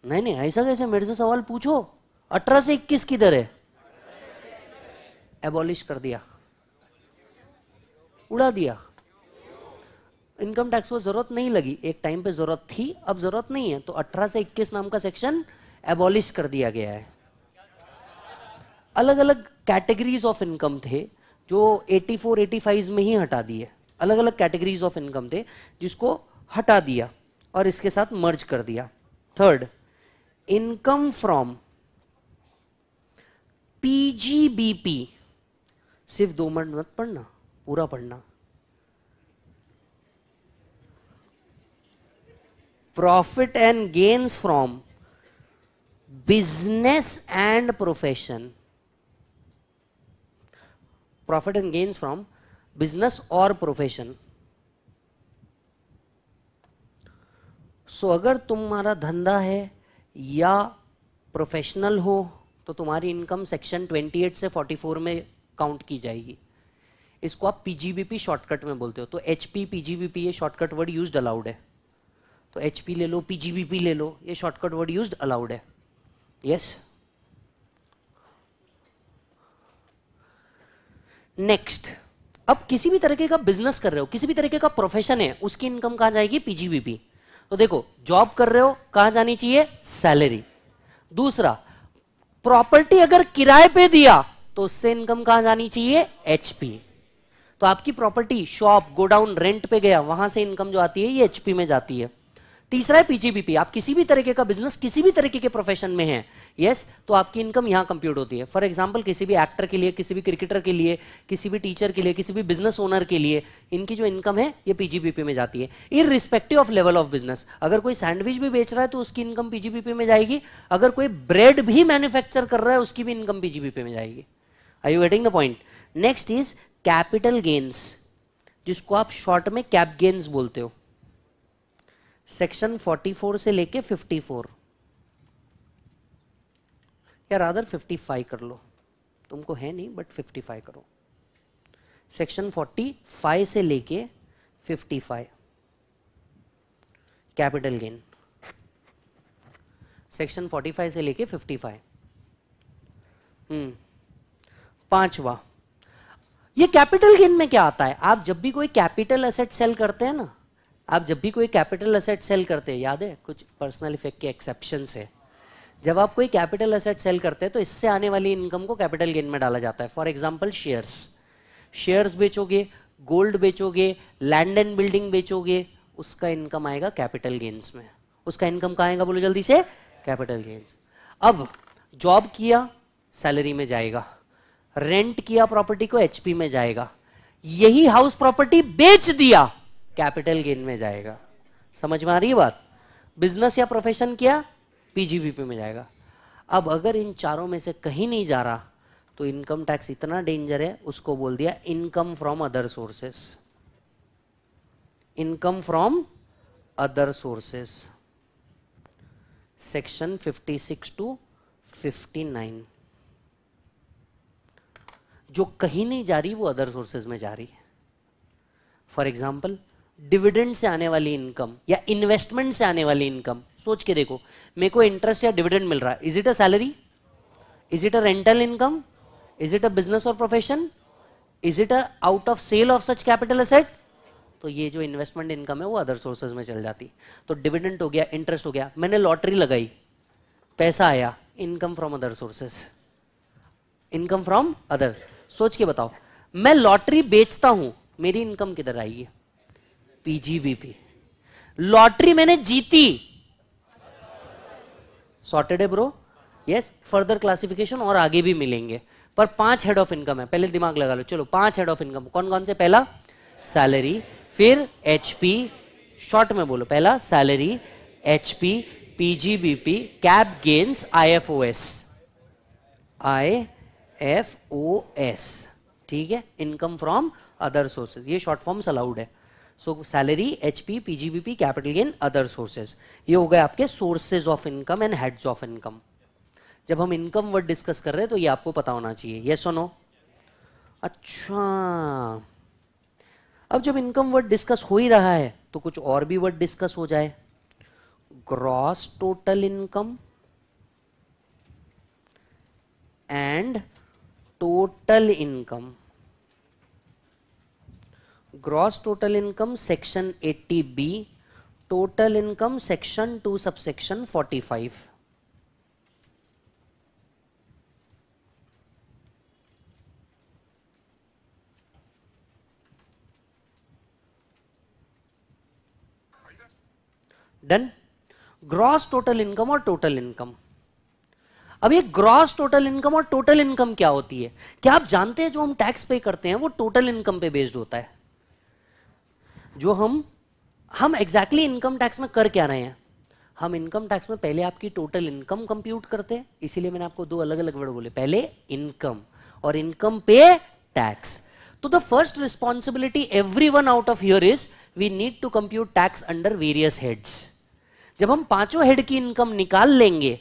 [SPEAKER 1] नहीं नहीं ऐसा कैसे मेरे से सवाल पूछो अठारह से इक्कीस किधर है एबॉलिश कर दिया उड़ा दिया इनकम टैक्स को जरूरत नहीं लगी एक टाइम पे जरूरत थी अब जरूरत नहीं है तो 18 से 21 नाम का सेक्शन एबॉलिश कर दिया गया है अलग अलग कैटेगरीज ऑफ इनकम थे जो 84 85 में ही हटा दिए अलग अलग कैटेगरीज ऑफ इनकम थे जिसको हटा दिया और इसके साथ मर्ज कर दिया थर्ड इनकम फ्रॉम पीजीबीपी सिर्फ दो मिनट मत पढ़ना पूरा पढ़ना profit and gains from business and profession profit and gains from business और प्रोफेशन सो अगर तुम्हारा धंधा है या प्रोफेशनल हो तो तुम्हारी इनकम सेक्शन 28 से 44 में काउंट की जाएगी इसको आप पीजीबीपी शॉर्टकट में बोलते हो तो एच पी पीजीबीपी ये शॉर्टकट वर्ड यूज अलाउड है तो एच पी ले लो पीजीबीपी ले लो ये शॉर्टकट वर्ड यूज अलाउड है यस नेक्स्ट अब किसी भी तरीके का बिजनेस कर रहे हो किसी भी तरीके का प्रोफेशन है उसकी इनकम कहां जाएगी पीजीबीपी तो देखो जॉब कर रहे हो कहां जानी चाहिए सैलरी दूसरा प्रॉपर्टी अगर किराए पे दिया तो उससे इनकम कहां जानी चाहिए एचपी तो आपकी प्रॉपर्टी शॉप गोडाउन रेंट पे गया वहां से इनकम जो आती है ये एचपी में जाती है तीसरा है पीजीबीपी आप किसी भी तरीके का बिजनेस किसी भी तरीके के प्रोफेशन में है यस तो आपकी इनकम यहां कंप्यूट होती है फॉर एग्जाम्पल किसी भी एक्टर के लिए किसी भी क्रिकेटर के लिए किसी भी टीचर के लिए किसी भी बिजनेस ओनर के लिए इनकी जो इनकम है ये पीजीबीपी में जाती है in respective of level of business अगर कोई सैंडविच भी बेच रहा है तो उसकी इनकम पीजीबीपी में जाएगी अगर कोई ब्रेड भी मैन्युफैक्चर कर रहा है उसकी भी इनकम पीजीबीपी में जाएगी I you getting the point next is capital gains जिसको आप शॉर्ट में कैप गेन्स बोलते हो सेक्शन 44 से लेके 54 या रादर 55 कर लो तुमको है नहीं बट 55 करो सेक्शन 45 से लेके 55 कैपिटल गेन सेक्शन 45 से लेके 55 हम्म पांचवा ये कैपिटल गेन में क्या आता है आप जब भी कोई कैपिटल असेट सेल करते हैं ना आप जब भी कोई कैपिटल असेट सेल करते हैं याद है कुछ पर्सनल इफेक्ट के एक्सेप्शन है जब आप कोई कैपिटल असेट सेल करते हैं तो इससे आने वाली इनकम को कैपिटल गेन में डाला जाता है फॉर एग्जाम्पल शेयर्स शेयर्स बेचोगे गोल्ड बेचोगे लैंड एंड बिल्डिंग बेचोगे उसका इनकम आएगा कैपिटल गेन्स में उसका इनकम कहाँ आएगा बोलो जल्दी से कैपिटल गेन्स अब जॉब किया सैलरी में जाएगा रेंट किया प्रॉपर्टी को एचपी में जाएगा यही हाउस प्रॉपर्टी बेच दिया कैपिटल गेन में जाएगा समझ में आ रही है बात बिजनेस या प्रोफेशन क्या पीजीबीपी में जाएगा अब अगर इन चारों में से कहीं नहीं जा रहा तो इनकम टैक्स इतना डेंजर है उसको बोल दिया income from other sources income from other sources section 56 to 59 जो कहीं नहीं जा रही वो अदर सोर्सेस में जा रही है फॉर एग्जाम्पल डिविडेंड से आने वाली इनकम या इन्वेस्टमेंट से आने वाली इनकम सोच के देखो मेरे को इंटरेस्ट या डिविडेंड मिल रहा है is it a salary is it a rental income is it a business और profession is it a out of sale of such capital asset तो ये जो इन्वेस्टमेंट इनकम है वो अदर सोर्सेज में चल जाती तो डिविडेंट हो गया इंटरेस्ट हो गया मैंने लॉटरी लगाई पैसा आया income from other sources income from other सोच के बताओ मैं लॉटरी बेचता हूं मेरी इनकम किधर आई है पीजीबीपी लॉटरी मैंने जीती सॉर्टेड है ब्रो यस फर्दर क्लासिफिकेशन और आगे भी मिलेंगे पर पांच हेड ऑफ इनकम है पहले दिमाग लगा लो चलो पांच हेड ऑफ इनकम कौन कौन से पहला सैलरी फिर एचपी शॉर्ट में बोलो पहला salary HP PGBP cap gains IFOS IFOS ठीक है इनकम फ्रॉम अदर सोर्सेज ये शॉर्ट फॉर्म्स अलाउड है so salary H P P G B P capital gain other sources ये हो गए आपके sources of income and heads of income जब हम इनकम वर्ड डिस्कस कर रहे हैं तो ये आपको पता होना चाहिए ये सुनो अच्छा अब जब इनकम वर्ड डिस्कस हो ही रहा है तो कुछ और भी वर्ड डिस्कस हो जाए gross total income and total income gross gross total income section 80b total income section 2 section forty done gross total income और टोटल इनकम अब ये ग्रॉस टोटल इनकम और टोटल इनकम क्या होती है क्या आप जानते हैं जो हम टैक्स पे करते हैं वो टोटल इनकम पे बेस्ड होता है जो हम हम एग्जैक्टली इनकम टैक्स में कर क्या रहे हैं हम इनकम टैक्स में पहले आपकी टोटल इनकम कंप्यूट करते हैं इसीलिए मैंने आपको दो अलग अलग वर्ड बोले पहले इनकम और इनकम पे टैक्स तो the first responsibility every one out of your is we need to compute tax under various heads जब हम पांचों हेड की इनकम निकाल लेंगे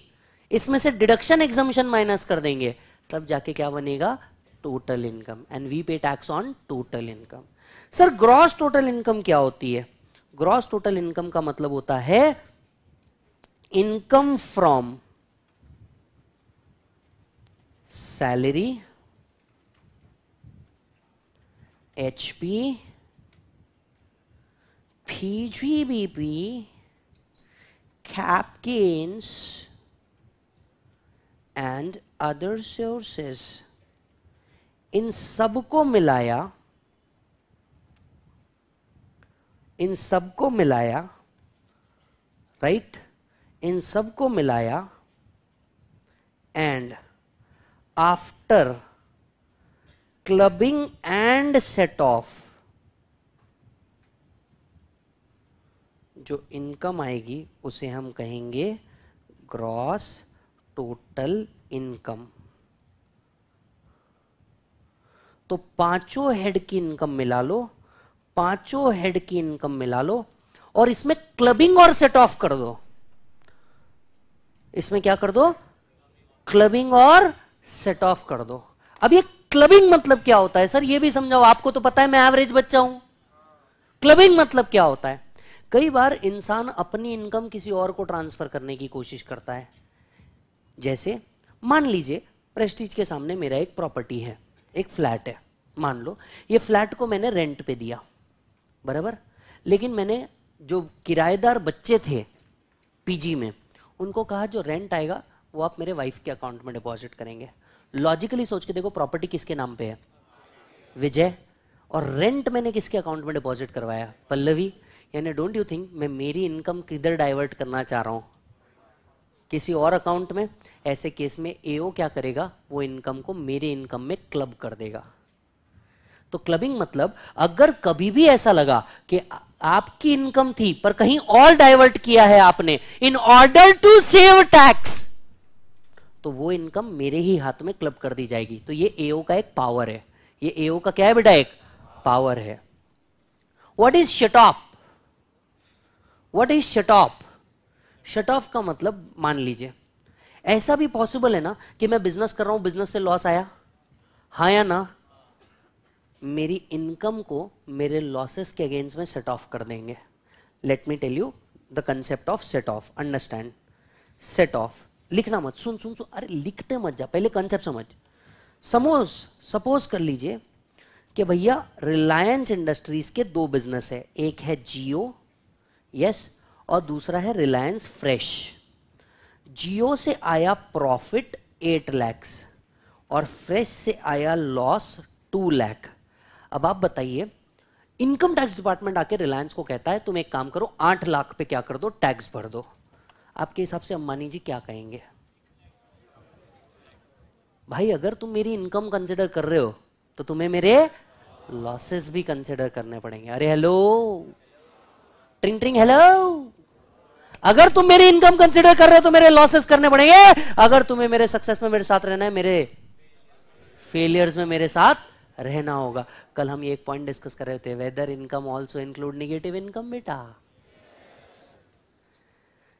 [SPEAKER 1] इसमें से डिडक्शन एग्जामिशन माइनस कर देंगे तब जाके क्या बनेगा total income and we pay tax on total income sir gross total income क्या होती है ग्रॉस टोटल इनकम का मतलब होता है income from salary HP P cap gains, and other sources इन सबको मिलाया इन सबको मिलाया राइट इन सबको मिलाया and after clubbing and set off जो इनकम आएगी उसे हम कहेंगे ग्रॉस टोटल इनकम तो पांचों हेड की इनकम मिला लो पांचों हेड की इनकम मिला लो और इसमें क्लबिंग और सेट ऑफ कर दो इसमें क्या कर दो क्लबिंग और सेट ऑफ कर दो अब ये क्लबिंग मतलब क्या होता है सर ये भी समझाओ आपको तो पता है मैं एवरेज बच्चा हूं क्लबिंग मतलब क्या होता है कई बार इंसान अपनी इनकम किसी और को ट्रांसफर करने की कोशिश करता है जैसे मान लीजिए प्रेस्टीज के सामने मेरा एक प्रॉपर्टी है एक फ्लैट है मान लो ये फ्लैट को मैंने रेंट पे दिया बराबर लेकिन मैंने जो किराएदार बच्चे थे पीजी में उनको कहा जो रेंट आएगा वो आप मेरे वाइफ के अकाउंट में डिपॉजिट करेंगे लॉजिकली सोच के देखो प्रॉपर्टी किसके नाम पे है विजय और रेंट मैंने किसके अकाउंट में डिपॉजिट करवाया पल्लवी यानी डोंट यू थिंक मैं मेरी इनकम किधर डाइवर्ट करना चाह रहा हूँ किसी और अकाउंट में ऐसे केस में एओ क्या करेगा वो इनकम को मेरे इनकम में क्लब कर देगा तो क्लबिंग मतलब अगर कभी भी ऐसा लगा कि आपकी इनकम थी पर कहीं और डाइवर्ट किया है आपने in order to save tax तो वो इनकम मेरे ही हाथ में क्लब कर दी जाएगी तो ये एओ का एक पावर है ये एओ का क्या है बेटा एक पावर है what is shut off what is shut off shut off का मतलब मान लीजिए ऐसा भी पॉसिबल है ना कि मैं बिजनेस कर रहा हूं बिजनेस से लॉस आया हाँ या ना मेरी इनकम को मेरे लॉसेस के अगेंस्ट में सेट ऑफ कर देंगे let me tell you the concept of set off understand set off लिखना मत सुन सुन सुन अरे लिखते मत जा पहले कंसेप्ट समझ समोज सपोज कर लीजिए कि भैया रिलायंस इंडस्ट्रीज के दो बिजनेस है एक है जियो यस और दूसरा है रिलायंस फ्रेश जियो से आया प्रॉफिट एट लैक्स और फ्रेश से आया लॉस टू लैख अब आप बताइए इनकम टैक्स डिपार्टमेंट आके रिलायंस को कहता है तुम एक काम करो आठ लाख पे क्या कर दो टैक्स भर दो आपके हिसाब से अम्बानी जी क्या कहेंगे भाई अगर तुम मेरी इनकम कंसिडर कर रहे हो तो तुम्हें मेरे लॉसेस भी कंसिडर करने पड़ेंगे अरे हेलो ट्रिंग ट्रिंग हेलो अगर तुम मेरी इनकम कंसिडर कर रहे हो तो मेरे लॉसेस करने पड़ेंगे अगर तुम्हें मेरे सक्सेस में मेरे साथ रहना है मेरे फेलियर्स में मेरे साथ रहना होगा कल हम एक पॉइंट डिस्कस कर रहे थे whether income also include negative income बेटा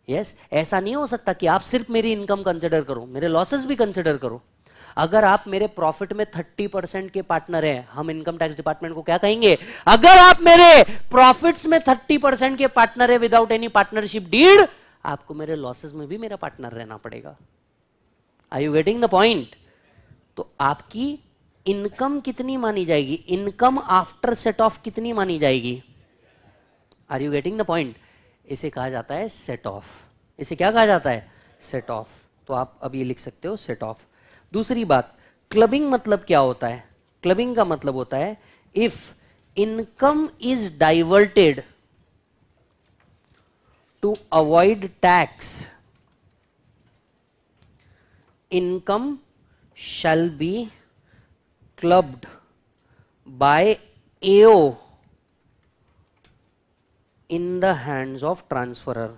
[SPEAKER 1] यस ऐसा नहीं हो सकता कि आप सिर्फ मेरी इनकम कंसिडर करो मेरे लॉसेस भी कंसिडर करो अगर आप मेरे प्रॉफिट में 30 परसेंट के पार्टनर हैं हम इनकम टैक्स डिपार्टमेंट को क्या कहेंगे अगर आप मेरे प्रॉफिट्स में 30 परसेंट के पार्टनर है विदाउट एनी पार्टनरशिप डीड आपको मेरे लॉसेस में भी मेरा पार्टनर रहना पड़ेगा I you getting the point तो आपकी इनकम कितनी मानी जाएगी इनकम आफ्टर सेट ऑफ कितनी मानी जाएगी are you getting the point इसे कहा जाता है सेट ऑफ इसे क्या कहा जाता है सेट ऑफ तो आप अब ये लिख सकते हो सेट ऑफ दूसरी बात क्लबिंग मतलब क्या होता है क्लबिंग का मतलब होता है if income is diverted to avoid tax income shall be clubbed by AO in the hands of transferor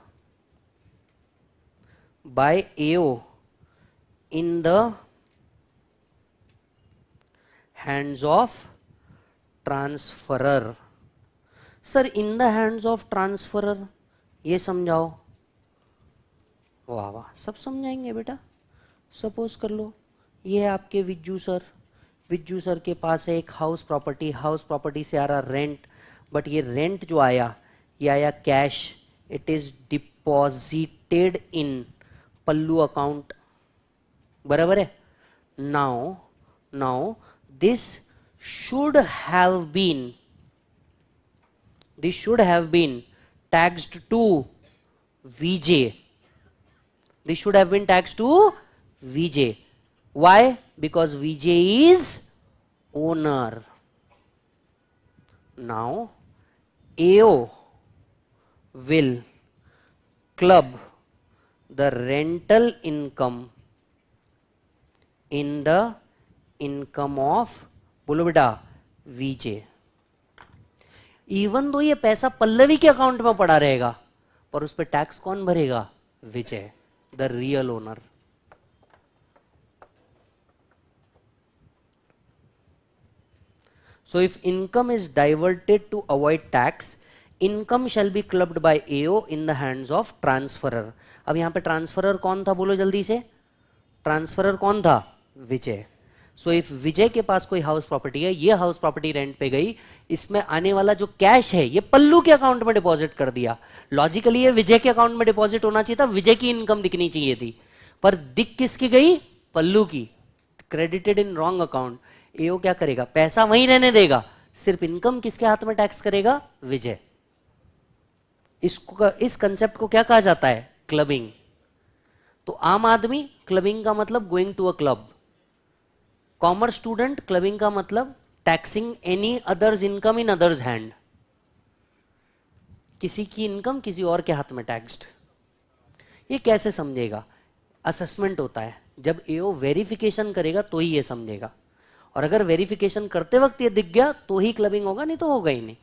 [SPEAKER 1] by AO in the hands of transferor sir in the hands of transferor ये समझाओ वाह वाह सब समझाएंगे बेटा सपोज कर लो ये है आपके विज्जू सर विज्जू सर के पास है एक हाउस प्रॉपर्टी हाउस प्रॉपर्टी से आ रहा रेंट बट ये रेंट जो आया ये आया cash it is deposited in Pallu account बराबर है now now this should have been this should have been taxed to Vijay this should have been taxed to Vijay why because Vijay is owner. Now, AO will club the rental income in the income of बोलो बेटा विजे इवन दो ये पैसा पल्लवी के अकाउंट में पड़ा रहेगा पर उस पर टैक्स कौन भरेगा Vijay the real owner So if income is diverted to avoid tax, income shall be clubbed by AO in the hands of transferor अब यहां पर ट्रांसफरर कौन था बोलो जल्दी से ट्रांसफरर कौन था विजय सो इफ विजय के पास कोई हाउस प्रॉपर्टी है ये हाउस प्रॉपर्टी रेंट पे गई इसमें आने वाला जो कैश है ये पल्लू के अकाउंट में डिपॉजिट कर दिया लॉजिकली ये विजय के अकाउंट में डिपॉजिट होना चाहिए था विजय की इनकम दिखनी चाहिए थी पर दिख किसकी गई पल्लू की credited in wrong account AO क्या करेगा पैसा वहीं रहने देगा सिर्फ इनकम किसके हाथ में टैक्स करेगा विजय इसको इस कंसेप्ट को क्या कहा जाता है क्लबिंग तो आम आदमी क्लबिंग का मतलब going to a club commerce student clubbing का मतलब taxing any others income in others hand किसी की इनकम किसी और के हाथ में टैक्सड ये कैसे समझेगा असेसमेंट होता है जब एओ वेरिफिकेशन करेगा तो ही ये समझेगा और अगर वेरिफिकेशन करते वक्त ये दिख गया तो ही क्लबिंग होगा नहीं तो होगा ही नहीं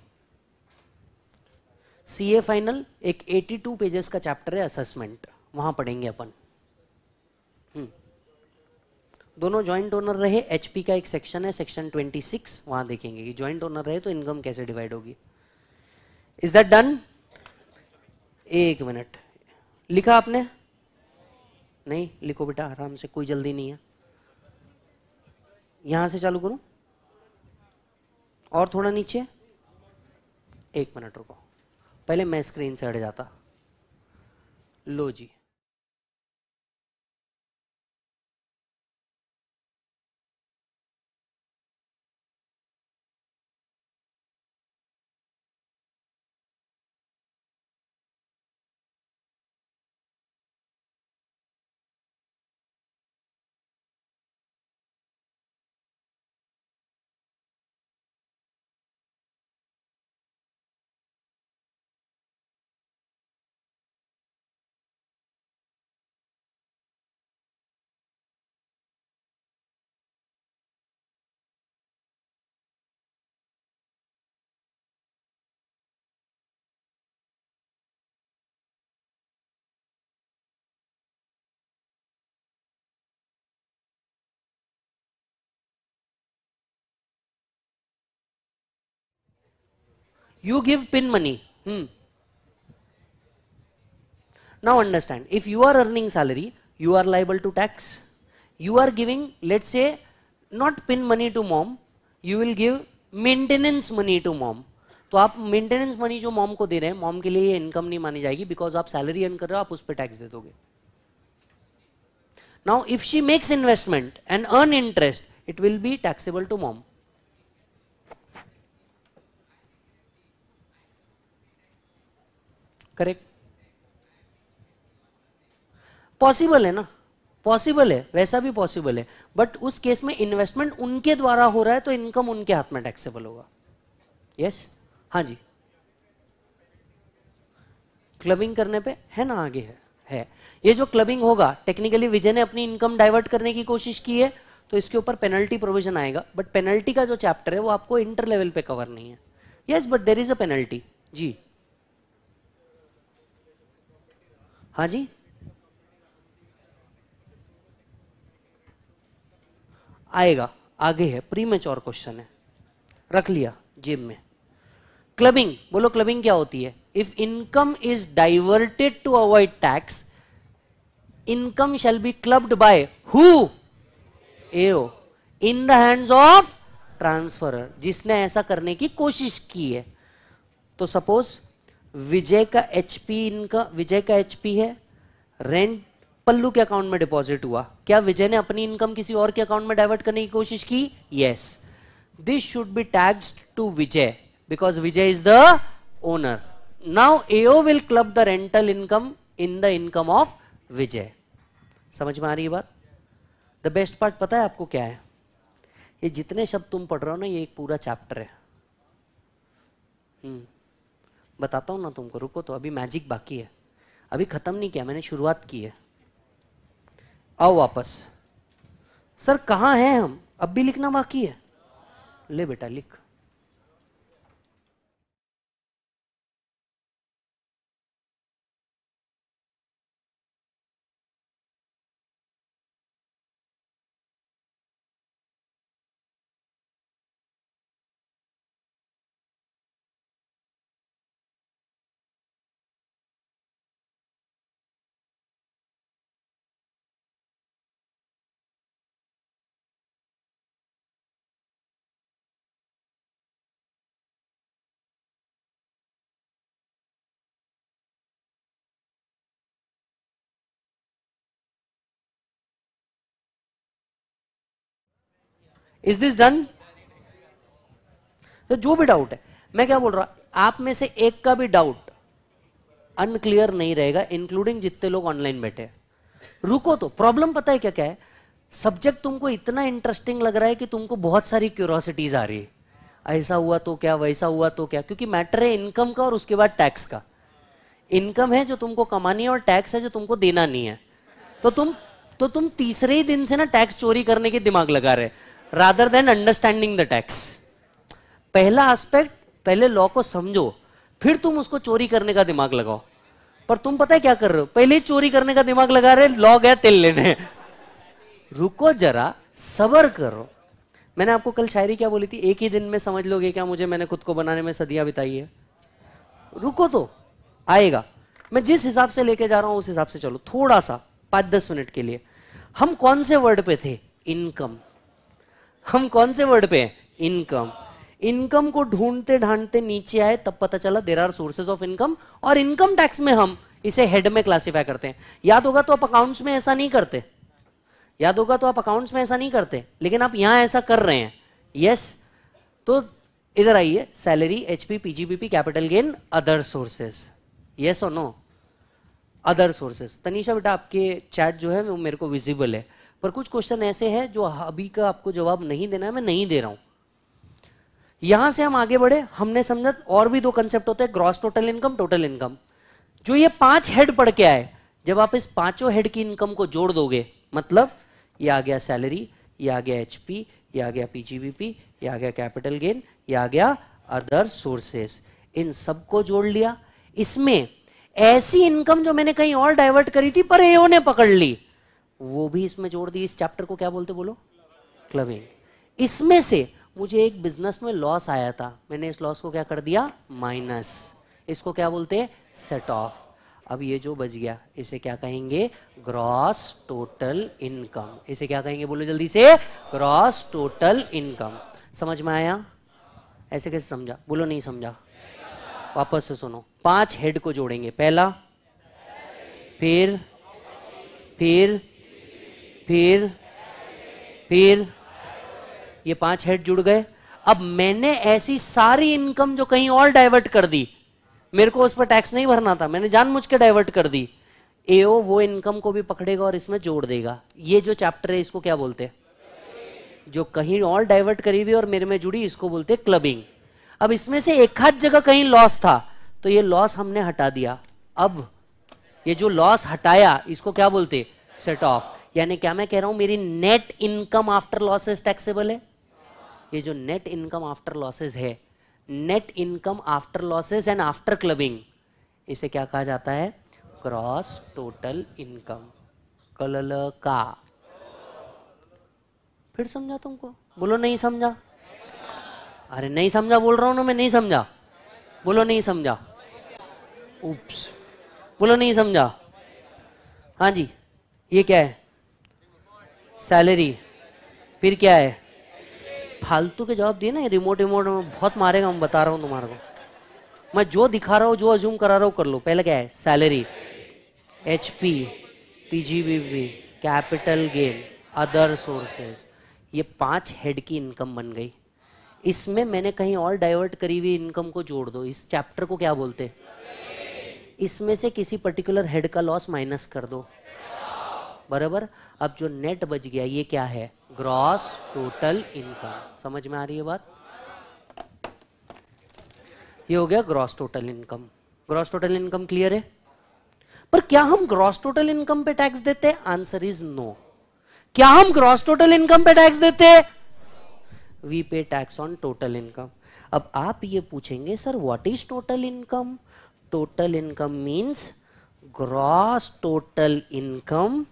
[SPEAKER 1] सी ए फाइनल एक 82 पेजेस का चैप्टर है असेसमेंट वहां पढ़ेंगे अपन हम्म। दोनों जॉइंट ओनर रहे एचपी का एक सेक्शन है सेक्शन 26 वहां देखेंगे कि ज्वाइंट ओनर रहे तो इनकम कैसे डिवाइड होगी इज दैट डन एक मिनट लिखा आपने नहीं लिखो बेटा आराम से कोई जल्दी नहीं है यहाँ से चालू करूँ और थोड़ा नीचे एक मिनट रुको पहले मैं स्क्रीन से हट जाता लो जी you give pin money hmm. now understand if you are earning salary you are liable to tax you are giving let's say not pin money to mom you will give maintenance money to mom तो आप मेंटेनेंस मनी जो मॉम को दे रहे हैं मॉम के लिए ये इनकम नहीं मानी जाएगी बिकॉज आप सैलरी अर्न कर रहे हो आप उस पर टैक्स दे दोगे now if she makes investment and earn interest it will be taxable to mom correct possible है ना पॉसिबल है वैसा भी पॉसिबल है बट उस केस में इन्वेस्टमेंट उनके द्वारा हो रहा है तो इनकम उनके हाथ में टैक्सेबल होगा यस yes? हाँ जी क्लबिंग करने पे है ना आगे है है ये जो क्लबिंग होगा टेक्निकली विजय ने अपनी इनकम डाइवर्ट करने की कोशिश की है तो इसके ऊपर पेनल्टी प्रोविजन आएगा बट पेनल्टी का जो चैप्टर है वो आपको इंटर लेवल पे कवर नहीं है yes but there is a penalty जी हाँ जी आएगा आगे है प्री और क्वेश्चन है रख लिया जेब में क्लबिंग बोलो क्लबिंग क्या होती है if income is diverted to avoid tax income shall be clubbed by who in the hands of transfer जिसने ऐसा करने की कोशिश की है तो सपोज विजय का एचपी इनका विजय का एचपी है रेंट पल्लू के अकाउंट में डिपॉजिट हुआ क्या विजय ने अपनी इनकम किसी और के अकाउंट में डाइवर्ट करने की कोशिश की yes this should be tax to Vijay because Vijay is the owner now AO will club the rental income in the income of Vijay समझ में आ रही है बात द बेस्ट पार्ट पता है आपको क्या है ये जितने शब्द तुम पढ़ रहे हो ना ये एक पूरा चैप्टर है हम्म बताता हूँ ना तुमको रुको तो अभी मैजिक बाकी है अभी ख़त्म नहीं किया मैंने शुरुआत की है आओ वापस सर कहाँ हैं हम अब भी लिखना बाकी है ले बेटा लिख इज दिस डन तो जो भी डाउट है मैं क्या बोल रहा आप में से एक का भी डाउट अनक्लियर नहीं रहेगा इंक्लूडिंग जितने लोग ऑनलाइन बैठे रुको तो प्रॉब्लम पता है क्या क्या है सब्जेक्ट तुमको इतना इंटरेस्टिंग लग रहा है कि तुमको बहुत सारी क्यूरोसिटीज आ रही है ऐसा हुआ तो क्या वैसा हुआ तो क्या क्योंकि मैटर है इनकम का और उसके बाद टैक्स का इनकम है जो तुमको कमानी है और टैक्स है जो तुमको देना नहीं है तो तुम तो तुम तीसरे ही दिन से ना टैक्स चोरी करने के दिमाग लगा रहे rather than understanding the tax पहला एस्पेक्ट पहले लॉ को समझो फिर तुम उसको चोरी करने का दिमाग लगाओ पर तुम पता है क्या कर रहे हो पहले ही चोरी करने का दिमाग लगा रहे लॉ गया तेल लेने रुको जरा सबर करो मैंने आपको कल शायरी क्या बोली थी एक ही दिन में समझ लोगे क्या मुझे मैंने खुद को बनाने में सदियां बिताई है रुको तो आएगा मैं जिस हिसाब से लेके जा रहा हूं उस हिसाब से चलो थोड़ा सा पांच दस मिनट के लिए हम कौन से वर्ड पे थे इनकम हम कौन से वर्ड पे इनकम इनकम को ढूंढते ढांढते नीचे आए तब पता चला there are sources of income और इनकम टैक्स में हम इसे हेड में क्लासिफाई करते हैं याद होगा तो आप अकाउंट्स में ऐसा नहीं करते याद होगा तो आप अकाउंट्स में ऐसा नहीं करते लेकिन आप यहां ऐसा कर रहे हैं यस तो इधर आइए salary HP PGBP capital gain other sources yes और नो अदर सोर्सेस तनीषा बेटा आपके चैट जो है वो मेरे को विजिबल है पर कुछ क्वेश्चन ऐसे हैं जो अभी का आपको जवाब नहीं देना है मैं नहीं दे रहा हूं यहां से हम आगे बढ़े हमने समझा और भी दो कंसेप्ट होते हैं gross total income total income जो ये पांच हेड पढ़ के आए जब आप इस पांचों हेड की इनकम को जोड़ दोगे मतलब ये आ गया सैलरी ये आ गया एचपी ये आ गया पीजीबीपी ये आ गया कैपिटल गेन ये आ गया अदर सोर्सेस इन सबको जोड़ लिया इसमें ऐसी इनकम जो मैंने कहीं और डाइवर्ट करी थी पर एओ ने पकड़ ली वो भी इसमें जोड़ दी इस चैप्टर को क्या बोलते बोलो क्लबिंग इसमें से मुझे एक बिजनेस में लॉस आया था मैंने इस लॉस को क्या कर दिया माइनस इसको क्या बोलते हैं सेट ऑफ अब ये जो बच गया इसे क्या कहेंगे ग्रॉस टोटल इनकम इसे क्या कहेंगे बोलो जल्दी से ग्रॉस टोटल इनकम समझ में आया ऐसे कैसे समझा बोलो नहीं समझा वापस से सुनो पांच हेड को जोड़ेंगे पहला फिर फिर फिर फिर ये पांच हेड जुड़ गए अब मैंने ऐसी सारी इनकम जो कहीं और डाइवर्ट कर दी मेरे को उस पर टैक्स नहीं भरना था मैंने जानबूझ के डाइवर्ट कर दी एओ वो इनकम को भी पकड़ेगा और इसमें जोड़ देगा ये जो चैप्टर है इसको क्या बोलते हैं जो कहीं और डाइवर्ट करी हुई और मेरे में जुड़ी इसको बोलते क्लबिंग अब इसमें से एक हाथ जगह कहीं लॉस था तो ये लॉस हमने हटा दिया अब ये जो लॉस हटाया इसको क्या बोलते सेट ऑफ यानी क्या मैं कह रहा हूं मेरी net income after losses taxable है ये जो नेट इनकम आफ्टर लॉसेज है net income after losses and after clubbing इसे क्या कहा जाता है क्रॉस टोटल इनकम कल का फिर समझा तुमको बोलो नहीं समझा अरे नहीं समझा बोल रहा हूं ना मैं नहीं समझा बोलो नहीं समझा उप्स बोलो नहीं समझा हाँ जी ये क्या है सैलरी फिर क्या है फालतू के जवाब दिए ना रिमोट रिमोट बहुत मारेगा मैं बता रहा हूँ तुम्हारे को मैं जो दिखा रहा हूँ जो अज्यूम करा रहा हूँ कर लो पहले क्या है salary H P P G B B capital gain other sources ये पांच हेड की इनकम बन गई इसमें मैंने कहीं और डाइवर्ट करी हुई इनकम को जोड़ दो इस चैप्टर को क्या बोलते इसमें से किसी पर्टिकुलर हेड का लॉस माइनस कर दो बराबर अब जो नेट बच गया ये क्या है ग्रॉस टोटल इनकम समझ में आ रही है बात ये हो गया gross total income gross total income clear है पर क्या हम ग्रॉस टोटल इनकम पे टैक्स देते हैं आंसर इज नो क्या हम ग्रॉस टोटल इनकम पे टैक्स देते हैं we pay tax on total income अब आप ये पूछेंगे sir what is total income total income means gross total income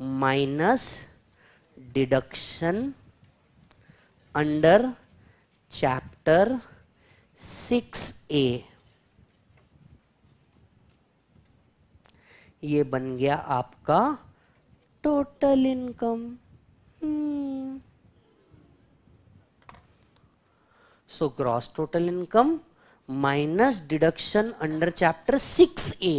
[SPEAKER 1] minus deduction under chapter six A ये बन गया आपका total income so gross total income minus deduction under chapter six A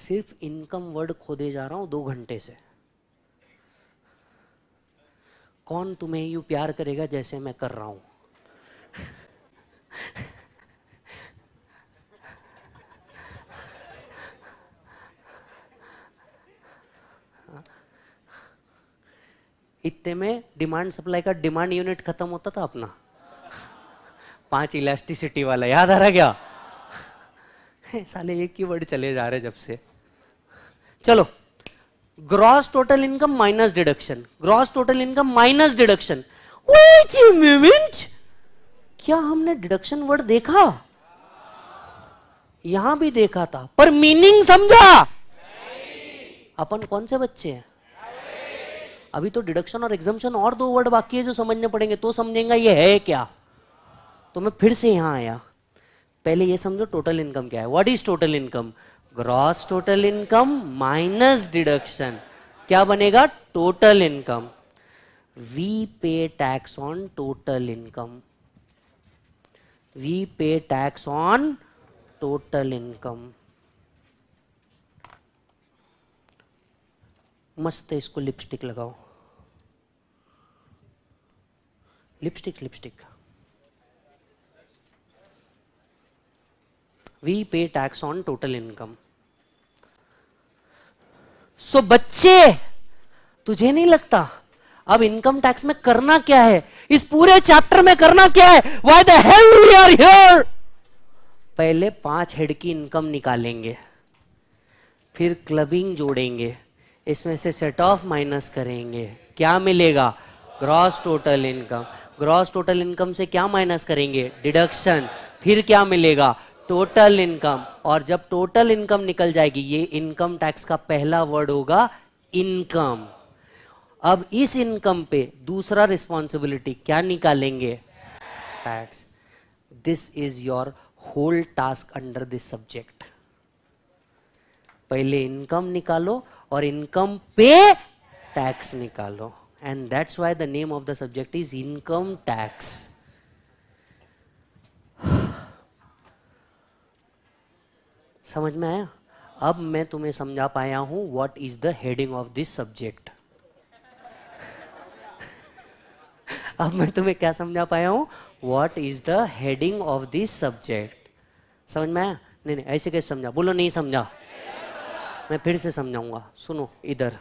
[SPEAKER 1] सिर्फ इनकम वर्ड खोदे जा रहा हूं दो घंटे से कौन तुम्हें यू प्यार करेगा जैसे मैं कर रहा हूं इतने में डिमांड सप्लाई का डिमांड यूनिट खत्म होता था अपना पांच इलास्टिसिटी वाला याद आ रहा क्या साले एक ही वर्ड चले जा रहे जब से चलो gross total income minus deduction gross total income minus deduction क्या हमने डिडक्शन वर्ड देखा यहां भी देखा था पर मीनिंग समझा अपन कौन से बच्चे हैं अभी तो डिडक्शन और एग्जामेशन और दो वर्ड बाकी है जो समझने पड़ेंगे तो समझेगा ये है क्या तो मैं फिर से यहां आया पहले ये समझो टोटल इनकम क्या है what is total income gross total income minus deduction क्या बनेगा total income we pay tax on total income we pay tax on total income मस्त इसको लिपस्टिक लगाओ lipstick lipstick we pay tax on total income so बच्चे तुझे नहीं लगता अब इनकम टैक्स में करना क्या है इस पूरे चैप्टर में करना क्या है why the hell we are here पहले पांच हेड की इनकम निकालेंगे फिर क्लबिंग जोड़ेंगे इसमें से सेट ऑफ माइनस करेंगे क्या मिलेगा gross total income gross total income से क्या माइनस करेंगे डिडक्शन फिर क्या मिलेगा टोटल इनकम और जब टोटल इनकम निकल जाएगी ये इनकम टैक्स का पहला वर्ड होगा इनकम अब इस इनकम पे दूसरा रिस्पॉन्सिबिलिटी क्या निकालेंगे tax this is your whole task under this subject पहले इनकम निकालो और इनकम पे टैक्स निकालो and that's why the name of the subject is income tax समझ में आया अब मैं तुम्हें समझा पाया हूं what is the heading of this subject अब मैं तुम्हें क्या समझा पाया हूं what is the heading of this subject समझ में आया नहीं नहीं ऐसे कैसे समझा बोलो नहीं समझा मैं फिर से समझाऊंगा सुनो इधर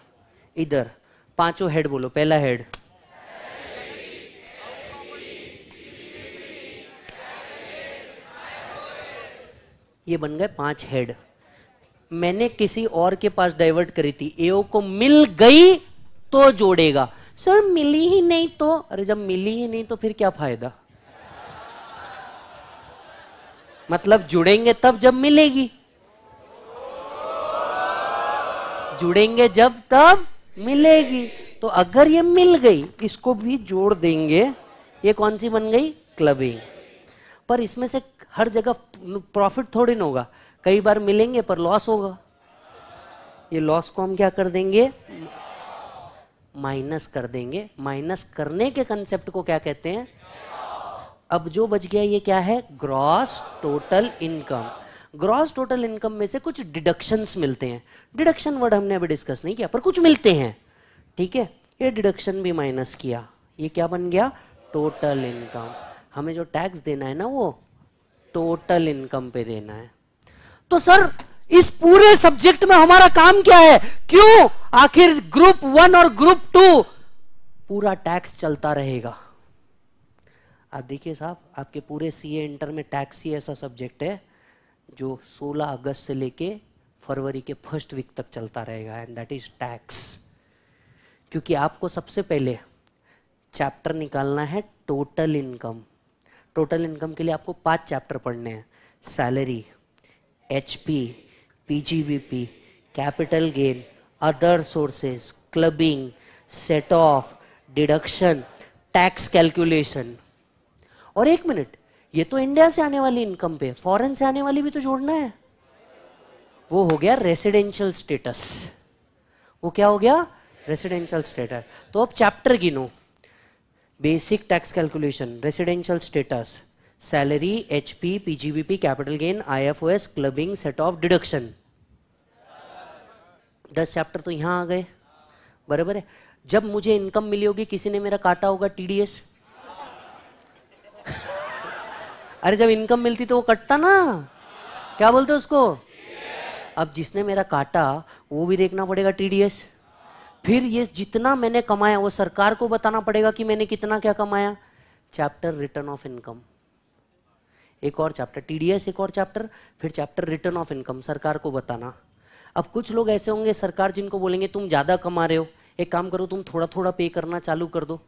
[SPEAKER 1] इधर पांचों हेड बोलो पहला हेड ये बन गए पांच हेड मैंने किसी और के पास डाइवर्ट करी थी एओ को मिल गई तो जोड़ेगा सर मिली ही नहीं तो अरे जब मिली ही नहीं तो फिर क्या फायदा मतलब जुड़ेंगे तब जब मिलेगी जुड़ेंगे जब तब मिलेगी तो अगर ये मिल गई इसको भी जोड़ देंगे ये कौन सी बन गई क्लबिंग पर इसमें से हर जगह प्रॉफिट थोड़ी ना होगा कई बार मिलेंगे पर लॉस होगा ये लॉस को हम क्या कर देंगे माइनस कर देंगे माइनस करने के कंसेप्ट को क्या कहते हैं अब जो बच गया ये क्या है gross total income gross total income में से कुछ डिडक्शंस मिलते हैं डिडक्शन वर्ड हमने अभी डिस्कस नहीं किया पर कुछ मिलते हैं ठीक है ये डिडक्शन भी माइनस किया ये क्या बन गया टोटल इनकम हमें जो टैक्स देना है ना वो टोटल इनकम पे देना है तो सर इस पूरे सब्जेक्ट में हमारा काम क्या है क्यों आखिर ग्रुप वन और ग्रुप टू पूरा टैक्स चलता रहेगा आप देखिए साहब आपके पूरे सीए इंटर में टैक्स ही ऐसा सब्जेक्ट है जो 16 अगस्त से लेके फरवरी के फर्स्ट वीक तक चलता रहेगा एंड दैट इज टैक्स क्योंकि आपको सबसे पहले चैप्टर निकालना है टोटल इनकम टोटल इनकम के लिए आपको पांच चैप्टर पढ़ने हैं salary H P P G B P capital gain other sources clubbing set off deduction tax calculation और एक मिनट ये तो इंडिया से आने वाली इनकम पे फॉरेन से आने वाली भी तो जोड़ना है वो हो गया रेसिडेंशियल स्टेटस वो क्या हो गया रेसिडेंशियल स्टेटस तो अब चैप्टर गिनो basic tax calculation residential status P P G B P capital gain I F O S clubbing set off deduction दस चैप्टर तो यहाँ आ गए बराबर है जब मुझे इनकम मिली होगी किसी ने मेरा काटा होगा टीडीएस अरे जब इनकम मिलती तो वो कटता ना क्या बोलते उसको अब जिसने मेरा काटा वो भी देखना पड़ेगा टीडीएस फिर ये जितना मैंने कमाया वो सरकार को बताना पड़ेगा कि मैंने कितना क्या कमाया चैप्टर रिटर्न ऑफ इनकम एक और चैप्टर टीडीएस एक और चैप्टर फिर चैप्टर रिटर्न ऑफ इनकम सरकार को बताना अब कुछ लोग ऐसे होंगे सरकार जिनको बोलेंगे तुम ज़्यादा कमा रहे हो एक काम करो तुम थोड़ा थोड़ा पे करना चालू कर दो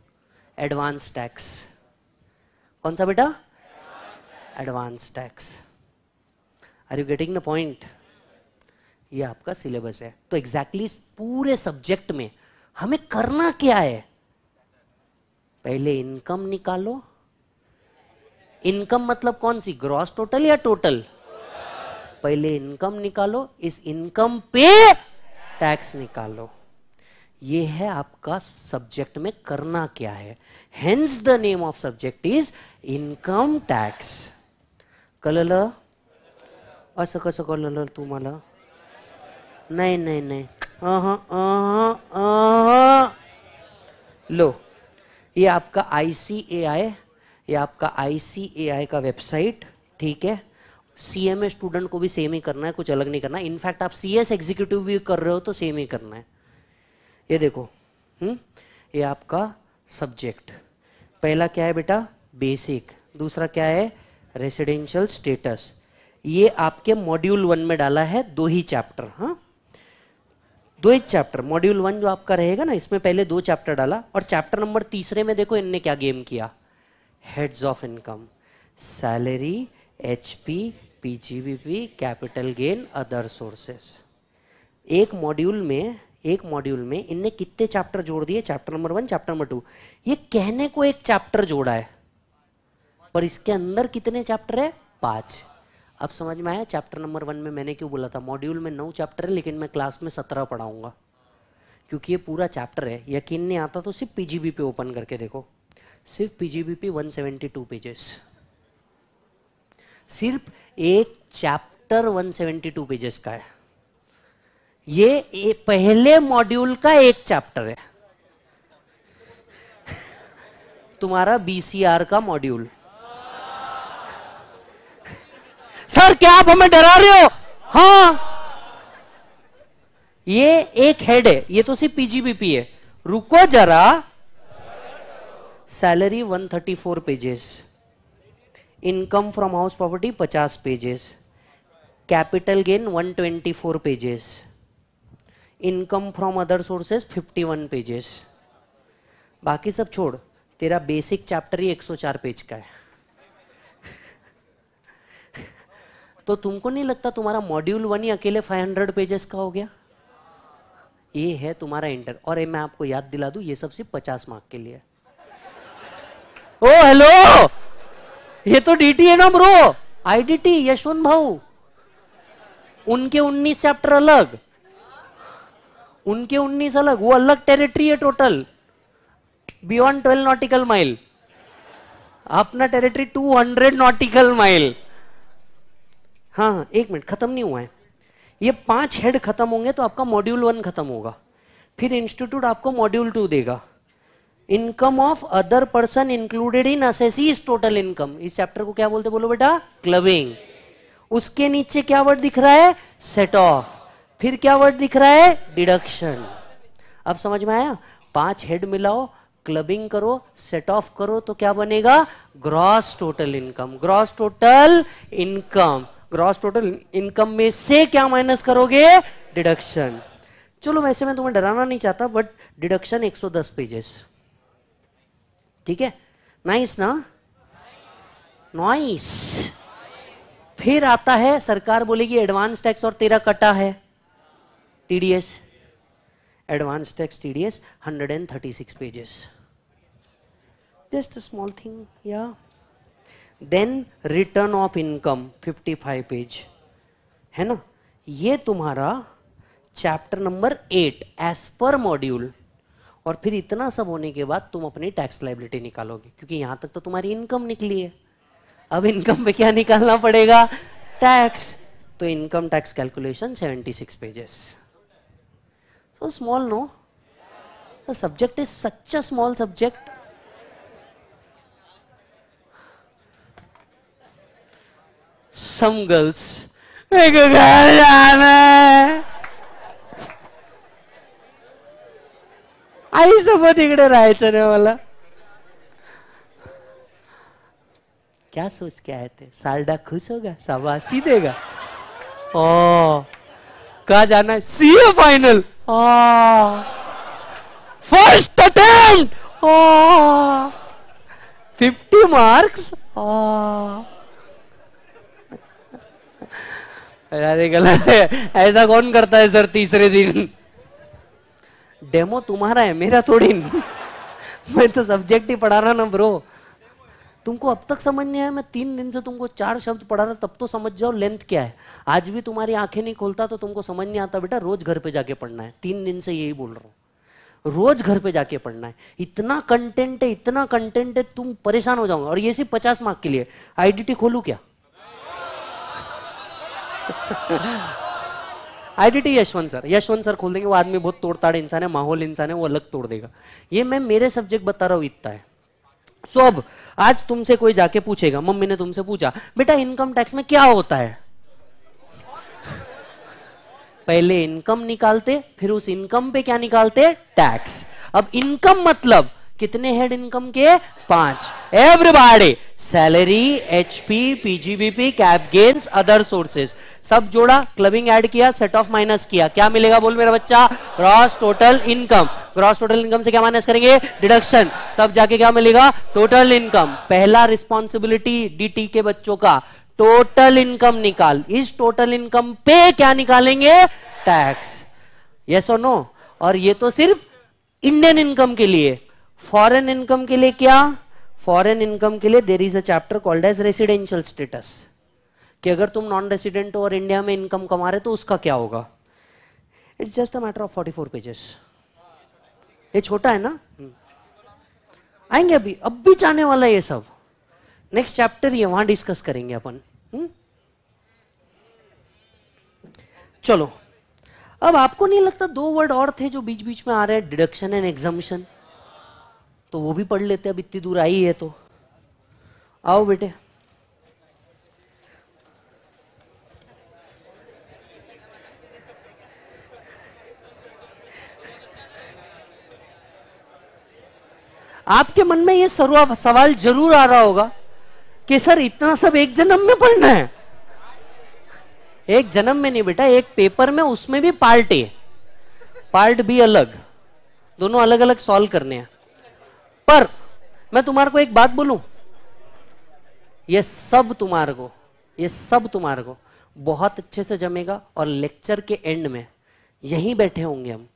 [SPEAKER 1] एडवांस टैक्स कौन सा बेटा advance tax are you getting the point ये आपका सिलेबस है तो एग्जैक्टली exactly पूरे सब्जेक्ट में हमें करना क्या है पहले इनकम निकालो इनकम मतलब कौन सी ग्रॉस टोटल या टोटल पहले इनकम निकालो इस इनकम पे टैक्स निकालो ये है आपका सब्जेक्ट में करना क्या है hence the name of subject is income tax कळलं असं कस कळलं तुम्हारा नहीं नहीं नहीं लो ये आपका आई सी ए आई ये आपका आई सी ए आई का वेबसाइट ठीक है सी एम ए स्टूडेंट को भी सेम ही करना है कुछ अलग नहीं करना इनफैक्ट आप सी एस एग्जीक्यूटिव भी कर रहे हो तो सेम ही करना है ये देखो हम्म ये आपका सब्जेक्ट पहला क्या है बेटा बेसिक दूसरा क्या है रेसिडेंशियल स्टेटस ये आपके मॉड्यूल वन में डाला है दो ही चैप्टर हाँ दो एक चैप्टर मॉड्यूल वन जो आपका रहेगा ना इसमें पहले दो चैप्टर डाला और चैप्टर नंबर तीसरे में देखो इनने क्या गेम किया heads of income salary H P P G B P capital gain other sources एक मॉड्यूल में एक मॉड्यूल में इनने कितने चैप्टर जोड़ दिए chapter number one chapter number two ये कहने को एक चैप्टर जोड़ा है पर इसके अंदर कितने चैप्टर है पांच अब समझ में आया चैप्टर नंबर वन में मैंने क्यों बोला था मॉड्यूल में नौ चैप्टर है लेकिन मैं क्लास में सत्रह पढ़ाऊंगा क्योंकि ये पूरा चैप्टर है यकीन नहीं आता तो सिर्फ पीजीबी पे ओपन करके देखो सिर्फ पीजीबी पे 172 पेजेस सिर्फ एक चैप्टर 172 पेजेस का है ये पहले मॉड्यूल का एक चैप्टर है तुम्हारा बीसीआर का मॉड्यूल सर क्या आप हमें डरा रहे हो हाँ ये एक हेड है ये तो सिर्फ पीजीबीपी है रुको जरा salary 134 pages income from house property 50 pages capital gain 124 pages income from other sources 51 pages बाकी सब छोड़ तेरा बेसिक चैप्टर ही 104 पेज का है तो तुमको नहीं लगता तुम्हारा मॉड्यूल वन ही अकेले 500 पेजेस का हो गया ये है तुम्हारा इंटर और ये मैं आपको याद दिला दू ये सबसे पचास मार्क के लिए ओ हेलो ये तो डीटी है ना ब्रो आईडीटी यशवंत भाऊ उनके 19 चैप्टर अलग उनके 19 अलग वो अलग टेरिटरी है टोटल बियॉन्ड 12 नॉटिकल माइल अपना टेरिटरी 200 नॉटिकल माइल हाँ हाँ एक मिनट खत्म नहीं हुआ है ये पांच हेड खत्म होंगे तो आपका मॉड्यूल वन खत्म होगा फिर इंस्टीट्यूट आपको मॉड्यूल टू देगा income of other person included in assessee's total income इस चैप्टर को क्या बोलते बोलो बेटा क्लबिंग उसके नीचे क्या वर्ड दिख रहा है सेट ऑफ फिर क्या वर्ड दिख रहा है डिडक्शन अब समझ में आया पांच हेड मिलाओ क्लबिंग करो सेट ऑफ करो तो क्या बनेगा gross total income gross total income gross total income में से क्या माइनस करोगे डिडक्शन चलो वैसे मैं तुम्हें डराना नहीं चाहता बट डिडक्शन 110 पेजेस ठीक है नाइस ना नॉइस फिर आता है सरकार बोलेगी एडवांस टैक्स और तेरा कटा है TDS advance tax TDS 136 pages just a small thing या then return of income 55 page है ना ये तुम्हारा chapter number eight as per module और फिर इतना सब होने के बाद तुम अपनी टैक्स लाइबिलिटी निकालोगे क्योंकि यहां तक तो तुम्हारी इनकम निकली है अब इनकम पे क्या निकालना पड़ेगा टैक्स तो income tax calculation 76 pages so small no subject is such a small subject some girls, मेरे घर जाना है आईसोबत इकडे राहायचं नाही मला क्या सोच के आए थे सारडा खुश होगा शाबाशी देगा ओ कहा जाना है C A final first attempt fifty marks आ, अरे गलत ऐसा कौन करता है सर तीसरे दिन डेमो तुम्हारा है मेरा थोड़ी मैं तो सब्जेक्ट ही पढ़ा रहा ना ब्रो तुमको अब तक समझ नहीं आया मैं तीन दिन से तुमको चार शब्द पढ़ा रहा तब तो समझ जाओ लेंथ क्या है आज भी तुम्हारी आंखें नहीं खोलता तो तुमको समझ नहीं आता बेटा रोज घर पे जाके पढ़ना है तीन दिन से यही बोल रहा हूँ रोज घर पे जाके पढ़ना है इतना कंटेंट है इतना कंटेंट है तुम परेशान हो जाओगे और ये सिर्फ पचास मार्क के लिए आईडीटी खोलू क्या IDT Yashwant sir Yashwant sir खोल देंगे वो आदमी बहुत तोड़ताड़ इंसान है माहौल इंसान है वो अलग तोड़ देगा ये मैं मेरे सब्जेक्ट बता रहा हूँ इतना है सो so, अब आज तुमसे कोई जाके पूछेगा मम्मी ने तुमसे पूछा बेटा इनकम टैक्स में क्या होता है पहले इनकम निकालते फिर उस इनकम पे क्या निकालते टैक्स अब इनकम मतलब कितने हेड इनकम के पांच everybody salary HP PGBP cap gains other sources सब जोड़ा क्लबिंग ऐड किया सेट ऑफ माइनस किया क्या मिलेगा बोल मेरा बच्चा gross total income gross total income से क्या माइनस करेंगे डिडक्शन तब जाके क्या मिलेगा टोटल इनकम पहला रिस्पॉन्सिबिलिटी टी के बच्चों का टोटल इनकम निकाल इस टोटल इनकम पे क्या निकालेंगे टैक्स यस और नो और ये तो सिर्फ इंडियन इनकम के लिए फॉरेन इनकम के लिए क्या फॉरेन इनकम के लिए there is a chapter called as residential status कि अगर तुम नॉन रेसिडेंट हो और इंडिया में इनकम कमा रहे तो उसका क्या होगा it's just a matter of 44 four pages ये छोटा है ना हम्म। आएंगे अभी अब भी जाने वाला है ये सब नेक्स्ट चैप्टर ये वहां डिस्कस करेंगे अपन हम्म। चलो अब आपको नहीं लगता दो वर्ड और थे जो बीच बीच में आ रहे हैं डिडक्शन एंड एग्जामिशन तो वो भी पढ़ लेते अब इतनी दूर आई है तो आओ बेटे आपके मन में ये सवाल जरूर आ रहा होगा कि सर इतना सब एक जन्म में पढ़ना है एक जन्म में नहीं बेटा एक पेपर में उसमें भी पार्ट ए पार्ट बी अलग दोनों अलग अलग सॉल्व करने हैं पर मैं तुम्हारे को एक बात बोलूं ये सब तुम्हारे को ये सब तुम्हारे को बहुत अच्छे से जमेगा और लेक्चर के एंड में यहीं बैठे होंगे हम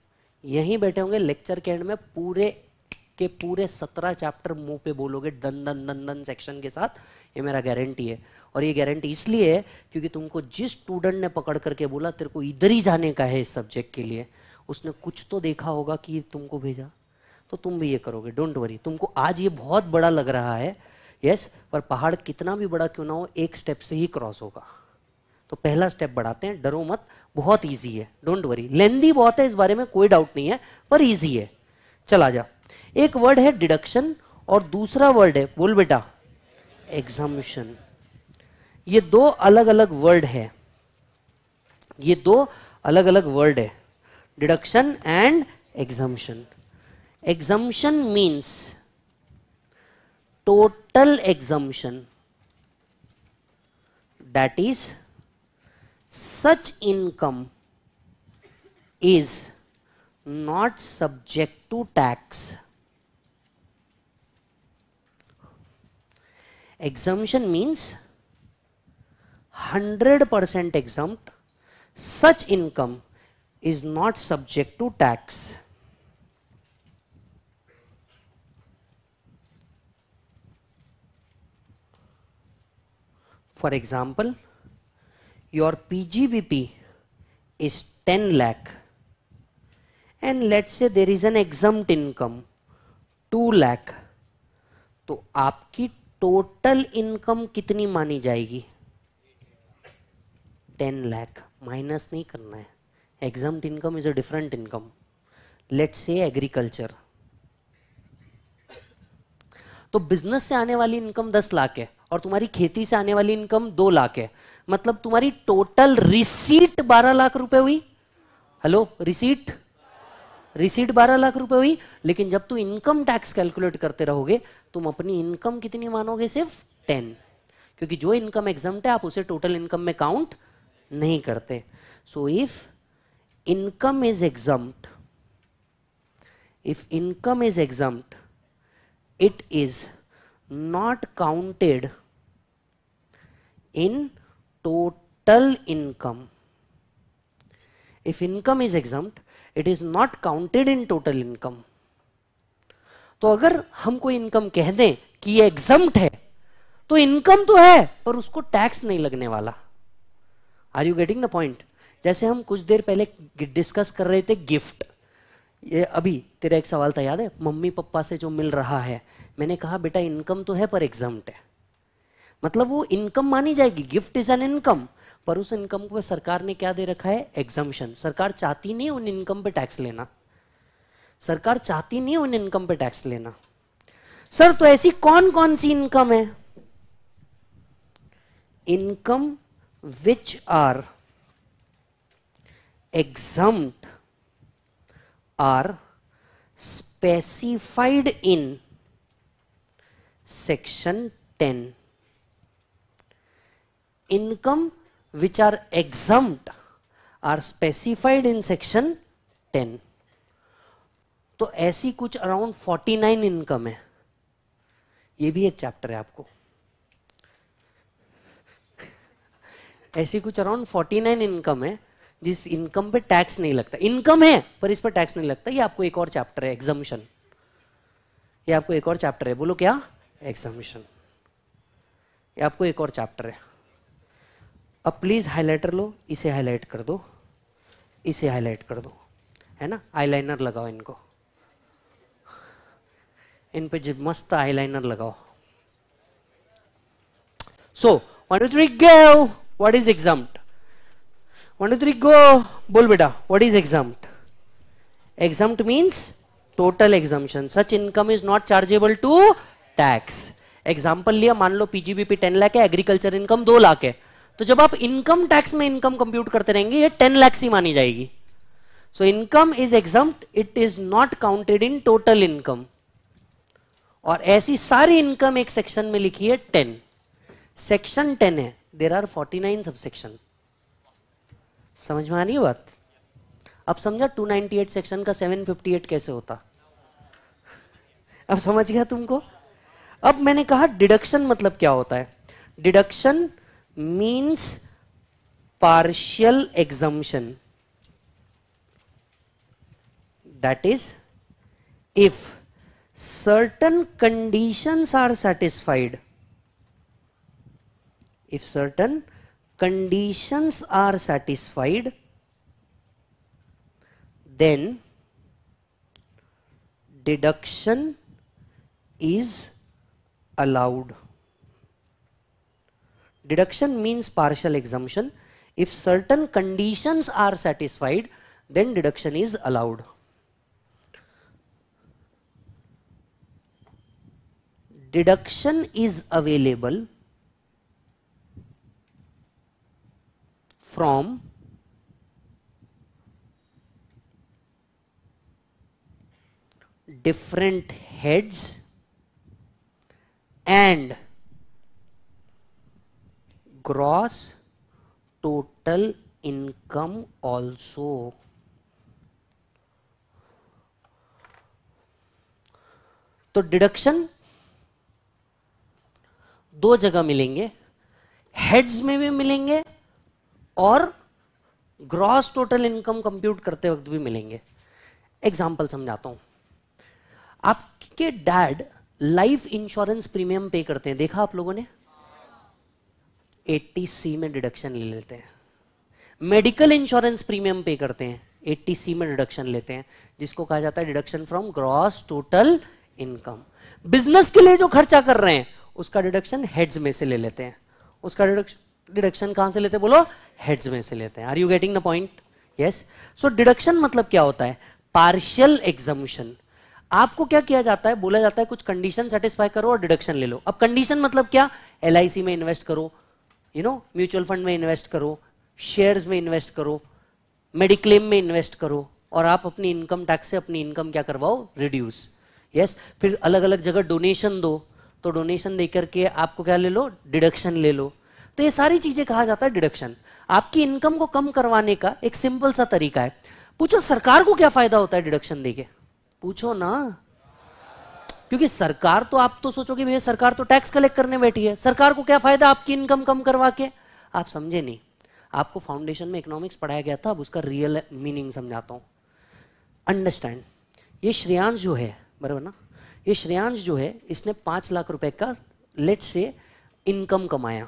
[SPEAKER 1] यहीं बैठे होंगे लेक्चर के एंड में पूरे के पूरे सत्रह चैप्टर मुंह पे बोलोगे दन दन दन दन सेक्शन के साथ ये मेरा गारंटी है और ये गारंटी इसलिए है क्योंकि तुमको जिस स्टूडेंट ने पकड़ करके बोला तेरे को इधर ही जाने का है इस सब्जेक्ट के लिए उसने कुछ तो देखा होगा कि तुमको भेजा तो तुम भी ये करोगे डोंट वरी तुमको आज ये बहुत बड़ा लग रहा है यस पर पहाड़ कितना भी बड़ा क्यों ना हो एक स्टेप से ही क्रॉस होगा तो पहला स्टेप बढ़ाते हैं डरो मत बहुत ईजी है डोंट वरी लेंदी बहुत है इस बारे में कोई डाउट नहीं है पर ईजी है चला जा एक वर्ड है डिडक्शन और दूसरा वर्ड है बोल बेटा एग्जामिशन ये दो अलग अलग वर्ड है ये दो अलग अलग वर्ड है deduction and exemption Exemption means total exemption that is such income is not subject to tax. Exemption means 100% exempt such income is not subject to tax. For example your P G B P is ten lakh and let say there is an exempt income two lakh तो आपकी टोटल इनकम कितनी मानी जाएगी टेन लैख माइनस नहीं करना है exempt income is a different income let say agriculture तो बिजनेस से आने वाली इनकम दस लाख है और तुम्हारी खेती से आने वाली इनकम दो लाख है मतलब तुम्हारी टोटल रिसीट बारह लाख रुपए हुई हेलो रिसीट रिसीट बारह लाख रुपए हुई लेकिन जब तुम इनकम टैक्स कैलकुलेट करते रहोगे तुम अपनी इनकम कितनी मानोगे सिर्फ टेन क्योंकि जो इनकम एग्जाम है आप उसे टोटल इनकम में काउंट नहीं करते so if income is exempt if income is exempt it is not counted in total income. If income is exempt, it is not counted in total income. तो अगर हम कोई इनकम कह दें कि ये एग्जम्प्ट है तो इनकम तो है पर उसको टैक्स नहीं लगने वाला are you getting the point जैसे हम कुछ देर पहले डिस्कस कर रहे थे गिफ्ट ये अभी तेरा एक सवाल था याद है मम्मी पप्पा से जो मिल रहा है मैंने कहा बेटा इनकम तो है पर एग्जाम है मतलब वो इनकम मानी जाएगी गिफ्ट इज एन इनकम पर उस इनकम को सरकार ने क्या दे रखा है एग्जाम्शन सरकार चाहती नहीं उन इनकम पे टैक्स लेना सरकार चाहती नहीं उन इनकम पे टैक्स लेना सर तो ऐसी कौन कौन सी इनकम है income which are exempt are specified in section 10 income which are exempt are specified in section 10 तो ऐसी कुछ अराउंड 49 इनकम है ये भी एक चैप्टर है आपको ऐसी कुछ अराउंड 49 इनकम है जिस इनकम पे टैक्स नहीं लगता इनकम है पर इस पर टैक्स नहीं लगता ये आपको एक और चैप्टर है एग्जामिशन ये आपको एक और चैप्टर है बोलो क्या एग्जामिशन ये आपको एक और चैप्टर है अब प्लीज़ हाईलाइटर लो इसे हाईलाइट कर दो इसे हाईलाइट कर दो है ना आईलाइनर लगाओ इनको इन पे मस्त आईलाइनर लगाओ so one two we gave what is exempt one two three go बोल बेटा what is exempt exempt means total exemption such income is not chargeable to tax example लिया मान लो पीजीबीपी टेन लाख है एग्रीकल्चर इनकम दो लाख है तो जब आप इनकम टैक्स में इनकम कंप्यूट करते रहेंगे ये टेन लैक्स ही मानी जाएगी so income is exempt it is not counted in total income और ऐसी सारी इनकम एक सेक्शन में लिखी है टेन सेक्शन टेन है there are forty nine subsection समझ में आ रही है बात अब समझा 298 सेक्शन का 758 कैसे होता अब समझ गया तुमको अब मैंने कहा डिडक्शन मतलब क्या होता है deduction means partial exemption that is if certain condition are satisfied if certain conditions are satisfied then deduction is allowed deduction means partial exemption if certain conditions are satisfied then deduction is allowed deduction is available from different heads and gross total income also तो डिडक्शन दो जगह मिलेंगे हेड्स में भी मिलेंगे और ग्रॉस टोटल इनकम कंप्यूट करते वक्त भी मिलेंगे एग्जाम्पल समझाता हूं आपके डैड लाइफ इंश्योरेंस प्रीमियम पे करते हैं देखा आप लोगों ने 80 सी में डिडक्शन ले लेते हैं मेडिकल इंश्योरेंस प्रीमियम पे करते हैं 80 सी में डिडक्शन लेते हैं जिसको कहा जाता है deduction from gross total income business के लिए जो खर्चा कर रहे हैं उसका डिडक्शन हेड्स में से ले लेते हैं उसका डिडक्शन डिडक्शन कहां से लेते बोलो हेड्स में से लेते हैं are you getting the point yes so deduction मतलब क्या होता है पार्शियल एग्जामिशन आपको क्या किया जाता है बोला जाता है कुछ कंडीशन सेटिस्फाई करो और डिडक्शन ले लो अब कंडीशन मतलब क्या एल में इन्वेस्ट करो यू नो म्यूचुअल फंड में इन्वेस्ट करो शेयर्स में इन्वेस्ट करो मेडिक्लेम में इन्वेस्ट करो और आप अपनी इनकम टैक्स से अपनी इनकम क्या करवाओ रिड्यूस यस yes? फिर अलग अलग जगह डोनेशन दो तो डोनेशन दे करके आपको क्या ले लो डिडक्शन ले लो तो ये सारी चीजें कहा जाता है डिडक्शन आपकी इनकम को कम करवाने का एक सिंपल सा तरीका है पूछो सरकार को क्या फायदा होता है डिडक्शन देके पूछो ना क्योंकि सरकार तो आप तो सोचोगे भैया सरकार तो टैक्स कलेक्ट करने बैठी है सरकार को क्या फायदा आपकी इनकम कम करवा के आप समझे नहीं आपको फाउंडेशन में इकोनॉमिक्स पढ़ाया गया था अब उसका रियल मीनिंग समझाता हूं अंडरस्टैंड ये श्रेयांश जो है बराबर ना ये श्रेयांश जो है इसने पांच लाख रुपए का लेट से इनकम कमाया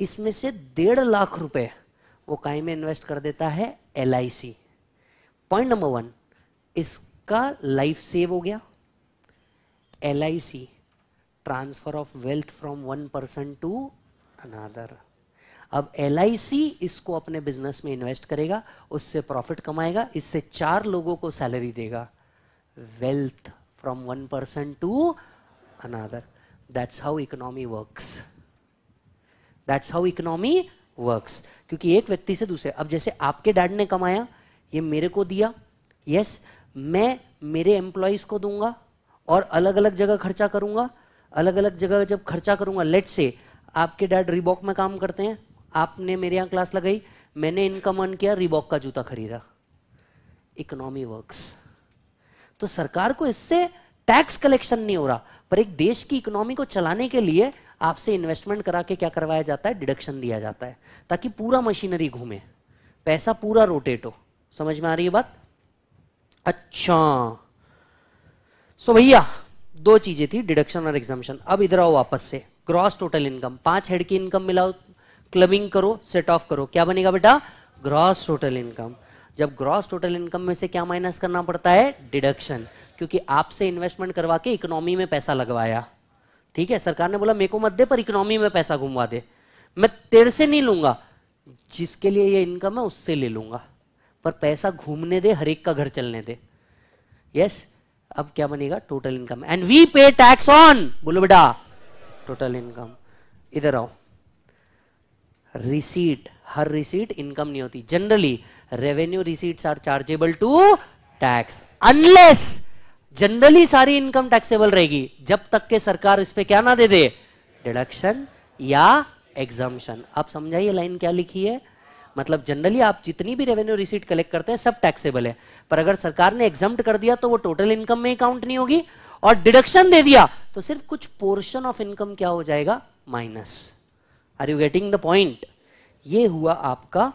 [SPEAKER 1] इसमें से डेढ़ लाख रुपए वो काई में इन्वेस्ट कर देता है एल पॉइंट नंबर वन इसका लाइफ सेव हो गया L transfer of wealth from one person to another अब एल इसको अपने बिजनेस में इन्वेस्ट करेगा उससे प्रॉफिट कमाएगा इससे चार लोगों को सैलरी देगा wealth from one person to another that's how economy works that's how economy works क्योंकि एक व्यक्ति से दूसरे अब जैसे आपके डैड ने कमाया ये मेरे को दिया यस मैं मेरे एम्प्लॉयज़ को दूंगा और अलग अलग जगह खर्चा करूंगा अलग अलग जगह जब खर्चा करूंगा लेट से आपके डैड रिबॉक में काम करते हैं आपने मेरे यहाँ क्लास लगाई मैंने इनकम अर्न किया रिबॉक का जूता खरीदा इकोनॉमी वर्क्स तो सरकार को इससे टैक्स कलेक्शन नहीं हो रहा पर एक देश की इकोनॉमी को चलाने के लिए आपसे इन्वेस्टमेंट करा के क्या करवाया जाता है डिडक्शन दिया जाता है ताकि पूरा मशीनरी घूमे पैसा पूरा रोटेट हो समझ में आ रही है बात अच्छा सो भैया दो चीजें थी डिडक्शन और एग्जामेशन अब इधर आओ वापस से ग्रॉस टोटल इनकम पांच हेड की इनकम मिलाओ क्लबिंग करो सेट ऑफ करो क्या बनेगा बेटा ग्रॉस टोटल इनकम जब ग्रॉस टोटल इनकम में से क्या माइनस करना पड़ता है डिडक्शन क्योंकि आपसे इन्वेस्टमेंट करवा के इकोनॉमी में पैसा लगवाया ठीक है सरकार ने बोला मेरे को मत दे पर इकोनॉमी में पैसा घुमवा दे मैं तेरे से नहीं लूंगा जिसके लिए ये इनकम है उससे ले लूंगा पर पैसा घूमने दे हर एक का घर चलने दे यस अब क्या बनेगा total income and we pay tax on बोलो बेटा टोटल इनकम इधर आओ रिसीट हर रिसीट इनकम नहीं होती generally revenue receipts are chargeable to tax unless generally सारी इनकम टैक्सेबल रहेगी जब तक के सरकार इस पर क्या ना दे दे डिडक्शन या एग्जामशन आप समझाइए लाइन क्या लिखी है मतलब जनरली आप जितनी भी रेवेन्यू रिसीट कलेक्ट करते हैं सब टैक्सेबल है पर अगर सरकार ने एग्जाम कर दिया तो वो टोटल इनकम में ही काउंट नहीं होगी और डिडक्शन दे दिया तो सिर्फ कुछ पोर्शन ऑफ इनकम क्या हो जाएगा minus are you getting the point ये हुआ आपका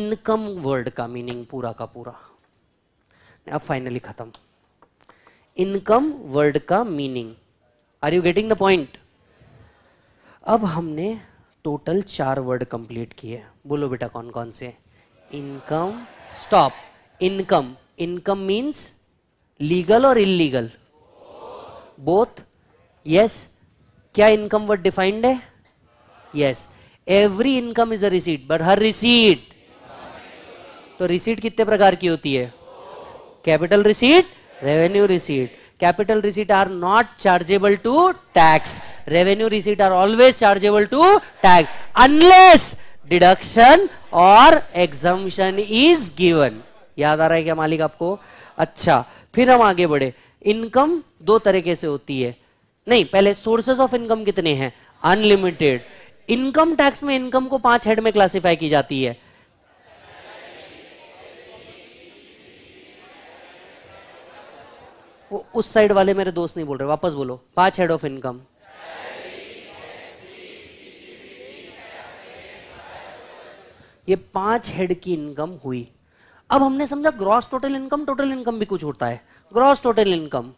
[SPEAKER 1] इनकम वर्ड का मीनिंग पूरा का पूरा अब फाइनली खत्म इनकम वर्ड का meaning are you getting the point अब हमने टोटल चार वर्ड कंप्लीट किए बोलो बेटा कौन कौन से income stop income income means legal और इलीगल बोथ यस क्या इनकम वर्ड डिफाइंड है yes every income is a receipt but हर रिसीट तो रिसीट कितने प्रकार की होती है capital receipt revenue receipt capital receipt are not chargeable to tax revenue receipt are always chargeable to tax unless deduction और एग्जामेशन इज गिवन याद आ रहा है क्या मालिक आपको अच्छा फिर हम आगे बढ़े इनकम दो तरीके से होती है नहीं पहले सोर्सेज ऑफ इनकम कितने हैं अनलिमिटेड इनकम टैक्स में इनकम को पांच हेड में क्लासिफाई की जाती है वो उस साइड वाले मेरे दोस्त नहीं बोल रहे वापस बोलो पांच हेड ऑफ इनकम ये पांच हेड की इनकम हुई अब हमने समझा gross total income total income भी कुछ होता है ग्रॉस टोटल इनकम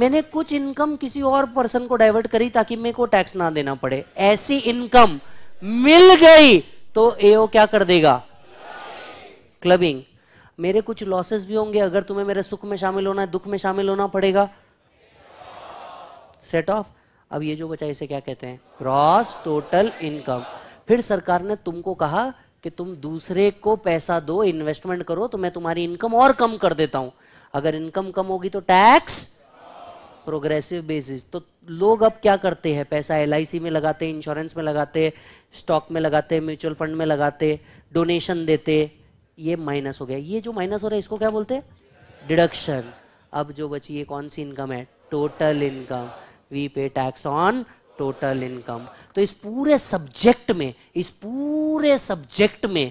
[SPEAKER 1] मैंने कुछ इनकम किसी और पर्सन को डाइवर्ट करी ताकि मेरे को टैक्स ना देना पड़े ऐसी इनकम मिल गई तो एओ क्या कर देगा क्लबिंग मेरे कुछ लॉसेस भी होंगे अगर तुम्हें मेरे सुख में शामिल होना है दुख में शामिल होना पड़ेगा सेट ऑफ अब ये जो बचा इसे क्या कहते हैं क्रॉस टोटल इनकम फिर सरकार ने तुमको कहा कि तुम दूसरे को पैसा दो इन्वेस्टमेंट करो तो मैं तुम्हारी इनकम और कम कर देता हूं अगर इनकम कम होगी तो टैक्स प्रोग्रेसिव बेसिस तो लोग अब क्या करते हैं पैसा एल में लगाते इंश्योरेंस में लगाते स्टॉक में लगाते म्यूचुअल फंड में लगाते डोनेशन देते ये माइनस हो गया ये जो माइनस हो रहा है इसको क्या बोलते हैं डिडक्शन अब जो बची ये कौन सी इनकम है total income we pay tax on total income तो इस पूरे सब्जेक्ट में इस पूरे सब्जेक्ट में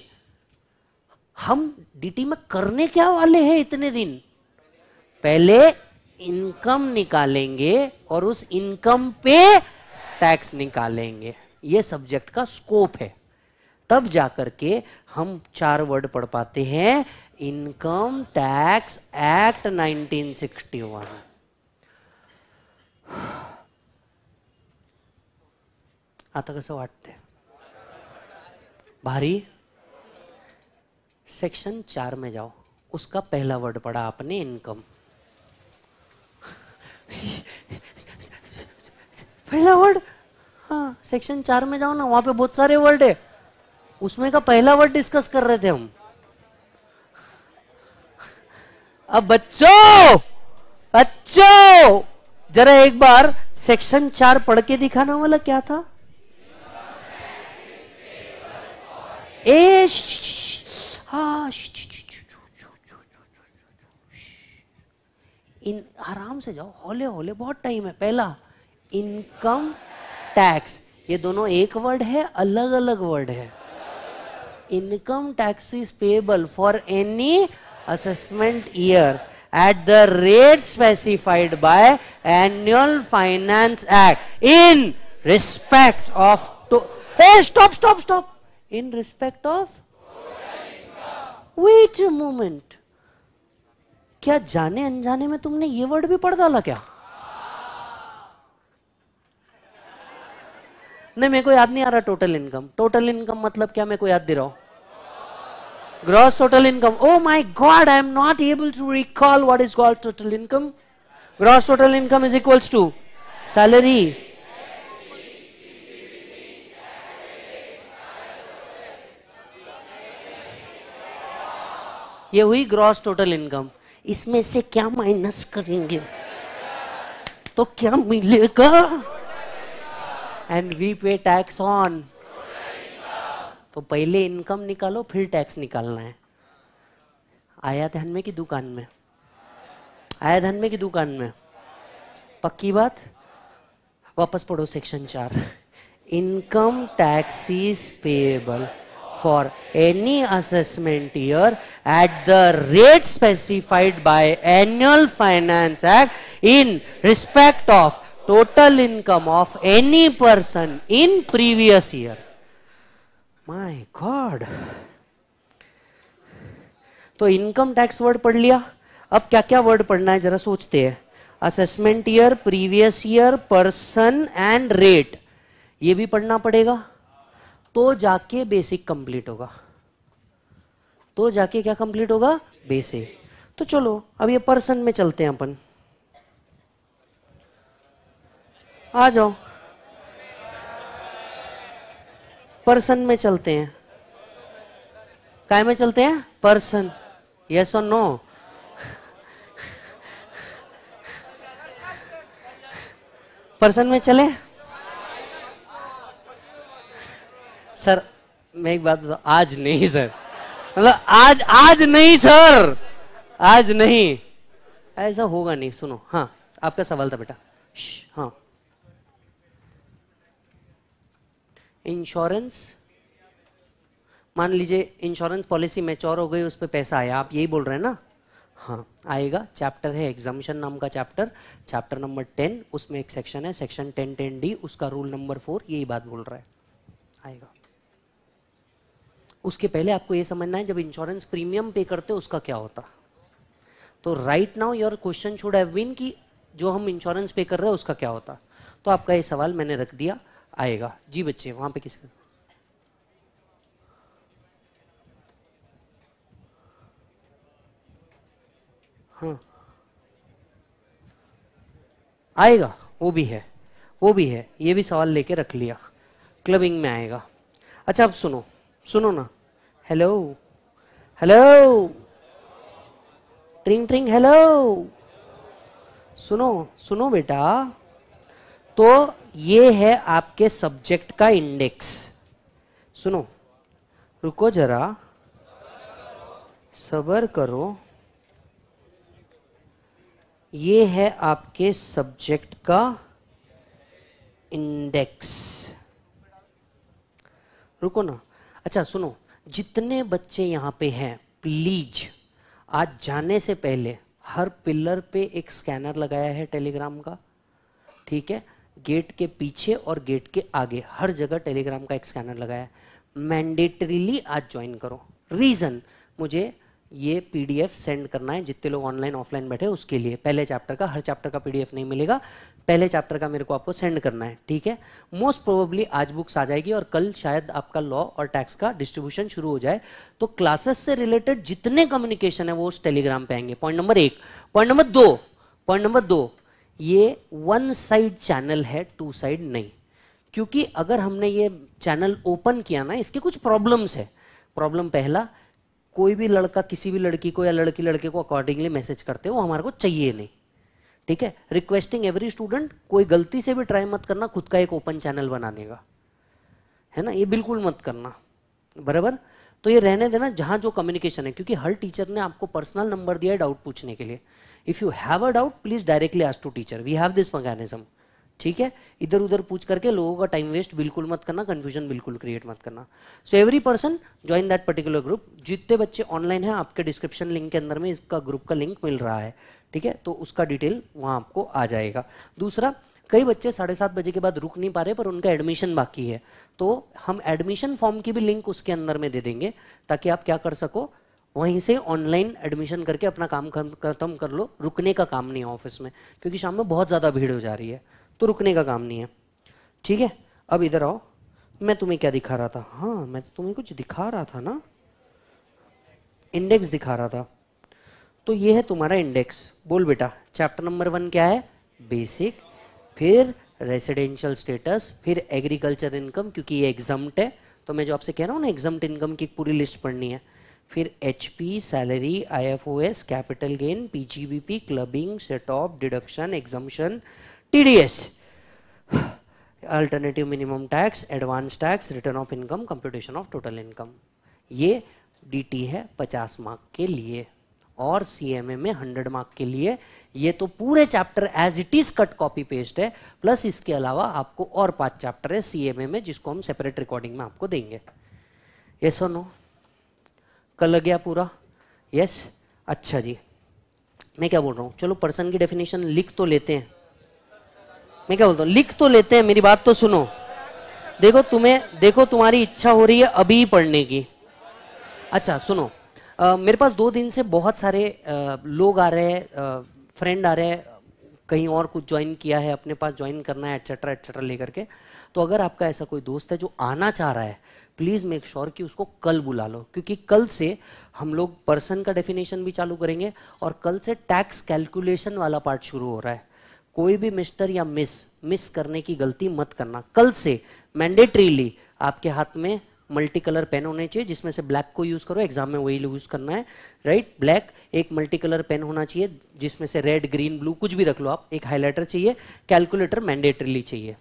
[SPEAKER 1] हम डीटी में करने क्या वाले हैं इतने दिन पहले इनकम निकालेंगे और उस इनकम पे टैक्स निकालेंगे ये सब्जेक्ट का स्कोप है तब जाकर के हम चार वर्ड पढ़ पाते हैं इनकम टैक्स एक्ट 1961 आता कस वाटते भारी सेक्शन चार में जाओ उसका पहला वर्ड पढ़ा आपने इनकम पहला वर्ड हाँ सेक्शन चार में जाओ ना वहां पे बहुत सारे वर्ड है उसमें का पहला वर्ड डिस्कस कर रहे थे हम अब बच्चों बच्चों जरा एक बार सेक्शन चार पढ़ के दिखाना वाला क्या था ए हाँ इन आराम से जाओ हौले हौले बहुत टाइम है पहला इनकम टैक्स ये दोनों एक वर्ड है अलग अलग वर्ड है income tax is payable for any assessment year at the rate specified by annual finance act in respect of to stop stop stop in respect of wait moment क्या जाने अनजाने में तुमने ये वर्ड भी पढ़ डाला क्या नहीं मेरे को याद नहीं आ रहा टोटल इनकम टोटल इनकम मतलब क्या मेरे को याद दे रहा हूं gross total income oh my god I am not able to recall what is called total income gross total income is equals to salary ये हुई ग्रॉस टोटल इनकम इसमें से क्या माइनस करेंगे तो क्या मिलेगा and we pay tax on तो पहले इनकम निकालो फिर टैक्स निकालना है आया धन में की दुकान में आया धन में की दुकान में पक्की बात वापस पढ़ो सेक्शन चार income tax is payable for any assessment year at the rate specified by annual finance act in respect of total income of any person in previous year my god तो इनकम टैक्स वर्ड पढ़ लिया अब क्या क्या वर्ड पढ़ना है जरा सोचते हैं assessment year previous year person and rate ये भी पढ़ना पड़ेगा तो जाके बेसिक कंप्लीट होगा तो जाके क्या कंप्लीट होगा बेसिक तो चलो अब ये पर्सन में चलते हैं अपन आ जाओ पर्सन में चलते हैं काय में चलते हैं पर्सन यस और नो पर्सन में चले सर मैं एक बात बताऊ आज नहीं सर मतलब आज आज नहीं सर आज नहीं ऐसा होगा नहीं सुनो हाँ आपका सवाल था बेटा हाँ इंश्योरेंस मान लीजिए इंश्योरेंस पॉलिसी मैच्योर हो गई उस पर पैसा आया आप यही बोल रहे हैं ना हाँ आएगा चैप्टर है एग्जामिशन नाम का चैप्टर चैप्टर नंबर टेन उसमें एक सेक्शन है सेक्शन टेन टेन डी उसका रूल नंबर फोर यही बात बोल रहा है आएगा उसके पहले आपको ये समझना है जब इंश्योरेंस प्रीमियम पे करते उसका क्या होता तो right now your question should have been कि जो हम इंश्योरेंस पे कर रहे हैं उसका क्या होता तो आपका ये सवाल मैंने रख दिया आएगा जी बच्चे वहां पे किस हाँ आएगा वो भी है वो भी है ये भी सवाल लेके रख लिया क्लबिंग में आएगा अच्छा अब सुनो सुनो ना हेलो हेलो ट्रिंग ट्रिंग हेलो सुनो सुनो बेटा तो ये है आपके सब्जेक्ट का इंडेक्स सुनो रुको जरा सबर करो ये है आपके सब्जेक्ट का इंडेक्स रुको ना अच्छा सुनो जितने बच्चे यहाँ पे हैं प्लीज आज जाने से पहले हर पिलर पे एक स्कैनर लगाया है टेलीग्राम का ठीक है गेट के पीछे और गेट के आगे हर जगह टेलीग्राम का एक स्कैनर लगाया है मैंडेटरीली आज ज्वाइन करो रीज़न मुझे ये पीडीएफ सेंड करना है जितने लोग ऑनलाइन ऑफलाइन बैठे उसके लिए पहले चैप्टर का हर चैप्टर का पीडीएफ नहीं मिलेगा पहले चैप्टर का मेरे को आपको सेंड करना है ठीक है मोस्ट प्रोबेबली आज बुक्स आ जाएगी और कल शायद आपका लॉ और टैक्स का डिस्ट्रीब्यूशन शुरू हो जाए तो क्लासेस से रिलेटेड जितने कम्युनिकेशन है वो उस टेलीग्राम पे आएंगे पॉइंट नंबर एक पॉइंट नंबर दो पॉइंट नंबर दो ये वन साइड चैनल है टू साइड नहीं क्योंकि अगर हमने ये चैनल ओपन किया ना इसके कुछ प्रॉब्लम्स है प्रॉब्लम पहला कोई भी लड़का किसी भी लड़की को या लड़की लड़के को अकॉर्डिंगली मैसेज करते हो हमारे को चाहिए नहीं ठीक है रिक्वेस्टिंग एवरी स्टूडेंट कोई गलती से भी ट्राई मत करना खुद का एक ओपन चैनल बनाने का है ना ये बिल्कुल मत करना बराबर तो ये रहने देना जहाँ जो कम्युनिकेशन है क्योंकि हर टीचर ने आपको पर्सनल नंबर दिया है डाउट पूछने के लिए if you have a doubt please directly ask to teacher we have this mechanism ठीक है इधर उधर पूछ करके लोगों का टाइम वेस्ट बिल्कुल मत करना कन्फ्यूजन बिल्कुल क्रिएट मत करना so every person join that particular group जितने बच्चे ऑनलाइन हैं आपके डिस्क्रिप्शन लिंक के अंदर में इसका ग्रुप का लिंक मिल रहा है ठीक है तो उसका डिटेल वहाँ आपको आ जाएगा दूसरा कई बच्चे साढ़े सात बजे के बाद रुक नहीं पा रहे पर उनका एडमिशन बाकी है तो हम एडमिशन फॉर्म की भी लिंक उसके अंदर में दे देंगे ताकि आप क्या कर सको वहीं से ऑनलाइन एडमिशन करके अपना काम खत्म कर लो रुकने का काम नहीं है ऑफिस में क्योंकि शाम में बहुत ज़्यादा भीड़ हो जा रही है तो रुकने का काम नहीं है ठीक है अब इधर आओ मैं तुम्हें क्या दिखा रहा था हाँ मैं तो तुम्हें कुछ दिखा रहा था ना इंडेक्स दिखा रहा था तो ये है तुम्हारा इंडेक्स बोल बेटा चैप्टर नंबर वन क्या है बेसिक फिर रेसिडेंशियल स्टेटस फिर एग्रीकल्चर इनकम क्योंकि ये एग्जम्ट है तो मैं जो आपसे कह रहा हूँ ना एग्जाम्ट इनकम की पूरी लिस्ट पढ़नी है फिर H salary S capital gain P clubbing set off deduction D S alternative minimum tax advance tax return of income computation of total income ये डीटी है 50 मार्क के लिए और सीएमए में हंड्रेड मार्क के लिए ये तो पूरे chapter as it is cut copy paste है प्लस इसके अलावा आपको और पांच चैप्टर है सीएमए में जिसको हम सेपरेट रिकॉर्डिंग में आपको देंगे यस और नो कल लग गया पूरा यस अच्छा जी मैं क्या बोल रहा हूँ चलो पर्सन की डेफिनेशन लिख तो लेते हैं मैं क्या बोलता हूँ लिख तो लेते हैं मेरी बात तो सुनो देखो तुम्हें देखो तुम्हारी इच्छा हो रही है अभी पढ़ने की अच्छा सुनो मेरे पास दो दिन से बहुत सारे लोग आ रहे हैं फ्रेंड आ रहे हैं कहीं और कुछ ज्वाइन किया है अपने पास ज्वाइन करना है एट्सेट्रा एट्सेट्रा लेकर के तो अगर आपका ऐसा कोई दोस्त है जो आना चाह रहा है प्लीज़ मेक श्योर कि उसको कल बुला लो क्योंकि कल से हम लोग पर्सन का डेफिनेशन भी चालू करेंगे और कल से टैक्स कैलकुलेशन वाला पार्ट शुरू हो रहा है कोई भी मिस्टर या मिस मिस करने की गलती मत करना कल से मैंडेटरीली आपके हाथ में मल्टी कलर पेन होने चाहिए जिसमें से ब्लैक को यूज़ करो एग्जाम में वही यूज़ करना है राइट ब्लैक एक मल्टी कलर पेन होना चाहिए जिसमें से रेड ग्रीन ब्लू कुछ भी रख लो आप एक हाईलाइटर चाहिए कैलकुलेटर मैंडेटरीली चाहिए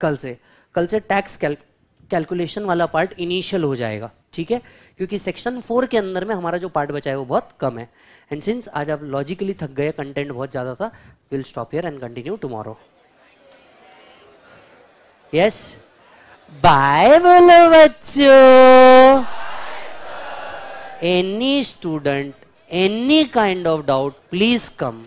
[SPEAKER 1] कल से कल से टैक्स कैलकुलेशन वाला पार्ट इनिशियल हो जाएगा ठीक है क्योंकि सेक्शन फोर के अंदर में हमारा जो पार्ट बचा है वो बहुत कम है एंड सिंस आज आप लॉजिकली थक गए कंटेंट बहुत ज़्यादा था will stop here and continue tomorrow yes bye बोलो बच्चों any student any kind of doubt please come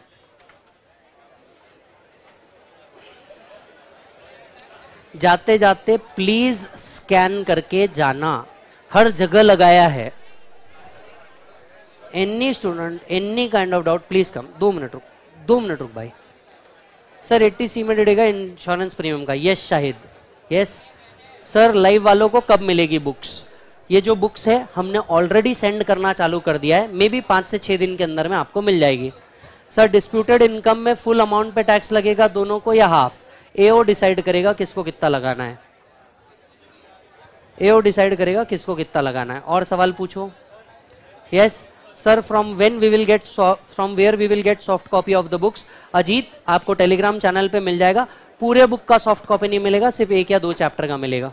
[SPEAKER 1] जाते जाते प्लीज स्कैन करके जाना हर जगह लगाया है any student any kind of doubt please come दो मिनट रुक दो मिनट रुक भाई सर एट्टी सी में इंश्योरेंस प्रीमियम का yes Shahid yes yes? Sir live वालों को कब मिलेगी बुक्स ये जो बुक्स है हमने ऑलरेडी सेंड करना चालू कर दिया है मे बी पाँच से छः दिन के अंदर में आपको मिल जाएगी सर डिस्प्यूटेड इनकम में फुल अमाउंट पे टैक्स लगेगा दोनों को या हाफ एओ डिसाइड करेगा किसको कितना लगाना है ए डिसाइड करेगा किसको कितना लगाना है और सवाल पूछो yes sir from when we will get from where we will get soft copy of the books Ajit आपको टेलीग्राम चैनल पे मिल जाएगा पूरे बुक का सॉफ्ट कॉपी नहीं मिलेगा सिर्फ एक या दो चैप्टर का मिलेगा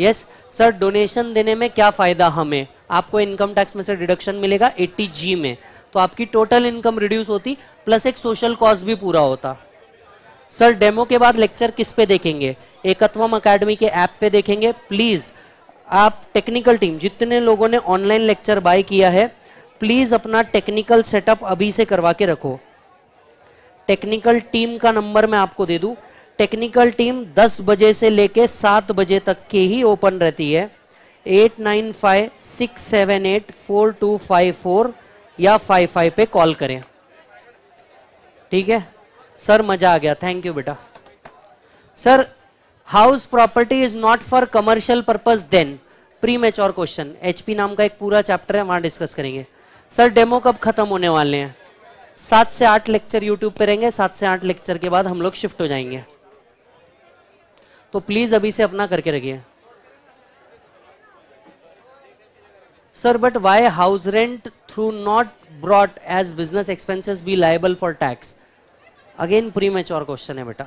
[SPEAKER 1] यस सर डोनेशन देने में क्या फ़ायदा हमें आपको इनकम टैक्स में से डिडक्शन मिलेगा 80 जी में तो आपकी टोटल इनकम रिड्यूस होती प्लस एक सोशल कॉज भी पूरा होता सर डेमो के बाद लेक्चर किस पे देखेंगे एकत्वम अकेडमी के ऐप पे देखेंगे प्लीज़ आप टेक्निकल टीम जितने लोगों ने ऑनलाइन लेक्चर बाय किया है प्लीज़ अपना टेक्निकल सेटअप अभी से करवा के रखो टेक्निकल टीम का नंबर मैं आपको दे दूँ टेक्निकल टीम 10 बजे से लेके 7 बजे तक की ही ओपन रहती है eight eight nine five five six seven four two four या फाइव फाइव पे कॉल करें ठीक है सर मजा आ गया थैंक यू बेटा sir house property is not for commercial purpose then pre और क्वेश्चन एचपी नाम का एक पूरा चैप्टर है वहां डिस्कस करेंगे सर डेमो कब खत्म होने वाले हैं सात से आठ लेक्चर यूट्यूब पे रहेंगे सात से आठ लेक्चर के बाद हम लोग शिफ्ट हो जाएंगे तो प्लीज़ अभी से अपना करके रखिए sir but why house rent through not brought as business expenses be liable for tax again premature question है बेटा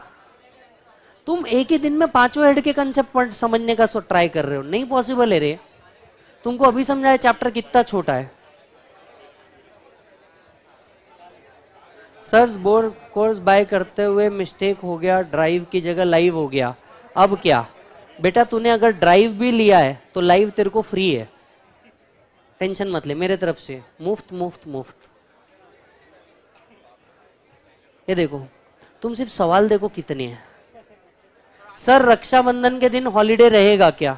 [SPEAKER 1] तुम एक ही दिन में पांचों हेड के कंसेप्ट समझने का सो ट्राई कर रहे हो नहीं पॉसिबल है रे तुमको अभी समझाया चैप्टर कितना छोटा है सर बोर्ड कोर्स बाय करते हुए मिस्टेक हो गया ड्राइव की जगह लाइव हो गया अब क्या बेटा तूने अगर ड्राइव भी लिया है तो लाइव तेरे को फ्री है टेंशन मत ले मेरे तरफ से मुफ्त मुफ्त मुफ्त ये देखो तुम सिर्फ सवाल देखो कितने हैं सर रक्षाबंधन के दिन हॉलीडे रहेगा क्या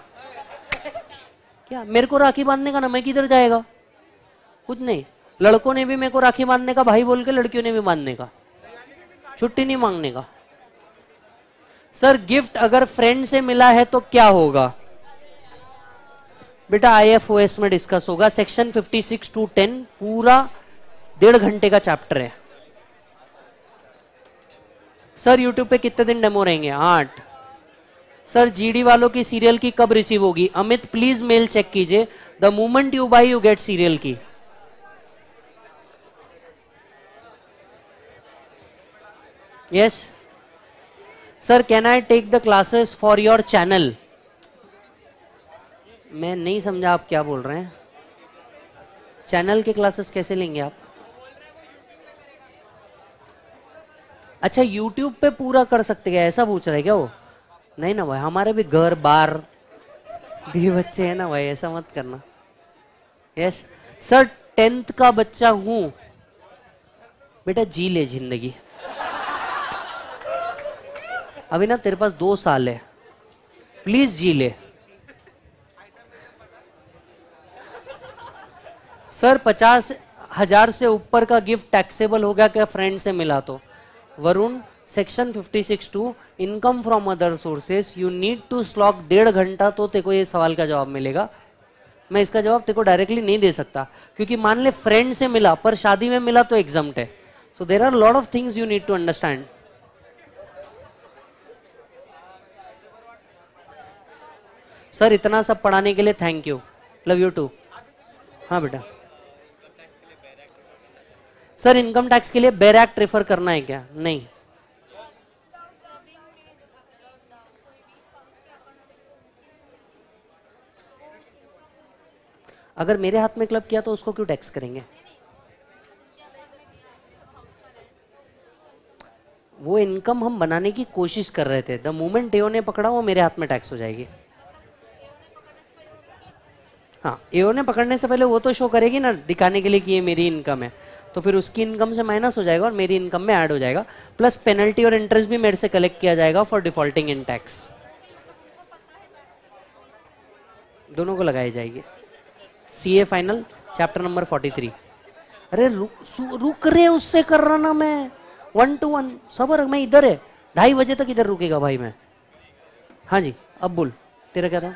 [SPEAKER 1] क्या मेरे को राखी बांधने का ना मैं किधर जाएगा कुछ नहीं लड़कों ने भी मेरे को राखी बांधने का भाई बोल के लड़कियों ने भी बांधने का छुट्टी नहीं मांगने का सर गिफ्ट अगर फ्रेंड से मिला है तो क्या होगा बेटा आईएफओएस में डिस्कस होगा सेक्शन 56 टू 10 पूरा डेढ़ घंटे का चैप्टर है सर यूट्यूब पे कितने दिन डेमो रहेंगे आठ सर जीडी वालों की सीरियल की कब रिसीव होगी अमित प्लीज मेल चेक कीजिए the moment you buy you get serial key yes yes? Sir can I take the classes for your channel मैं नहीं समझा आप क्या बोल रहे हैं चैनल के क्लासेस कैसे लेंगे आप अच्छा यूट्यूब पे पूरा कर सकते क्या ऐसा पूछ रहे क्या वो नहीं ना भाई हमारे भी घर बार भी बच्चे हैं ना भाई ऐसा मत करना यस सर टेंथ का बच्चा हूं बेटा जी ले जिंदगी अभी ना तेरे पास दो साल है प्लीज जी ले सर पचास हजार से ऊपर का गिफ्ट टैक्सेबल हो गया क्या फ्रेंड से मिला तो Varun section 56 two income from other sources you need to slog डेढ़ घंटा तो तेको ये सवाल का जवाब मिलेगा मैं इसका जवाब तेको डायरेक्टली नहीं दे सकता क्योंकि मान ले फ्रेंड से मिला पर शादी में मिला तो एग्जाम है so there are lot of things you need to understand sir इतना सब पढ़ाने के लिए thank you love you too हाँ बेटा सर इनकम टैक्स के लिए एक्ट रेफर करना है क्या नहीं अगर मेरे हाथ में क्लब किया तो उसको क्यों टैक्स करेंगे वो इनकम हम बनाने की कोशिश कर रहे थे द मोमेंट एओ ने पकड़ा वो मेरे हाथ में टैक्स हो जाएगी हाँ एओ ने पकड़ने से पहले वो तो शो करेगी ना दिखाने के लिए कि ये मेरी इनकम है तो फिर उसकी इनकम से माइनस हो जाएगा और मेरी इनकम में ऐड हो जाएगा प्लस पेनल्टी और इंटरेस्ट भी मेरे से कलेक्ट किया जाएगा फॉर डिफॉल्टिंग इन टैक्स दोनों को लगाई जाएगी C A final chapter number forty three अरे रुक रुक रहे उससे कर रहा ना मैं वन टू वन सबर मैं इधर है ढाई बजे तक इधर रुकेगा भाई मैं हाँ जी अब बोल तेरा क्या था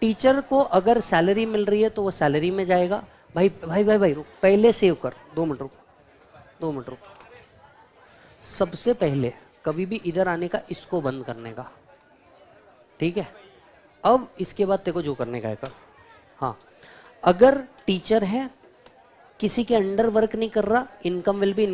[SPEAKER 1] टीचर को अगर सैलरी मिल रही है तो वो सैलरी में जाएगा भाई भाई भाई भाई रुक पहले सेव कर दो मिनट रुक दो मिनट रुक सबसे पहले कभी भी इधर आने का इसको बंद करने का ठीक है अब इसके बाद तेरे को जो करने का है कर हाँ अगर टीचर है किसी के अंडर वर्क नहीं कर रहा इनकम विल बी